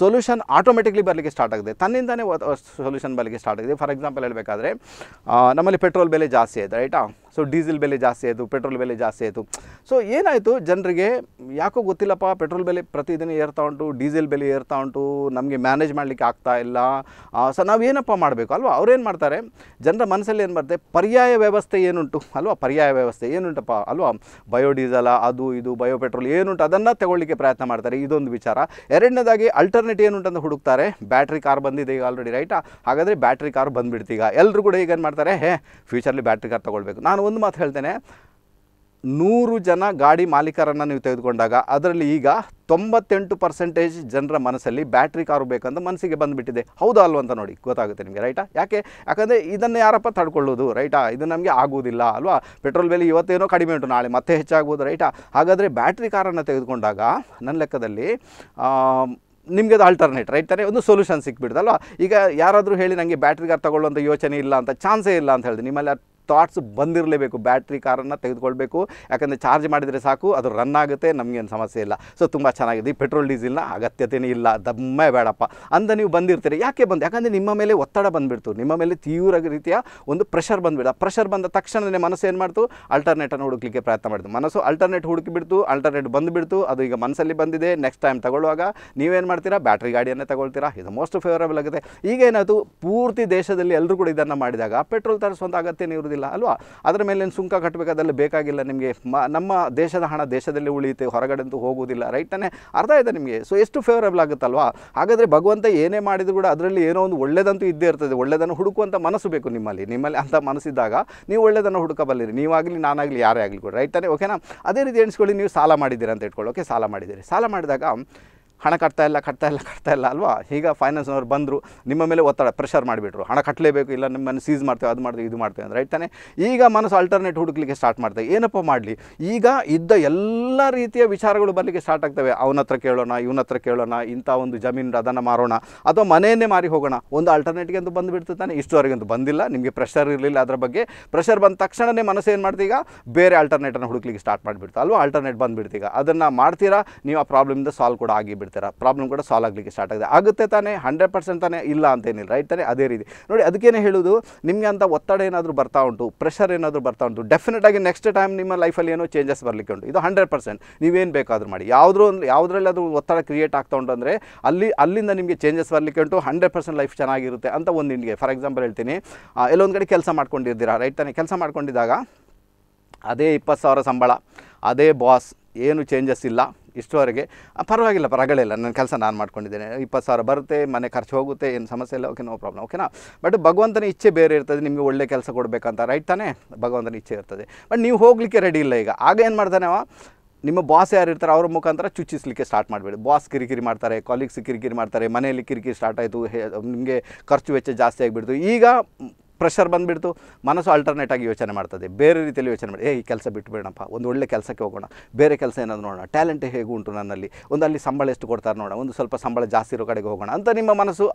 ಸೊಲ್ಯೂಷನ್ ಆಟೋಮೆಟಿಕ್ಲಿ ಬರಲಿಕ್ಕೆ ಸ್ಟಾರ್ಟ್ ಆಗಿದೆ ತನ್ನಿಂದನೇ ಸೊಲ್ಯೂಷನ್ ಬರಲಿಕ್ಕೆ ಸ್ಟಾರ್ಟ್ ಆಗಿದೆ ಫಾರ್ ಎಕ್ಸಾಂಪಲ್ ಹೇಳಬೇಕಾದ್ರೆ ನಮ್ಮಲ್ಲಿ ಪೆಟ್ರೋಲ್ ಬೆಲೆ ಜಾಸ್ತಿ ಆಯಿತು ರೈಟಾ ಸೊ ಡೀಸೆಲ್ ಬೆಲೆ ಜಾಸ್ತಿ ಆಯಿತು ಪೆಟ್ರೋಲ್ ಬೆಲೆ ಜಾಸ್ತಿ ಆಯಿತು ಸೊ ಏನಾಯಿತು ಜನರಿಗೆ ಯಾಕೋ ಗೊತ್ತಿಲ್ಲಪ್ಪ ಪೆಟ್ರೋಲ್ ಬೆಲೆ ಪ್ರತಿದಿನ ಏರ್ತಾ ಉಂಟು ಡೀಸೆಲ್ ಬೆಲೆ ಏರ್ತಾ ಉಂಟು ನಮಗೆ ಮ್ಯಾನೇಜ್ ಮಾಡಲಿಕ್ಕೆ ಆಗ್ತಾ ಇಲ್ಲ ಸೊ ಏನಪ್ಪ ಮಾಡಬೇಕು ಅಲ್ವಾ ಅವ್ರೇನು ಮಾಡ್ತಾರೆ ಜನರ ಮನಸ್ಸಲ್ಲಿ ಏನು ಬರುತ್ತೆ ಪರ್ಯಾಯ ವ್ಯವಸ್ಥೆ ಏನುಂಟು ಅಲ್ವಾ ಪರ್ಯಾಯ ವ್ಯವಸ್ಥೆ ಏನುಂಟಪ್ಪ ಅಲ್ವಾ ಬಯೋಡೀಸಲ ಅದು ಇದು ಬಯೋ ಪೆಟ್ರೋಲ್ ಏನುಂಟು ಅದನ್ನು ತಗೊಳ್ಳಿಕ್ಕೆ ಪ್ರಯತ್ನ ಮಾಡ್ತಾರೆ ಇದೊಂದು ವಿಚಾರ ಎರಡನೇದಾಗಿ ಏನುಂಟು ಅಂತ ಹುಡುಕ್ತಾರೆ ಬ್ಯಾಟ್ರಿ ಕಾರ್ ಬಂದಿದೆ ಈಗ ಆಲ್ರೆಡಿ ರೈಟಾ ಹಾಗಾದರೆ ಬ್ಯಾಟ್ರಿ ಕಾರ್ ಬಂದುಬಿಡ್ತೀಗ ಎಲ್ಲರೂ ಕೂಡ ಈಗ ಏನು ಮಾಡ್ತಾರೆ ಹೇ ಫ್ಯೂಚರ್ಲಿ ಬ್ಯಾಟ್ರಿ ಕಾರ್ ತೊಗೊಳ್ಬೇಕು ನಾನು ಒಂದು ಮಾತು ಹೇಳ್ತೇನೆ ನೂರು ಜನ ಗಾಡಿ ಮಾಲೀಕರನ್ನು ನೀವು ತೆಗೆದುಕೊಂಡಾಗ ಅದರಲ್ಲಿ ಈಗ ತೊಂಬತ್ತೆಂಟು ಪರ್ಸೆಂಟೇಜ್ ಜನರ ಮನಸ್ಸಲ್ಲಿ ಬ್ಯಾಟ್ರಿ ಕಾರು ಬೇಕಂತ ಮನಸ್ಸಿಗೆ ಬಂದುಬಿಟ್ಟಿದೆ ಹೌದಾ ಅಲ್ವ ಅಂತ ನೋಡಿ ಗೊತ್ತಾಗುತ್ತೆ ನಿಮಗೆ ರೈಟಾ ಯಾಕೆ ಯಾಕಂದರೆ ಇದನ್ನು ಯಾರಪ್ಪ ತಡ್ಕೊಳ್ಳೋದು ರೈಟಾ ಇದು ನಮಗೆ ಆಗುವುದಿಲ್ಲ ಅಲ್ವಾ ಪೆಟ್ರೋಲ್ ಬೆಲೆ ಇವತ್ತೇನೋ ಕಡಿಮೆ ಉಂಟು ನಾಳೆ ಮತ್ತೆ ಹೆಚ್ಚಾಗ್ಬೋದು ರೈಟಾ ಹಾಗಾದರೆ ಬ್ಯಾಟ್ರಿ ಕಾರನ್ನು ತೆಗೆದುಕೊಂಡಾಗ ನನ್ನ ಲೆಕ್ಕದಲ್ಲಿ ನಿಮಗೆ ಅದು ಆಲ್ಟರ್ನೇಟ್ ರೈಟ್ ತಾನೇ ಒಂದು ಸೊಲ್ಯೂಷನ್ ಸಿಕ್ಬಿಡ್ತಲ್ವಾ ಈಗ ಯಾರಾದರೂ ಹೇಳಿ ನನಗೆ ಬ್ಯಾಟ್ರಿ ಕಾರ್ ತಗೊಳ್ಳುವಂಥ ಯೋಚನೆ ಇಲ್ಲ ಅಂತ ಚಾನ್ಸೇ ಇಲ್ಲ ಅಂತ ಹೇಳಿದೆ ನಿಮ್ಮಲ್ಲಿ ಥಾಟ್ಸ್ ಬಂದಿರಲೇಬೇಕು ಬ್ಯಾಟ್ರಿ ಕಾರನ್ನು ತೆಗೆದುಕೊಳ್ಬೇಕು ಯಾಕಂದರೆ ಚಾರ್ಜ್ ಮಾಡಿದರೆ ಸಾಕು ಅದು ರನ್ ಆಗುತ್ತೆ ನಮಗೇನು ಸಮಸ್ಯೆ ಇಲ್ಲ ಸೊ ತುಂಬ ಚೆನ್ನಾಗಿದೆ ಪೆಟ್ರೋಲ್ ಡೀಸೆಲ್ನ ಅಗತ್ಯತೆಯೇ ಇಲ್ಲ ದಮ್ಮೆ ಬೇಡಪ್ಪ ಅಂತ ನೀವು ಬಂದಿರ್ತೀರಿ ಯಾಕೆ ಬಂದು ಯಾಕಂದರೆ ನಿಮ್ಮ ಮೇಲೆ ಒತ್ತಡ ಬಂದುಬಿಡ್ತು ನಿಮ್ಮ ಮೇಲೆ ತೀವ್ರ ರೀತಿಯ ಒಂದು ಪ್ರೆಷರ್ ಬಂದುಬಿಡ ಪ್ರೆಷರ್ ಬಂದ ತಕ್ಷಣನೇ ಮನಸ್ಸು ಏನು ಮಾಡ್ತು ಅಲ್ಟರ್ನೇಟನ್ನು ಹುಡುಕಲಿಕ್ಕೆ ಪ್ರಯತ್ನ ಮಾಡಿತು ಮನಸ್ಸು ಅಲ್ಟರ್ನೇಟ್ ಹುಡುಕಿಬಿಡ್ತು ಅಲ್ಟರ್ನೇಟ್ ಬಂದುಬಿಡ್ತು ಅದು ಈಗ ಮನಸ್ಸಲ್ಲಿ ಬಂದಿದೆ ನೆಕ್ಸ್ಟ್ ಟೈಮ್ ತಗೊಳ್ಳುವಾಗ ನೀವೇನು ಮಾಡ್ತೀರಾ ಬ್ಯಾಟ್ರಿ ಗಾಡಿಯನ್ನೇ ತಗೊಳ್ತೀರಾ ಇದು ಮೋಸ್ಟ್ ಫೇವರಬಲ್ ಆಗುತ್ತೆ ಈಗೇನಾಯಿತು ಪೂರ್ತಿ ದೇಶದಲ್ಲಿ ಎಲ್ಲರೂ ಕೂಡ ಇದನ್ನು ಮಾಡಿದಾಗ ಪೆಟ್ರೋಲ್ ತರಿಸುವಂಥ ಅಗತ್ಯ ಇರುವುದಿಲ್ಲ ಅಲ್ವಾ ಅದರ ಮೇಲೆ ಸುಂಕ ಕಟ್ಟಬೇಕಾದಲ್ಲಿ ಬೇಕಾಗಿಲ್ಲ ನಿಮಗೆ ನಮ್ಮ ದೇಶದ ಹಣ ದೇಶದಲ್ಲಿ ಉಳಿಯುತ್ತೆ ಅಂತೂ ಹೋಗುವುದಿಲ್ಲ ತಾನೇ ಅರ್ಥ ಇದೆ ನಿಮಗೆ ಸೊ ಎಷ್ಟು ಫೇವರೇಬಲ್ ಆಗುತ್ತಲ್ವಾ ಹಾಗಾದರೆ ಭಗವಂತ ಏನೇ ಮಾಡಿದ್ರು ಕೂಡ ಅದರಲ್ಲಿ ಏನೋ ಒಂದು ಒಳ್ಳೆಯದಂತೂ ಇದ್ದೇ ಇರ್ತದೆ ಒಳ್ಳೆಯದನ್ನು ಹುಡುಕುವಂಥ ಮನಸ್ಸು ಬೇಕು ನಿಮ್ಮಲ್ಲಿ ನಿಮ್ಮಲ್ಲಿ ಅಂತ ಮನಸ್ಸಿದ್ದಾಗ ನೀವು ಒಳ್ಳೆಯದನ್ನು ಹುಡುಕಬಲ್ಲಿರಿ ನೀವಾಗಲಿ ನಾನಾಗಲಿ ಯಾರೇ ಆಗಲಿ ಕೂಡ ರೈಟ್ ತಾನೇ ಓಕೆನಾ ಅದೇ ರೀತಿ ಎಣಿಸ್ಕೊಳ್ಳಿ ನೀವು ಸಾಲ ಮಾಡಿದ್ದೀರಿ ಅಂತ ಇಟ್ಕೊಳ್ಳೋಕೆ ಸಾಲ ಮಾಡಿದ್ದೀರಿ ಸಾಲ ಮಾಡಿದಾಗ ಹಣ ಕಟ್ತಾ ಇಲ್ಲ ಕಟ್ತಾ ಇಲ್ಲ ಕಟ್ತಾ ಇಲ್ಲ ಅಲ್ವಾ ಈಗ ಫೈನಾನ್ಸ್ನವ್ರು ಬಂದರು ನಿಮ್ಮ ಮೇಲೆ ಒತ್ತಡ ಪ್ರೆಷರ್ ಮಾಡಿಬಿಟ್ರು ಹಣ ಕಟ್ಟಲೇಬೇಕು ಇಲ್ಲ ನಿಮ್ಮನ್ನು ಸೀಸ್ ಮಾಡ್ತೇವೆ ಅದು ಮಾಡ್ತೇವೆ ಇದು ಮಾಡ್ತೇವೆ ಅಂದರೆ ರೈಟ್ ಈಗ ಮನಸ್ಸು ಆಲ್ಟರ್ನೇಟ್ ಹುಡುಕ್ಲಿಕ್ಕೆ ಸ್ಟಾರ್ಟ್ ಮಾಡ್ತೇವೆ ಏನಪ್ಪ ಮಾಡಲಿ ಈಗ ಇದ್ದ ಎಲ್ಲ ರೀತಿಯ ವಿಚಾರಗಳು ಬರಲಿಕ್ಕೆ ಸ್ಟಾರ್ಟ್ ಆಗ್ತವೆ ಅವನ ಹತ್ರ ಕೇಳೋಣ ಇವನ ಹತ್ರ ಕೇಳೋಣ ಇಂಥ ಒಂದು ಜಮೀನು ಅದನ್ನು ಮಾರೋಣ ಅಥವಾ ಮನೆಯನ್ನೇ ಮಾರಿ ಹೋಗೋಣ ಒಂದು ಆಲ್ಟರ್ನೇಟ್ಗೆ ಅಂತ ಬಂದುಬಿಡ್ತು ತಾನೆ ಇಷ್ಟುವರೆಗಂತೂ ಬಂದಿಲ್ಲ ನಿಮಗೆ ಪ್ರೆಷರ್ ಇರಲಿಲ್ಲ ಅದರ ಬಗ್ಗೆ ಪ್ರೆಷರ್ ಬಂದ ತಕ್ಷಣವೇ ಮನಸ್ಸು ಏನು ಮಾಡ್ತೀಗ ಬೇರೆ ಆಲ್ಟರ್ನೇಟನ್ನು ಹುಡುಕ್ಲಿಕ್ಕೆ ಸ್ಟಾರ್ಟ್ ಮಾಡಿಬಿಡ್ತಾ ಅಲ್ವಾ ಆಲ್ಟರ್ನೇಟ್ ಬಂದುಬಿಡ್ತೀಗ ಅದನ್ನು ಮಾಡ್ತೀರಾ ನೀವು ಆ ಪ್ರಾಬ್ಲಮಿಂದ ಸಾಲ್ವ್ ಕೂಡ ಆಗಿಬಿಡ್ತು ಬಿಡ್ತೀರಾ ಪ್ರಾಬ್ಲಮ್ ಕೂಡ ಸಾಲ್ವ್ ಆಗಲಿಕ್ಕೆ ಸ್ಟಾರ್ಟ್ ಆಗಿದೆ ಆಗುತ್ತೆ ತಾನೇ ಹಂಡ್ರೆಡ್ ಪರ್ಸೆಂಟ್ ತಾನೇ ಇಲ್ಲ ಅಂತೇನಿಲ್ಲ ರೈಟ್ ತಾನೇ ಅದೇ ರೀತಿ ನೋಡಿ ಅದಕ್ಕೇನೆ ಹೇಳೋದು ನಿಮಗೆ ಅಂತ ಒತ್ತಡ ಏನಾದರೂ ಬರ್ತಾ ಉಂಟು ಪ್ರೆಷರ್ ಏನಾದರೂ ಬರ್ತಾ ಉಂಟು ಡೆಫಿನೆಟ್ ಆಗಿ ನೆಕ್ಸ್ಟ್ ಟೈಮ್ ನಿಮ್ಮ ಲೈಫಲ್ಲಿ ಏನೋ ಚೇಂಜಸ್ ಬರಲಿಕ್ಕೆ ಉಂಟು ಇದು ಹಂಡ್ರೆಡ್ ಪರ್ಸೆಂಟ್ ನೀವೇನು ಬೇಕಾದರೂ ಮಾಡಿ ಯಾವುದ್ರೂ ಯಾವುದ್ರಲ್ಲಿ ಅದು ಒತ್ತಡ ಕ್ರಿಯೇಟ್ ಆಗ್ತಾ ಉಂಟು ಅಂದರೆ ಅಲ್ಲಿ ಅಲ್ಲಿಂದ ನಿಮಗೆ ಚೇಂಜಸ್ ಬರಲಿಕ್ಕೆ ಉಂಟು ಹಂಡ್ರೆಡ್ ಪರ್ಸೆಂಟ್ ಲೈಫ್ ಚೆನ್ನಾಗಿರುತ್ತೆ ಅಂತ ಒಂದು ನಿಮಗೆ ಫಾರ್ ಎಕ್ಸಾಂಪಲ್ ಹೇಳ್ತೀನಿ ಎಲ್ಲೊಂದು ಕಡೆ ಕೆಲಸ ಮಾಡ್ಕೊಂಡಿದ್ದೀರಾ ರೈಟ್ ತಾನೇ ಕೆಲಸ ಮಾಡ್ಕೊಂಡಿದ್ದಾಗ ಅದೇ ಇಪ್ಪತ್ತು ಸಾವಿರ ಸಂಬಳ ಅದೇ ಬಾಸ್ ಏನು ಚೇಂಜಸ್ ಇಲ್ಲ ಇಷ್ಟುವರೆಗೆ ಪರವಾಗಿಲ್ಲ ಪರಗಳಿಲ್ಲ ನನ್ನ ಕೆಲಸ ನಾನು ಮಾಡ್ಕೊಂಡಿದ್ದೇನೆ ಇಪ್ಪತ್ತು ಸಾವಿರ ಬರುತ್ತೆ ಮನೆ ಖರ್ಚು ಹೋಗುತ್ತೆ ಏನು ಸಮಸ್ಯೆ ಇಲ್ಲ ಓಕೆ ನೋ ಪ್ರಾಬ್ಲಮ್ ಓಕೆನಾ ಬಟ್ ಭಗವಂತನ ಇಚ್ಛೆ ಬೇರೆ ಇರ್ತದೆ ನಿಮಗೆ ಒಳ್ಳೆ ಕೆಲಸ ಕೊಡಬೇಕಂತ ರೈಟ್ ತಾನೇ ಭಗವಂತನ ಇಚ್ಛೆ ಇರ್ತದೆ ಬಟ್ ನೀವು ಹೋಗಲಿಕ್ಕೆ ರೆಡಿ ಇಲ್ಲ ಈಗ ಆಗ ಏನು ಮಾಡ್ತಾನೆ ಅವ ನಿಮ್ಮ ಬಾಸ್ ಯಾರು ಇರ್ತಾರೆ ಅವ್ರ ಮುಖಾಂತರ ಚುಚ್ಚಿಸ್ಲಿಕ್ಕೆ ಸ್ಟಾರ್ಟ್ ಮಾಡಬೇಡಿ ಬಾಸ್ ಕಿರಿಕಿರಿ ಮಾಡ್ತಾರೆ ಕಾಲೀಗ್ಸ್ ಕಿರಿಕಿರಿ ಮಾಡ್ತಾರೆ ಮನೆಯಲ್ಲಿ ಕಿರಿಕಿರಿ ಸ್ಟಾರ್ಟ್ ಆಯಿತು ನಿಮಗೆ ಖರ್ಚು ವೆಚ್ಚ ಜಾಸ್ತಿ ಆಗಿಬಿಡ್ತು ಈಗ ಪ್ರೆಷರ್ ಬಂದುಬಿಡ್ತು ಮನಸ್ಸು ಆಲ್ಟರ್ನೇಟ್ ಆಗಿ ಯೋಚನೆ ಮಾಡ್ತದೆ ಬೇರೆ ರೀತಿಯಲ್ಲಿ ಯೋಚನೆ ಮಾಡಿ ಏ ಈ ಕೆಲಸ ಬಿಟ್ಬೇಡಪ್ಪ ಒಂದು ಒಳ್ಳೆ ಕೆಲಸಕ್ಕೆ ಹೋಗೋಣ ಬೇರೆ ಕೆಲಸ ಏನಾದ್ರು ನೋಡೋಣ ಟ್ಯಾಲೆಂಟ್ ಹೇಗೂ ಉಂಟು ನನ್ನಲ್ಲಿ ಒಂದು ಅಲ್ಲಿ ಸಂಬಳ ಎಷ್ಟು ಕೊಡ್ತಾರೆ ನೋಡೋಣ ಒಂದು ಸ್ವಲ್ಪ ಸಂಬಳ ಜಾಸ್ತಿ ಇರೋ ಕಡೆಗೆ ಹೋಗೋಣ ಅಂತ ನಿಮ್ಮ ಮನಸ್ಸು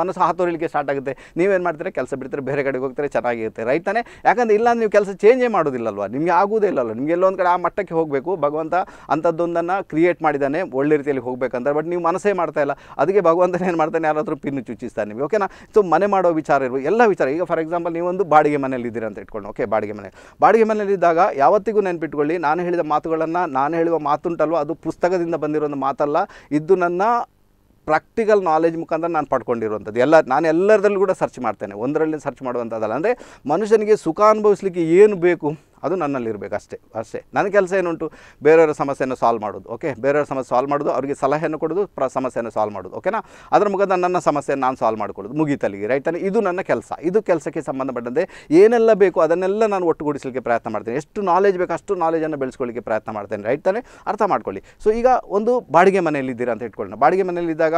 ಮನಸ್ಸು ಹಾತೋರಿಲಿಕ್ಕೆ ಸ್ಟಾರ್ಟ್ ಆಗುತ್ತೆ ನೀವೇನು ಮಾಡ್ತೀರಾ ಕೆಲಸ ಬಿಡ್ತೀರಿ ಬೇರೆ ಕಡೆಗೆ ಹೋಗ್ತಾರೆ ಚೆನ್ನಾಗಿರುತ್ತೆ ರೈಟ್ ತಾನೇ ಯಾಕಂದರೆ ಇಲ್ಲ ನೀವು ಕೆಲಸ ಚೇಂಜೇ ಮಾಡೋದಿಲ್ಲಲ್ವ ನಿಮಗೆ ಆಗೋದೇ ಇಲ್ಲಲ್ಲ ನಿಮಗೆ ಎಲ್ಲೊಂದು ಕಡೆ ಆ ಮಟ್ಟಕ್ಕೆ ಹೋಗಬೇಕು ಭಗವಂತ ಅಂಥದ್ದೊಂದನ್ನು ಕ್ರಿಯೇಟ್ ಮಾಡಿದ್ದಾನೆ ಒಳ್ಳೆ ರೀತಿಯಲ್ಲಿ ಹೋಗಬೇಕಂದ್ರೆ ಬಟ್ ನೀವು ಮನಸ್ಸೇ ಮಾಡ್ತಾ ಇಲ್ಲ ಅದಕ್ಕೆ ಭಗವಂತನೇ ಏನು ಮಾಡ್ತಾನೆ ಯಾರಾದರೂ ಪಿನ್ನು ಚುಚ್ಚಿಸ್ತಾನೆ ನಿಮಗೆ ಓಕೆನಾ ಸೊ ಮನೆ ಮಾಡೋ ವಿಚಾರ ಇರುವ ಎಲ್ಲ ವಿಚಾರ ಈಗ ಫಾರ್ ಎಕ್ಸಾಂಪಲ್ ನೀವೊಂದು ಬಾಡಿಗೆ ಮನೆಯಲ್ಲಿದ್ದೀರ ಅಂತ ಇಟ್ಕೊಂಡು ಓಕೆ ಬಾಡಿಗೆ ಮನೆ ಬಾಡಿಗೆ ಮನೆಯಲ್ಲಿದ್ದಾಗ ಯಾವತ್ತಿಗೂ ನೆನ್ಪಿಟ್ಕೊಳ್ಳಿ ನಾನು ಹೇಳಿದ ಮಾತುಗಳನ್ನು ನಾನು ಹೇಳುವ ಮಾತುಂಟಲ್ವ ಅದು ಪುಸ್ತಕದಿಂದ ಬಂದಿರೋ ಒಂದು ಮಾತಲ್ಲ ಇದು ನನ್ನ ಪ್ರಾಕ್ಟಿಕಲ್ ನಾಲೆಜ್ ಮುಖಾಂತರ ನಾನು ಪಡ್ಕೊಂಡಿರುವಂಥದ್ದು ಎಲ್ಲ ನಾನು ಎಲ್ಲರದಲ್ಲೂ ಕೂಡ ಸರ್ಚ್ ಮಾಡ್ತೇನೆ ಒಂದರಲ್ಲಿ ಸರ್ಚ್ ಮಾಡುವಂಥದ್ದಲ್ಲ ಅಂದರೆ ಮನುಷ್ಯನಿಗೆ ಸುಖ ಅನುಭವಿಸ್ಲಿಕ್ಕೆ ಏನು ಬೇಕು ಅದು ನನ್ನಲ್ಲಿರಬೇಕು ಅಷ್ಟೇ ಅಷ್ಟೇ ನನ್ನ ಕೆಲಸ ಏನುಂಟು ಬೇರೆಯವರ ಸಮಸ್ಯೆಯನ್ನು ಸಾಲ್ವ್ ಮಾಡೋದು ಓಕೆ ಬೇರೆಯವರ ಸಮಸ್ಯೆ ಸಾಲ್ವ್ ಮಾಡೋದು ಅವರಿಗೆ ಸಲಹೆಯನ್ನು ಕೊಡೋದು ಪ್ರ ಸಮಸ್ಯೆಯನ್ನು ಸಾಲ್ವ್ ಮಾಡೋದು ಓಕೆನಾ ಅದರ ಮುಖದ ನನ್ನ ಸಮಸ್ಯೆಯನ್ನು ನಾನು ಸಾಲ್ವ್ ಮಾಡಿಕೊಡೋದು ಮುಗಿತಲಿಗೆ ರೈಟ್ ತಾನೆ ಇದು ನನ್ನ ಕೆಲಸ ಇದು ಕೆಲಸಕ್ಕೆ ಸಂಬಂಧಪಟ್ಟಂತೆ ಏನೆಲ್ಲ ಬೇಕು ಅದನ್ನೆಲ್ಲ ನಾನು ಒಟ್ಟುಗೂಡಿಸಲಿಕ್ಕೆ ಪ್ರಯತ್ನ ಮಾಡ್ತೇನೆ ಎಷ್ಟು ನಾಲೆಜ್ ಬೇಕು ಅಷ್ಟು ನಾಲೆಜನ್ನು ಬೆಳೆಸ್ಕೊಳ್ಳಿಕ್ಕೆ ಪ್ರಯತ್ನ ಮಾಡ್ತೇನೆ ರೈಟ್ ತಾನೆ ಅರ್ಥ ಮಾಡ್ಕೊಳ್ಳಿ ಸೊ ಈಗ ಒಂದು ಬಾಡಿಗೆ ಮನೆಯಲ್ಲಿದ್ದೀರಾ ಅಂತ ಇಟ್ಕೊಳ್ಳೋಣ ಬಾಡಿಗೆ ಮನೆಯಲ್ಲಿದ್ದಾಗ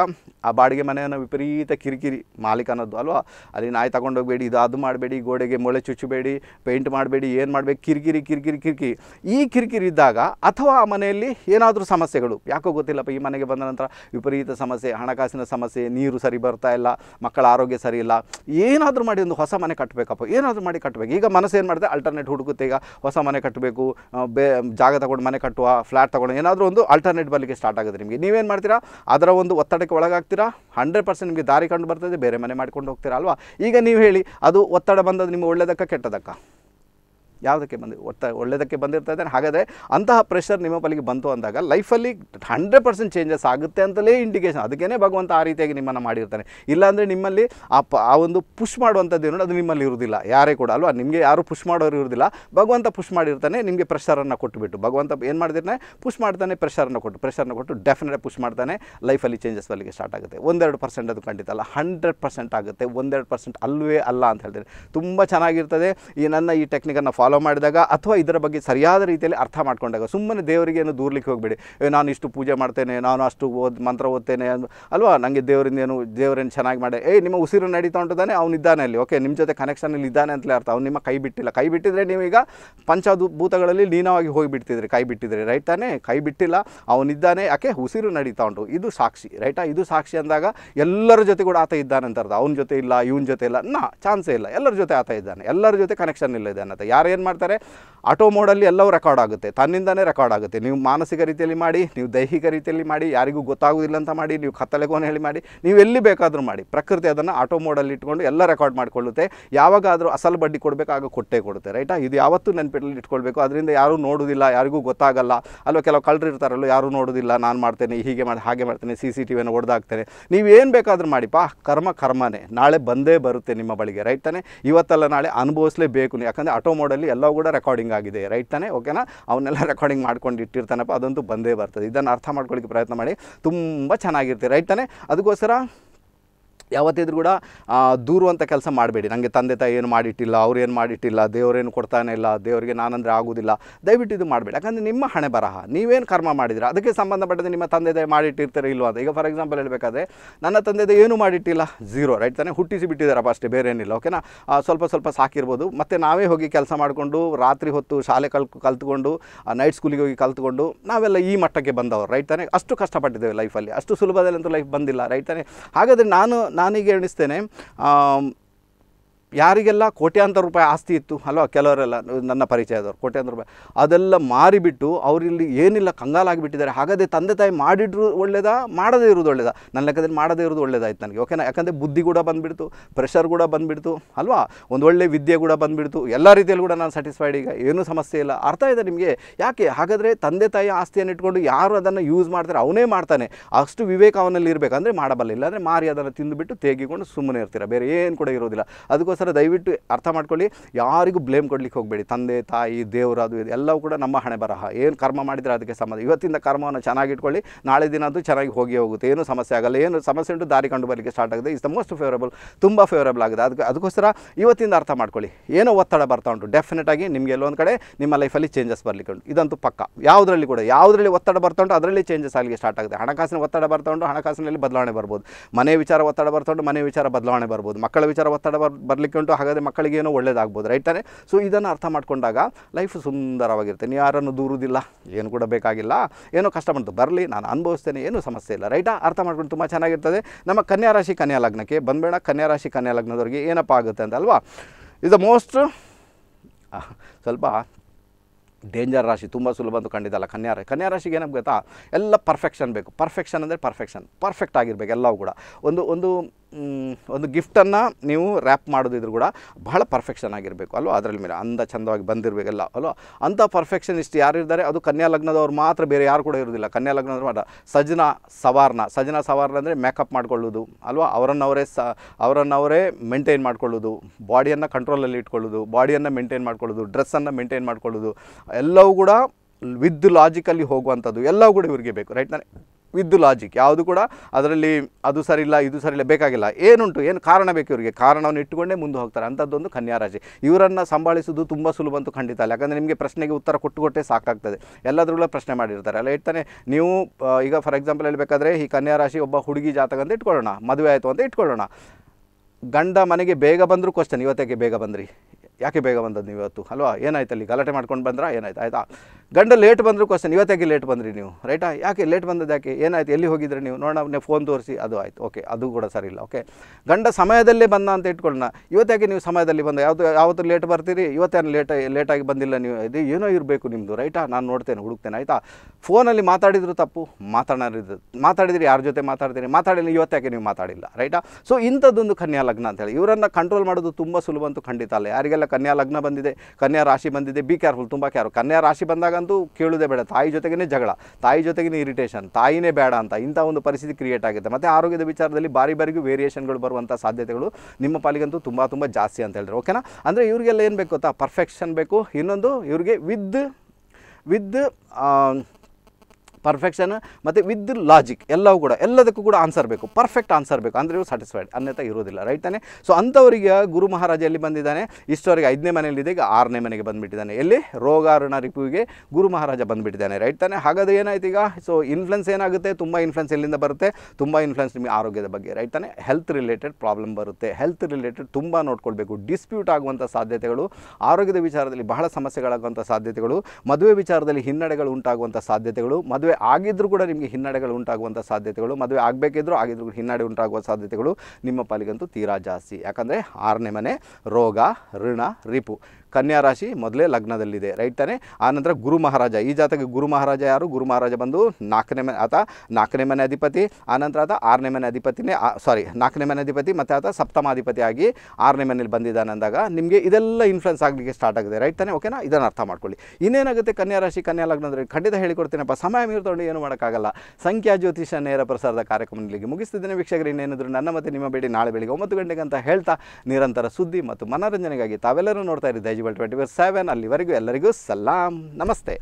ಆ ಬಾಡಿಗೆ ಮನೆಯನ್ನು ವಿಪರೀತ ಕಿರಿಕಿರಿ ಮಾಲೀಕನದ್ದು ಅಲ್ವಾ ಅಲ್ಲಿ ನಾಯಿ ತಗೊಂಡೋಗಬೇಡಿ ಇದು ಅದು ಮಾಡಬೇಡಿ ಗೋಡೆಗೆ ಮೊಳೆ ಚುಚ್ಚಬೇಡಿ ಪೇಂಟ್ ಮಾಡಬೇಡಿ ಏನು ಮಾಡಬೇಕು ಕಿರಿಕಿರಿ ಕಿರಿಕಿರಿ ಕಿರಿಕಿ ಈ ಕಿರಿಕಿರಿ ಇದ್ದಾಗ ಅಥವಾ ಆ ಮನೆಯಲ್ಲಿ ಏನಾದರೂ ಸಮಸ್ಯೆಗಳು ಯಾಕೋ ಗೊತ್ತಿಲ್ಲಪ್ಪ ಈ ಮನೆಗೆ ಬಂದ ನಂತರ ವಿಪರೀತ ಸಮಸ್ಯೆ ಹಣಕಾಸಿನ ಸಮಸ್ಯೆ ನೀರು ಸರಿ ಬರ್ತಾ ಇಲ್ಲ ಮಕ್ಕಳ ಆರೋಗ್ಯ ಸರಿ ಇಲ್ಲ ಏನಾದರೂ ಮಾಡಿ ಒಂದು ಹೊಸ ಮನೆ ಕಟ್ಟಬೇಕಪ್ಪ ಏನಾದರೂ ಮಾಡಿ ಕಟ್ಟಬೇಕು ಈಗ ಮನಸ್ಸು ಏನು ಮಾಡಿದೆ ಅಲ್ಟರ್ನೇಟ್ ಹುಡುಕುತ್ತೆ ಈಗ ಹೊಸ ಮನೆ ಕಟ್ಟಬೇಕು ಬೇ ಜಾಗ ತಗೊಂಡು ಮನೆ ಕಟ್ಟುವ ಫ್ಲ್ಯಾಟ್ ತಗೊಂಡು ಏನಾದರೂ ಒಂದು ಅಲ್ಟರ್ನೇಟ್ ಬರಲಿಕ್ಕೆ ಸ್ಟಾರ್ಟ್ ಆಗುತ್ತೆ ನಿಮಗೆ ನೀವೇನು ಮಾಡ್ತೀರಾ ಅದರ ಒಂದು ಒತ್ತಡಕ್ಕೆ ಒಳಗಾಗ್ತೀರಾ ಹಂಡ್ರೆಡ್ ಪರ್ಸೆಂಟ್ ನಿಮಗೆ ದಾರಿ ಕಂಡು ಬರ್ತದೆ ಬೇರೆ ಮನೆ ಮಾಡ್ಕೊಂಡು ಹೋಗ್ತೀರಾ ಅಲ್ವಾ ಈಗ ನೀವು ಹೇಳಿ ಅದು ಒತ್ತಡ ಬಂದದ್ದು ನಿಮಗೆ ಒಳ್ಳೆಯದಕ್ಕ ಕೆಟ್ಟದಕ್ಕ ಯಾವುದಕ್ಕೆ ಬಂದು ಒಟ್ಟ ಒಳ್ಳೆಯದಕ್ಕೆ ಬಂದಿರ್ತಾ ಇದ್ದಾನೆ ಹಾಗಾದರೆ ಅಂತಹ ಪ್ರೆಷರ್ ನಿಮ್ಮ ಬಲಿಗೆ ಬಂತು ಅಂದಾಗ ಲೈಫಲ್ಲಿ ಹಂಡ್ರೆಡ್ ಪರ್ಸೆಂಟ್ ಚೇಂಜಸ್ ಆಗುತ್ತೆ ಅಂತಲೇ ಇಂಡಿಕೇಶನ್ ಅದಕ್ಕೇ ಭಗವಂತ ಆ ರೀತಿಯಾಗಿ ನಿಮ್ಮನ್ನು ಮಾಡಿರ್ತಾನೆ ಇಲ್ಲಾಂದರೆ ನಿಮ್ಮಲ್ಲಿ ಆ ಪ ಆ ಒಂದು ಪುಷ್ ಮಾಡುವಂಥದ್ದು ಏನೋ ಅದು ನಿಮ್ಮಲ್ಲಿ ಇರುವುದಿಲ್ಲ ಯಾರೇ ಕೂಡ ಅಲ್ವಾ ನಿಮಗೆ ಯಾರು ಪುಷ್ ಮಾಡೋರು ಇರೋದಿಲ್ಲ ಭಗವಂತ ಪುಷ್ ಮಾಡಿರ್ತಾನೆ ನಿಮಗೆ ಪ್ರೆಷರನ್ನು ಕೊಟ್ಟುಬಿಟ್ಟು ಭಗವಂತ ಏನು ಮಾಡಿದ್ರೆ ಪುಷ್ ಮಾಡ್ತಾನೆ ಪ್ರೆಷರನ್ನು ಕೊಟ್ಟು ಪ್ರೆಷರನ್ನು ಕೊಟ್ಟು ಡೆಫಿನೆಟ್ ಪುಷ್ ಮಾಡ್ತಾನೆ ಲೈಫಲ್ಲಿ ಚೇಂಜಸ್ ಅಲ್ಲಿಗೆ ಸ್ಟಾರ್ಟ್ ಆಗುತ್ತೆ ಒಂದೆರಡು ಪರ್ಸೆಂಟ್ ಅದು ಖಂಡಿತ ಅಲ್ಲ ಹಂಡ್ರೆಡ್ ಪರ್ಸೆಂಟ್ ಆಗುತ್ತೆ ಒಂದೆರಡು ಪರ್ಸೆಂಟ್ ಅಲ್ಲವೇ ಅಲ್ಲ ಅಂತ ಹೇಳ್ತೀನಿ ತುಂಬ ಚೆನ್ನಾಗಿರ್ತದೆ ಈ ನನ್ನ ಈ ಟೆಕ್ನಿಕನ್ನು ಫಾಲೋ ಫಾಲೋ ಮಾಡಿದಾಗ ಅಥವಾ ಇದರ ಬಗ್ಗೆ ಸರಿಯಾದ ರೀತಿಯಲ್ಲಿ ಅರ್ಥ ಮಾಡ್ಕೊಂಡಾಗ ಸುಮ್ಮನೆ ದೇವರಿಗೆ ಏನು ದೂರ್ಲಿಕ್ಕೆ ಹೋಗಬೇಡಿ ನಾನು ಇಷ್ಟು ಪೂಜೆ ಮಾಡ್ತೇನೆ ನಾನು ಅಷ್ಟು ಓದ್ ಮಂತ್ರ ಓದ್ತೇನೆ ಅಲ್ವಾ ನನಗೆ ದೇವರಿಂದ ಏನು ದೇವರೇನು ಚೆನ್ನಾಗಿ ಮಾಡಿ ಏಯ್ ನಿಮ್ಮ ಉಸಿರು ನಡೀತಾ ಅವ್ನು ಇದ್ದಾನೆ ಅಲ್ಲಿ ಓಕೆ ನಿಮ್ಮ ಜೊತೆ ಕನೆಕ್ಷನಲ್ಲಿ ಇದ್ದಾನೆ ಅಂತಲೇ ಅರ್ಥ ಅವ್ನು ನಿಮ್ಮ ಕೈ ಬಿಟ್ಟಿಲ್ಲ ಕೈ ಬಿಟ್ಟಿದ್ರೆ ನೀವೀಗ ಭೂತಗಳಲ್ಲಿ ಲೀನವಾಗಿ ಹೋಗಿಬಿಡ್ತಿದ್ರಿ ಕೈ ಬಿಟ್ಟಿದ್ರಿ ರೈಟ್ ತಾನೇ ಕೈ ಬಿಟ್ಟಿಲ್ಲ ಅವನಿದ್ದಾನೆ ಯಾಕೆ ಉಸಿರು ನಡೀತಾ ಉಂಟು ಇದು ಸಾಕ್ಷಿ ರೈಟಾ ಇದು ಸಾಕ್ಷಿ ಅಂದಾಗ ಎಲ್ಲರ ಜೊತೆ ಕೂಡ ಆತ ಇದ್ದಾನೆ ಅಂತ ಅರ್ಥ ಅವನ ಜೊತೆ ಇಲ್ಲ ಇವನ ಜೊತೆ ಇಲ್ಲ ನಾ ಚಾನ್ಸೇ ಇಲ್ಲ ಎಲ್ಲರ ಜೊತೆ ಆತ ಇದ್ದಾನೆ ಎಲ್ಲರ ಜೊತೆ ಕನೆಕ್ಷನ್ ಇಲ್ಲ ಇದೆ ಅಂತ ಯಾರೇನು ಏನು ಮಾಡ್ತಾರೆ ಆಟೋ ಮೋಡಲ್ಲಿ ಎಲ್ಲವೂ ರೆಕಾರ್ಡ್ ಆಗುತ್ತೆ ತನ್ನಿಂದನೇ ರೆಕಾರ್ಡ್ ಆಗುತ್ತೆ ನೀವು ಮಾನಸಿಕ ರೀತಿಯಲ್ಲಿ ಮಾಡಿ ನೀವು ದೈಹಿಕ ರೀತಿಯಲ್ಲಿ ಮಾಡಿ ಯಾರಿಗೂ ಗೊತ್ತಾಗೋದಿಲ್ಲ ಅಂತ ಮಾಡಿ ನೀವು ಕತ್ತಲೆಗೋನ ಹೇಳಿ ಮಾಡಿ ನೀವು ಎಲ್ಲಿ ಬೇಕಾದರೂ ಮಾಡಿ ಪ್ರಕೃತಿ ಅದನ್ನು ಆಟೋ ಮೋಡಲ್ಲಿ ಇಟ್ಕೊಂಡು ಎಲ್ಲ ರೆಕಾರ್ಡ್ ಮಾಡಿಕೊಳ್ಳುತ್ತೆ ಯಾವಾಗಾದರೂ ಅಸಲು ಬಡ್ಡಿ ಕೊಡಬೇಕು ಆಗ ಕೊಟ್ಟೇ ಕೊಡುತ್ತೆ ರೈಟಾ ಇದು ಯಾವತ್ತೂ ನೆನಪಿಟ್ಟಲ್ಲಿ ಇಟ್ಕೊಳ್ಬೇಕು ಅದರಿಂದ ಯಾರೂ ನೋಡೋದಿಲ್ಲ ಯಾರಿಗೂ ಗೊತ್ತಾಗಲ್ಲ ಅಲ್ವಾ ಕೆಲವು ಕಳ್ಳರು ಇರ್ತಾರಲ್ಲ ಯಾರೂ ನೋಡೋದಿಲ್ಲ ನಾನು ಮಾಡ್ತೇನೆ ಹೀಗೆ ಮಾಡಿ ಹಾಗೆ ಮಾಡ್ತೇನೆ ಸಿ ಸಿ ಟಿ ವಿಯನ್ನು ಹೊಡೆದಾಗ್ತೇನೆ ನೀವೇನು ಬೇಕಾದರೂ ಮಾಡಿಪ್ಪ ಕರ್ಮ ಕರ್ಮನೇ ನಾಳೆ ಬಂದೇ ಬರುತ್ತೆ ನಿಮ್ಮ ಬಳಿಗೆ ರೈಟ್ ತಾನೆ ಇವತ್ತಲ್ಲ ನಾಳೆ ಅನುಭವಿಸಲೇಬೇಕು ಯಾಕಂದರೆ ಆಟೋ ಮೋಡಲ್ಲಿ ಎಲ್ಲವೂ ಕೂಡ ರೆಕಾರ್ಡಿಂಗ್ ಆಗಿದೆ ರೈಟ್ ತಾನೇ ಓಕೆನಾ ಅವನ್ನೆಲ್ಲ ರೆಕಾರ್ಡಿಂಗ್ ಮಾಡ್ಕೊಂಡು ಇಟ್ಟಿರ್ತಾನಪ್ಪ ಅದಂತೂ ಬಂದೇ ಬರ್ತದೆ ಇದನ್ನು ಅರ್ಥ ಮಾಡ್ಕೊಳ್ಳಿಕ್ಕೆ ಪ್ರಯತ್ನ ಮಾಡಿ ತುಂಬ ಚೆನ್ನಾಗಿರ್ತೀವಿ ರೈಟ್ ತಾನೆ ಅದಕ್ಕೋಸ್ಕರ ಯಾವತ್ತಿದ್ರು ಕೂಡ ಅಂತ ಕೆಲಸ ಮಾಡಬೇಡಿ ನನಗೆ ತಂದೆ ತಾಯಿ ಏನು ಮಾಡಿಟ್ಟಿಲ್ಲ ಏನು ಮಾಡಿಟ್ಟಿಲ್ಲ ದೇವರೇನು ಕೊಡ್ತಾನೆ ಇಲ್ಲ ದೇವರಿಗೆ ನಾನಂದರೆ ಆಗೋದಿಲ್ಲ ದಯವಿಟ್ಟು ಇದು ಮಾಡಬೇಡಿ ಯಾಕಂದರೆ ನಿಮ್ಮ ಹಣೆ ಬರಹ ನೀವೇನು ಕರ್ಮ ಮಾಡಿದಿರ ಅದಕ್ಕೆ ಸಂಬಂಧಪಟ್ಟಂತೆ ನಿಮ್ಮ ತಂದೆ ತಾಯಿ ಮಾಡಿಟ್ಟಿರ್ತಾರೆ ಇಲ್ವ ಅಂತ ಈಗ ಫಾರ್ ಎಕ್ಸಾಂಪಲ್ ಹೇಳಬೇಕಾದ್ರೆ ನನ್ನ ತಂದೆ ತಾಯಿ ಏನು ಮಾಡಿಟ್ಟಿಲ್ಲ ಝೀರೋ ರೈಟ್ ತಾನೇ ಹುಟ್ಟಿಸಿ ಬಿಟ್ಟಿದ್ದಾರಪ್ಪ ಅಷ್ಟೇ ಬೇರೆ ಏನಿಲ್ಲ ಓಕೆನಾ ಸ್ವಲ್ಪ ಸ್ವಲ್ಪ ಸಾಕಿರ್ಬೋದು ಮತ್ತು ನಾವೇ ಹೋಗಿ ಕೆಲಸ ಮಾಡಿಕೊಂಡು ರಾತ್ರಿ ಹೊತ್ತು ಶಾಲೆ ಕಲ್ ಕಲ್ತ್ಕೊಂಡು ನೈಟ್ ಸ್ಕೂಲಿಗೆ ಹೋಗಿ ಕಲ್ತ್ಕೊಂಡು ನಾವೆಲ್ಲ ಈ ಮಟ್ಟಕ್ಕೆ ಬಂದವರು ರೈಟ್ ತಾನೇ ಅಷ್ಟು ಕಷ್ಟಪಟ್ಟಿದ್ದೇವೆ ಲೈಫಲ್ಲಿ ಅಷ್ಟು ಸುಲಭದಲ್ಲಿ ಅಂತೂ ಲೈಫ್ ಬಂದಿಲ್ಲ ರೈಟ್ ತಾನೇ ಹಾಗಾದರೆ ನಾನು ನಾನೀಗ ಎಣಿಸ್ತೇನೆ ಯಾರಿಗೆಲ್ಲ ಕೋಟ್ಯಾಂತರ ರೂಪಾಯಿ ಆಸ್ತಿ ಇತ್ತು ಅಲ್ವಾ ಕೆಲವರೆಲ್ಲ ನನ್ನ ಪರಿಚಯದವರು ಕೋಟ್ಯಾಂತರ ರೂಪಾಯಿ ಅದೆಲ್ಲ ಮಾರಿಬಿಟ್ಟು ಅವರಿಲ್ಲಿ ಏನಿಲ್ಲ ಕಂಗಾಲಾಗಿಬಿಟ್ಟಿದ್ದಾರೆ ಹಾಗಾದರೆ ತಂದೆ ತಾಯಿ ಮಾಡಿಟ್ರು ಒಳ್ಳೆಯದಾ ಮಾಡದೇ ಇರೋದು ಒಳ್ಳೆಯದ ನನ್ನ ಲೆಕ್ಕದಲ್ಲಿ ಮಾಡದೇ ಇರೋದು ಒಳ್ಳೆಯದಾಯ್ತು ನನಗೆ ಓಕೆನಾ ಯಾಕಂದರೆ ಬುದ್ಧಿ ಕೂಡ ಬಂದುಬಿಡ್ತು ಪ್ರೆಷರ್ ಕೂಡ ಬಂದುಬಿಡ್ತು ಅಲ್ವಾ ಒಂದು ಒಳ್ಳೆ ವಿದ್ಯೆ ಕೂಡ ಬಂದುಬಿಡ್ತು ಎಲ್ಲ ರೀತಿಯಲ್ಲಿ ಕೂಡ ನಾನು ಸ್ಯಾಟಿಸ್ಫೈಡ್ ಈಗ ಏನೂ ಸಮಸ್ಯೆ ಇಲ್ಲ ಅರ್ಥ ಇದೆ ನಿಮಗೆ ಯಾಕೆ ಹಾಗಾದರೆ ತಂದೆ ತಾಯಿ ಆಸ್ತಿಯನ್ನು ಇಟ್ಕೊಂಡು ಯಾರು ಅದನ್ನು ಯೂಸ್ ಮಾಡ್ತಾರೆ ಅವನೇ ಮಾಡ್ತಾನೆ ಅಷ್ಟು ವಿವೇಕ ಅವನಲ್ಲಿ ಇರಬೇಕಂದ್ರೆ ಮಾಡಬಲ್ಲ ಇಲ್ಲ ಅಂದರೆ ಮಾರಿ ಅದನ್ನು ತಿಂದುಬಿಟ್ಟು ತೆಗಿಕೊಂಡು ಸುಮ್ಮನೆ ಇರ್ತೀರ ಬೇರೆ ಏನು ಕೂಡ ಇರೋದಿಲ್ಲ ಅದಕ್ಕೋಸ್ಕರ ಸಲ ದಯವಿಟ್ಟು ಅರ್ಥ ಮಾಡ್ಕೊಳ್ಳಿ ಯಾರಿಗೂ ಬ್ಲೇಮ್ ಕೊಡ್ಲಿಕ್ಕೆ ಹೋಗಬೇಡಿ ತಂದೆ ತಾಯಿ ಅದು ಇದು ಎಲ್ಲವೂ ಕೂಡ ನಮ್ಮ ಹಣೆ ಬರಹ ಏನು ಕರ್ಮ ಮಾಡಿದರೆ ಅದಕ್ಕೆ ಸಂಬಂಧ ಇವತ್ತಿಂದ ಕರ್ಮವನ್ನು ಚೆನ್ನಾಗಿಟ್ಕೊಳ್ಳಿ ನಾಳೆ ದಿನ ಅದು ಚೆನ್ನಾಗಿ ಹೋಗಿ ಹೋಗುತ್ತೆ ಏನು ಸಮಸ್ಯೆ ಆಗಲ್ಲ ಏನು ಸಮಸ್ಯೆ ಉಂಟು ದಾರಿ ಕಂಡು ಬರಲಿಕ್ಕೆ ಸ್ಟಾರ್ಟ್ ಆಗಿದೆ ಇಸ್ ದ ಮೋಸ್ಟ್ ಫೇವರಬಲ್ ತುಂಬ ಫೇವರಬಲ್ ಆಗಿದೆ ಅದಕ್ಕೆ ಅದಕ್ಕೋಸ್ಕರ ಇವತ್ತಿಂದ ಅರ್ಥ ಮಾಡ್ಕೊಳ್ಳಿ ಏನೋ ಒತ್ತಡ ಬರ್ತಾ ಉಂಟು ಡೆಫಿನೆಟ್ ಆಗಿ ನಿಮಗೆ ಎಲ್ಲೊಂದು ಕಡೆ ನಿಮ್ಮ ಲೈಫಲ್ಲಿ ಚೇಂಜಸ್ ಬರಲಿಕ್ಕೆ ಉಂಟು ಇದಂತೂ ಪಕ್ಕ ಯಾವುದರಲ್ಲಿ ಕೂಡ ಯಾವುದರಲ್ಲಿ ಒತ್ತಡ ಬರ್ತಾ ಉಂಟು ಅದರಲ್ಲಿ ಚೇಂಜಸ್ ಆಗಲಿಕ್ಕೆ ಸ್ಟಾರ್ಟ್ ಆಗಿದೆ ಹಣಕಾಸಿನ ಒತ್ತಡ ಬರ್ತಾ ಉಂಟು ಹಣಕಾಸಿನಲ್ಲಿ ಬದಲಾವಣೆ ಬರ್ಬೋದು ಮನೆ ವಿಚಾರ ಒತ್ತಡ ಬರ್ತಾ ಉಂಟು ಮನೆ ವಿಚಾರ ಬದಲಾವಣೆ ಬರ್ಬೋದು ಮಕ್ಕಳ ವಿಚಾರ ಒತ್ತಡ ಬರ್ ಬರಲಿಕ್ಕೆ ಉಂಟು ಹಾಗಾದರೆ ಮಕ್ಕಳಿಗೆ ಏನೋ ಒಳ್ಳೇದಾಗ್ಬೋದು ರೈಟ್ ತಾನೆ ಸೊ ಇದನ್ನು ಅರ್ಥ ಮಾಡಿಕೊಂಡಾಗ ಲೈಫ್ ಸುಂದರವಾಗಿರುತ್ತೆ ನೀವು ಯಾರನ್ನು ದೂರುವುದಿಲ್ಲ ಏನು ಕೂಡ ಬೇಕಾಗಿಲ್ಲ ಏನೋ ಕಷ್ಟ ಬಂತು ಬರಲಿ ನಾನು ಅನುಭವಿಸ್ತೇನೆ ಏನೂ ಸಮಸ್ಯೆ ಇಲ್ಲ ರೈಟಾ ಅರ್ಥ ಮಾಡ್ಕೊಂಡು ತುಂಬ ಚೆನ್ನಾಗಿರ್ತದೆ ನಮ್ಮ ಕನ್ಯಾ ರಾಶಿ ಕನ್ಯಾ ಲಗ್ನಕ್ಕೆ ಬಂದಬೇಡ ಕನ್ಯಾ ರಾಶಿ ಕನ್ಯಾ ಲಗ್ನದವ್ರಿಗೆ ಏನಪ್ಪ ಆಗುತ್ತೆ ಅಂತ ಅಲ್ವಾ ಇದು ಮೋಸ್ಟ್ ಸ್ವಲ್ಪ ಡೇಂಜರ್ ರಾಶಿ ತುಂಬ ಸುಲಭ ಅಂತ ಕಂಡಿದ್ದಲ್ಲ ಕನ್ಯಾ ರಾಶಿ ಕನ್ಯಾ ರಾಶಿಗೆ ಏನಪ್ಪ ಗೊತ್ತಾ ಎಲ್ಲ ಪರ್ಫೆಕ್ಷನ್ ಬೇಕು ಪರ್ಫೆಕ್ಷನ್ ಅಂದರೆ ಪರ್ಫೆಕ್ಷನ್ ಪರ್ಫೆಕ್ಟ್ ಆಗಿರಬೇಕು ಎಲ್ಲವೂ ಕೂಡ ಒಂದು ಒಂದು ಒಂದು ಗಿಫ್ಟನ್ನು ನೀವು ರ್ಯಾಪ್ ಮಾಡೋದಿದ್ರು ಕೂಡ ಬಹಳ ಪರ್ಫೆಕ್ಷನ್ ಆಗಿರಬೇಕು ಅಲ್ವ ಅದರಲ್ಲಿ ಮೇಲೆ ಅಂದ ಚಂದವಾಗಿ ಬಂದಿರಬೇಕಲ್ಲ ಅಲ್ವ ಅಂಥ ಯಾರು ಯಾರಿದ್ದಾರೆ ಅದು ಕನ್ಯಾ ಲಗ್ನದವ್ರು ಮಾತ್ರ ಬೇರೆ ಯಾರು ಕೂಡ ಇರೋದಿಲ್ಲ ಕನ್ಯಾ ಲಗ್ನದವ್ರು ಸಜನ ಸವಾರನ ಸವಾರ್ನ ಸಜನಾ ಸವಾರ್ನ ಅಂದರೆ ಮೇಕಪ್ ಮಾಡ್ಕೊಳ್ಳೋದು ಅಲ್ವಾ ಅವರನ್ನವರೇ ಸ ಅವರನ್ನವರೇ ಮೇಂಟೈನ್ ಮಾಡ್ಕೊಳ್ಳೋದು ಬಾಡಿಯನ್ನು ಕಂಟ್ರೋಲಲ್ಲಿ ಇಟ್ಕೊಳ್ಳೋದು ಬಾಡಿಯನ್ನು ಮೇಂಟೈನ್ ಮಾಡ್ಕೊಳ್ಳೋದು ಡ್ರೆಸ್ಸನ್ನು ಮೇಂಟೈನ್ ಮಾಡ್ಕೊಳ್ಳೋದು ಎಲ್ಲವೂ ಕೂಡ ವಿದ್ ಲಾಜಿಕಲ್ಲಿ ಹೋಗುವಂಥದ್ದು ಎಲ್ಲವೂ ಕೂಡ ಇವ್ರಿಗೆ ಬೇಕು ರೈಟ್ ನಾನು ವಿದ್ ಲಾಜಿಕ್ ಯಾವುದು ಕೂಡ ಅದರಲ್ಲಿ ಅದು ಸರಿ ಇಲ್ಲ ಇದು ಸರಿ ಇಲ್ಲ ಬೇಕಾಗಿಲ್ಲ ಏನುಂಟು ಏನು ಕಾರಣ ಬೇಕು ಇವರಿಗೆ ಕಾರಣವನ್ನು ಇಟ್ಟುಕೊಂಡೇ ಮುಂದೆ ಹೋಗ್ತಾರೆ ಅಂಥದ್ದೊಂದು ಕನ್ಯಾ ರಾಶಿ ಇವರನ್ನು ಸಂಭಾಳಿಸೋದು ತುಂಬ ಸುಲಭ ಅಂತೂ ಖಂಡಿತ ಅಲ್ಲ ಯಾಕಂದರೆ ನಿಮಗೆ ಪ್ರಶ್ನೆಗೆ ಉತ್ತರ ಕೊಟ್ಟು ಕೊಟ್ಟೆ ಸಾಕಾಗ್ತದೆ ಎಲ್ಲದರೂ ಪ್ರಶ್ನೆ ಮಾಡಿರ್ತಾರೆ ಅಲ್ಲ ಇರ್ತಾನೆ ನೀವು ಈಗ ಫಾರ್ ಎಕ್ಸಾಂಪಲ್ ಹೇಳಬೇಕಾದ್ರೆ ಈ ಕನ್ಯಾರಾಶಿ ಒಬ್ಬ ಹುಡುಗಿ ಜಾತಕ ಅಂತ ಇಟ್ಕೊಳ್ಳೋಣ ಮದುವೆ ಆಯಿತು ಅಂತ ಇಟ್ಕೊಳ್ಳೋಣ ಗಂಡ ಮನೆಗೆ ಬೇಗ ಬಂದರೂ ಕ್ವಶನ್ ಇವತ್ತಿಗೆ ಬೇಗ ಬಂದ್ರಿ ಯಾಕೆ ಬೇಗ ಬಂದದ್ದು ನೀವು ಇವತ್ತು ಅಲ್ವಾ ಏನಾಯ್ತು ಅಲ್ಲಿ ಗಲಾಟೆ ಮಾಡ್ಕೊಂಡು ಬಂದ್ರಾ ಏನಾಯ್ತು ಆಯ್ತಾ ಗಂಡ ಲೇಟ್ ಬಂದರೂ ಕ್ವಶನ್ ಇವತ್ತಾಗಿ ಲೇಟ್ ಬಂದ್ರಿ ನೀವು ರೈಟಾ ಯಾಕೆ ಲೇಟ್ ಬಂದದ್ದು ಯಾಕೆ ಏನಾಯ್ತು ಎಲ್ಲಿ ಹೋಗಿದ್ರೆ ನೀವು ನೋಡೋಣ ಫೋನ್ ತೋರಿಸಿ ಅದು ಆಯ್ತು ಓಕೆ ಅದು ಕೂಡ ಸರಿ ಇಲ್ಲ ಓಕೆ ಗಂಡ ಸಮಯದಲ್ಲೇ ಬಂದ ಅಂತ ಇಟ್ಕೊಳ್ಳೋಣ ಇವತ್ತಾಗಿ ನೀವು ಸಮಯದಲ್ಲಿ ಬಂದ ಯಾವುದು ಯಾವತ್ತು ಲೇಟ್ ಬರ್ತೀರಿ ಇವತ್ತೇನು ಲೇಟ್ ಲೇಟಾಗಿ ಬಂದಿಲ್ಲ ನೀವು ಇದು ಏನೋ ಇರಬೇಕು ನಿಮ್ಮದು ರೈಟಾ ನಾನು ನೋಡ್ತೇನೆ ಹುಡುಕ್ತೇನೆ ಆಯಿತಾ ಫೋನಲ್ಲಿ ಮಾತಾಡಿದ್ರು ತಪ್ಪು ಮಾತಾಡೋದು ಮಾತಾಡಿದ್ರಿ ಯಾರ ಜೊತೆ ಮಾತಾಡ್ತೀರಿ ಮಾತಾಡಿಲ್ಲ ಇವತ್ತಾಗಿ ನೀವು ಮಾತಾಡಿಲ್ಲ ರೈಟಾ ಸೊ ಇಂಥದ್ದೊಂದು ಕನ್ಯಾ ಲಗ್ನ ಅಂತೇಳಿ ಇವರನ್ನು ಕಂಟ್ರೋಲ್ ಮಾಡೋದು ತುಂಬ ಸುಲಭ ಅಂತೂ ಖಂಡಿತ ಅಲ್ಲ ಯಾರಿಗೆಲ್ಲ ಕನ್ಯಾ ಲಗ್ನ ಬಂದಿದೆ ಕನ್ಯಾ ರಾಶಿ ಬಂದಿದೆ ಬಿ ಕೇರ್ಫುಲ್ ತುಂಬ ಕೇರ್ ಕನ್ಯಾ ರಾಶಿ ಬಂದಾಗಂತೂ ಕೇಳುವುದೇ ಬೇಡ ತಾಯಿ ಜೊತೆಗೇ ಜಗಳ ತಾಯಿ ಜೊತೆಗಿನ ಇರಿಟೇಷನ್ ತಾಯಿನೇ ಬೇಡ ಅಂತ ಇಂಥ ಒಂದು ಪರಿಸ್ಥಿತಿ ಕ್ರಿಯೇಟ್ ಆಗುತ್ತೆ ಮತ್ತು ಆರೋಗ್ಯದ ವಿಚಾರದಲ್ಲಿ ಬಾರಿ ಬಾರಿಗೂ ವೇರಿಯೇಷನ್ಗಳು ಬರುವಂಥ ಸಾಧ್ಯತೆಗಳು ನಿಮ್ಮ ಪಾಲಿಗಂತೂ ತುಂಬ ತುಂಬ ಜಾಸ್ತಿ ಅಂತ ಹೇಳಿದ್ರು ಓಕೆನಾ ಅಂದರೆ ಇವರಿಗೆಲ್ಲ ಏನು ಬೇಕು ಗೊತ್ತಾ ಪರ್ಫೆಕ್ಷನ್ ಬೇಕು ಇನ್ನೊಂದು ಇವರಿಗೆ ವಿದ್ ವಿದ್ ಪರ್ಫೆಕ್ಷನ್ ಮತ್ತು ವಿತ್ ಲಾಜಿಕ್ ಎಲ್ಲವೂ ಕೂಡ ಎಲ್ಲದಕ್ಕೂ ಕೂಡ ಆನ್ಸರ್ ಬೇಕು ಪರ್ಫೆಕ್ಟ್ ಆನ್ಸರ್ ಬೇಕು ಅಂದರೆ ಇವರು ಸ್ಯಾಟಿಸ್ಫೈಡ್ ಅನ್ಯಥ ಇರೋದಿಲ್ಲ ರೈಟ್ ತಾನೆ ಸೊ ಅಂಥವರಿಗೆ ಗುರು ಮಹಾರಾಜ ಎಲ್ಲಿ ಬಂದಿದ್ದಾನೆ ಇಷ್ಟವರೆಗೆ ಐದನೇ ಮನೆಯಲ್ಲಿದೆ ಈಗ ಆರನೇ ಮನೆಗೆ ಬಂದುಬಿಟ್ಟಿದ್ದಾನೆ ಎಲ್ಲಿ ರೋಗಾರುಣ ರಿಪುವಿಗೆ ಗುರು ಮಹಾರಾಜ ಬಂದುಬಿಟ್ಟಿದ್ದಾನೆ ರೈಟ್ ತಾನೆ ಹಾಗಾದರೆ ಏನಾಯ್ತು ಈಗ ಸೊ ಇನ್ಫ್ಲುಯೆನ್ಸ್ ಏನಾಗುತ್ತೆ ತುಂಬ ಇನ್ಫ್ಲುಯೆನ್ಸ್ ಎಲ್ಲಿಂದ ಬರುತ್ತೆ ತುಂಬ ಇನ್ಫ್ಲುಯೆನ್ಸ್ ನಿಮಗೆ ಆರೋಗ್ಯದ ಬಗ್ಗೆ ರೈಟ್ ತಾನೆ ಹೆಲ್ತ್ ರಿಲೇಟೆಡ್ ಪ್ರಾಬ್ಲಮ್ ಬರುತ್ತೆ ಹೆಲ್ತ್ ರಿಲೇಟೆಡ್ ತುಂಬ ನೋಡ್ಕೊಳ್ಬೇಕು ಡಿಸ್ಪ್ಯೂಟ್ ಆಗುವಂಥ ಸಾಧ್ಯತೆಗಳು ಆರೋಗ್ಯದ ವಿಚಾರದಲ್ಲಿ ಬಹಳ ಸಮಸ್ಯೆಗಳಾಗುವಂಥ ಸಾಧ್ಯತೆಗಳು ಮದುವೆ ವಿಚಾರದಲ್ಲಿ ಹಿನ್ನಡೆಗಳು ಉಂಟಾಗುವಂಥ ಸಾಧ್ಯತೆಗಳು ಮದುವೆ ಮದುವೆ ಕೂಡ ನಿಮಗೆ ಹಿನ್ನಡೆಗಳು ಉಂಟಾಗುವಂಥ ಸಾಧ್ಯತೆಗಳು ಮದುವೆ ಆಗಬೇಕಿದ್ರೂ ಆಗಿದ್ರೂ ಹಿನ್ನಡೆ ಉಂಟಾಗುವ ಸಾಧ್ಯತೆಗಳು ನಿಮ್ಮ ಪಾಲಿಗಂತೂ ತೀರಾ ಜಾಸ್ತಿ ಯಾಕಂದರೆ ಆರನೇ ಮನೆ ರೋಗ ಋಣ ರಿಪು ಕನ್ಯಾ ರಾಶಿ ಮೊದಲೇ ಲಗ್ನದಲ್ಲಿದೆ ರೈಟ್ ತಾನೆ ಆನಂತರ ಗುರು ಮಹಾರಾಜ ಈ ಜಾತಕ ಗುರು ಮಹಾರಾಜ ಯಾರು ಗುರು ಮಹಾರಾಜ ಬಂದು ನಾಲ್ಕನೇ ಮನೆ ಆತ ನಾಲ್ಕನೇ ಮನೆ ಅಧಿಪತಿ ಆನಂತರ ಆತ ಆರನೇ ಮನೆ ಅಧಿಪತಿನೇ ಸಾರಿ ನಾಲ್ಕನೇ ಮನೆ ಅಧಿಪತಿ ಮತ್ತು ಆತ ಸಪ್ತಮಾಧಿಪತಿ ಆಗಿ ಆರನೇ ಮನೇಲಿ ಬಂದಿದ್ದಾನೆ ಅಂದಾಗ ನಿಮಗೆ ಇದೆಲ್ಲ ಇನ್ಫ್ಲುಯೆನ್ಸ್ ಆಗಲಿಕ್ಕೆ ಸ್ಟಾರ್ಟ್ ಆಗಿದೆ ರೈಟ್ ತಾನೆ ಓಕೆನಾ ಇದನ್ನು ಅರ್ಥ ಮಾಡ್ಕೊಳ್ಳಿ ಇನ್ನೇನಾಗುತ್ತೆ ಕನ್ಯಾ ರಾಶಿ ಕನ್ಯಾ ಲಗ್ನದಲ್ಲಿ ಖಂಡಿತ ಹೇಳಿಕೊಡ್ತೀನಪ್ಪ ಸಮಯ ಮೀರ್ ಏನು ಮಾಡೋಕ್ಕಾಗಲ್ಲ ಸಂಖ್ಯಾ ಜ್ಯೋತಿಷ ನೇರ ಪ್ರಸಾರದ ಕಾರ್ಯಕ್ರಮಗಳಿಗೆ ಮುಗಿಸ್ತಿದ್ದೇನೆ ವೀಕ್ಷಕರು ಇನ್ನೇನಿದ್ರು ನನ್ನ ಮತ್ತೆ ನಿಮ್ಮ ಬೇಡಿ ನಾಳೆ ಬೆಳಿಗ್ಗೆ ಒಂಬತ್ತು ಗಂಟೆಗೆ ಅಂತ ಹೇಳ್ತಾ ನಿರಂತರ ಸುದ್ದಿ ಮತ್ತು ಮನೋರಂಜನೆಗಾಗಿ ತಾವೆಲ್ಲರೂ ನೋಡ್ತಾ ಇರಿ ಟ್ವೆಂಟಿ ಫೋರ್ ಸೆವೆನ್ ಅಲ್ಲಿವರೆಗೂ ಎಲ್ಲರಿಗೂ ಸಲಾಂ ನಮಸ್ತೆ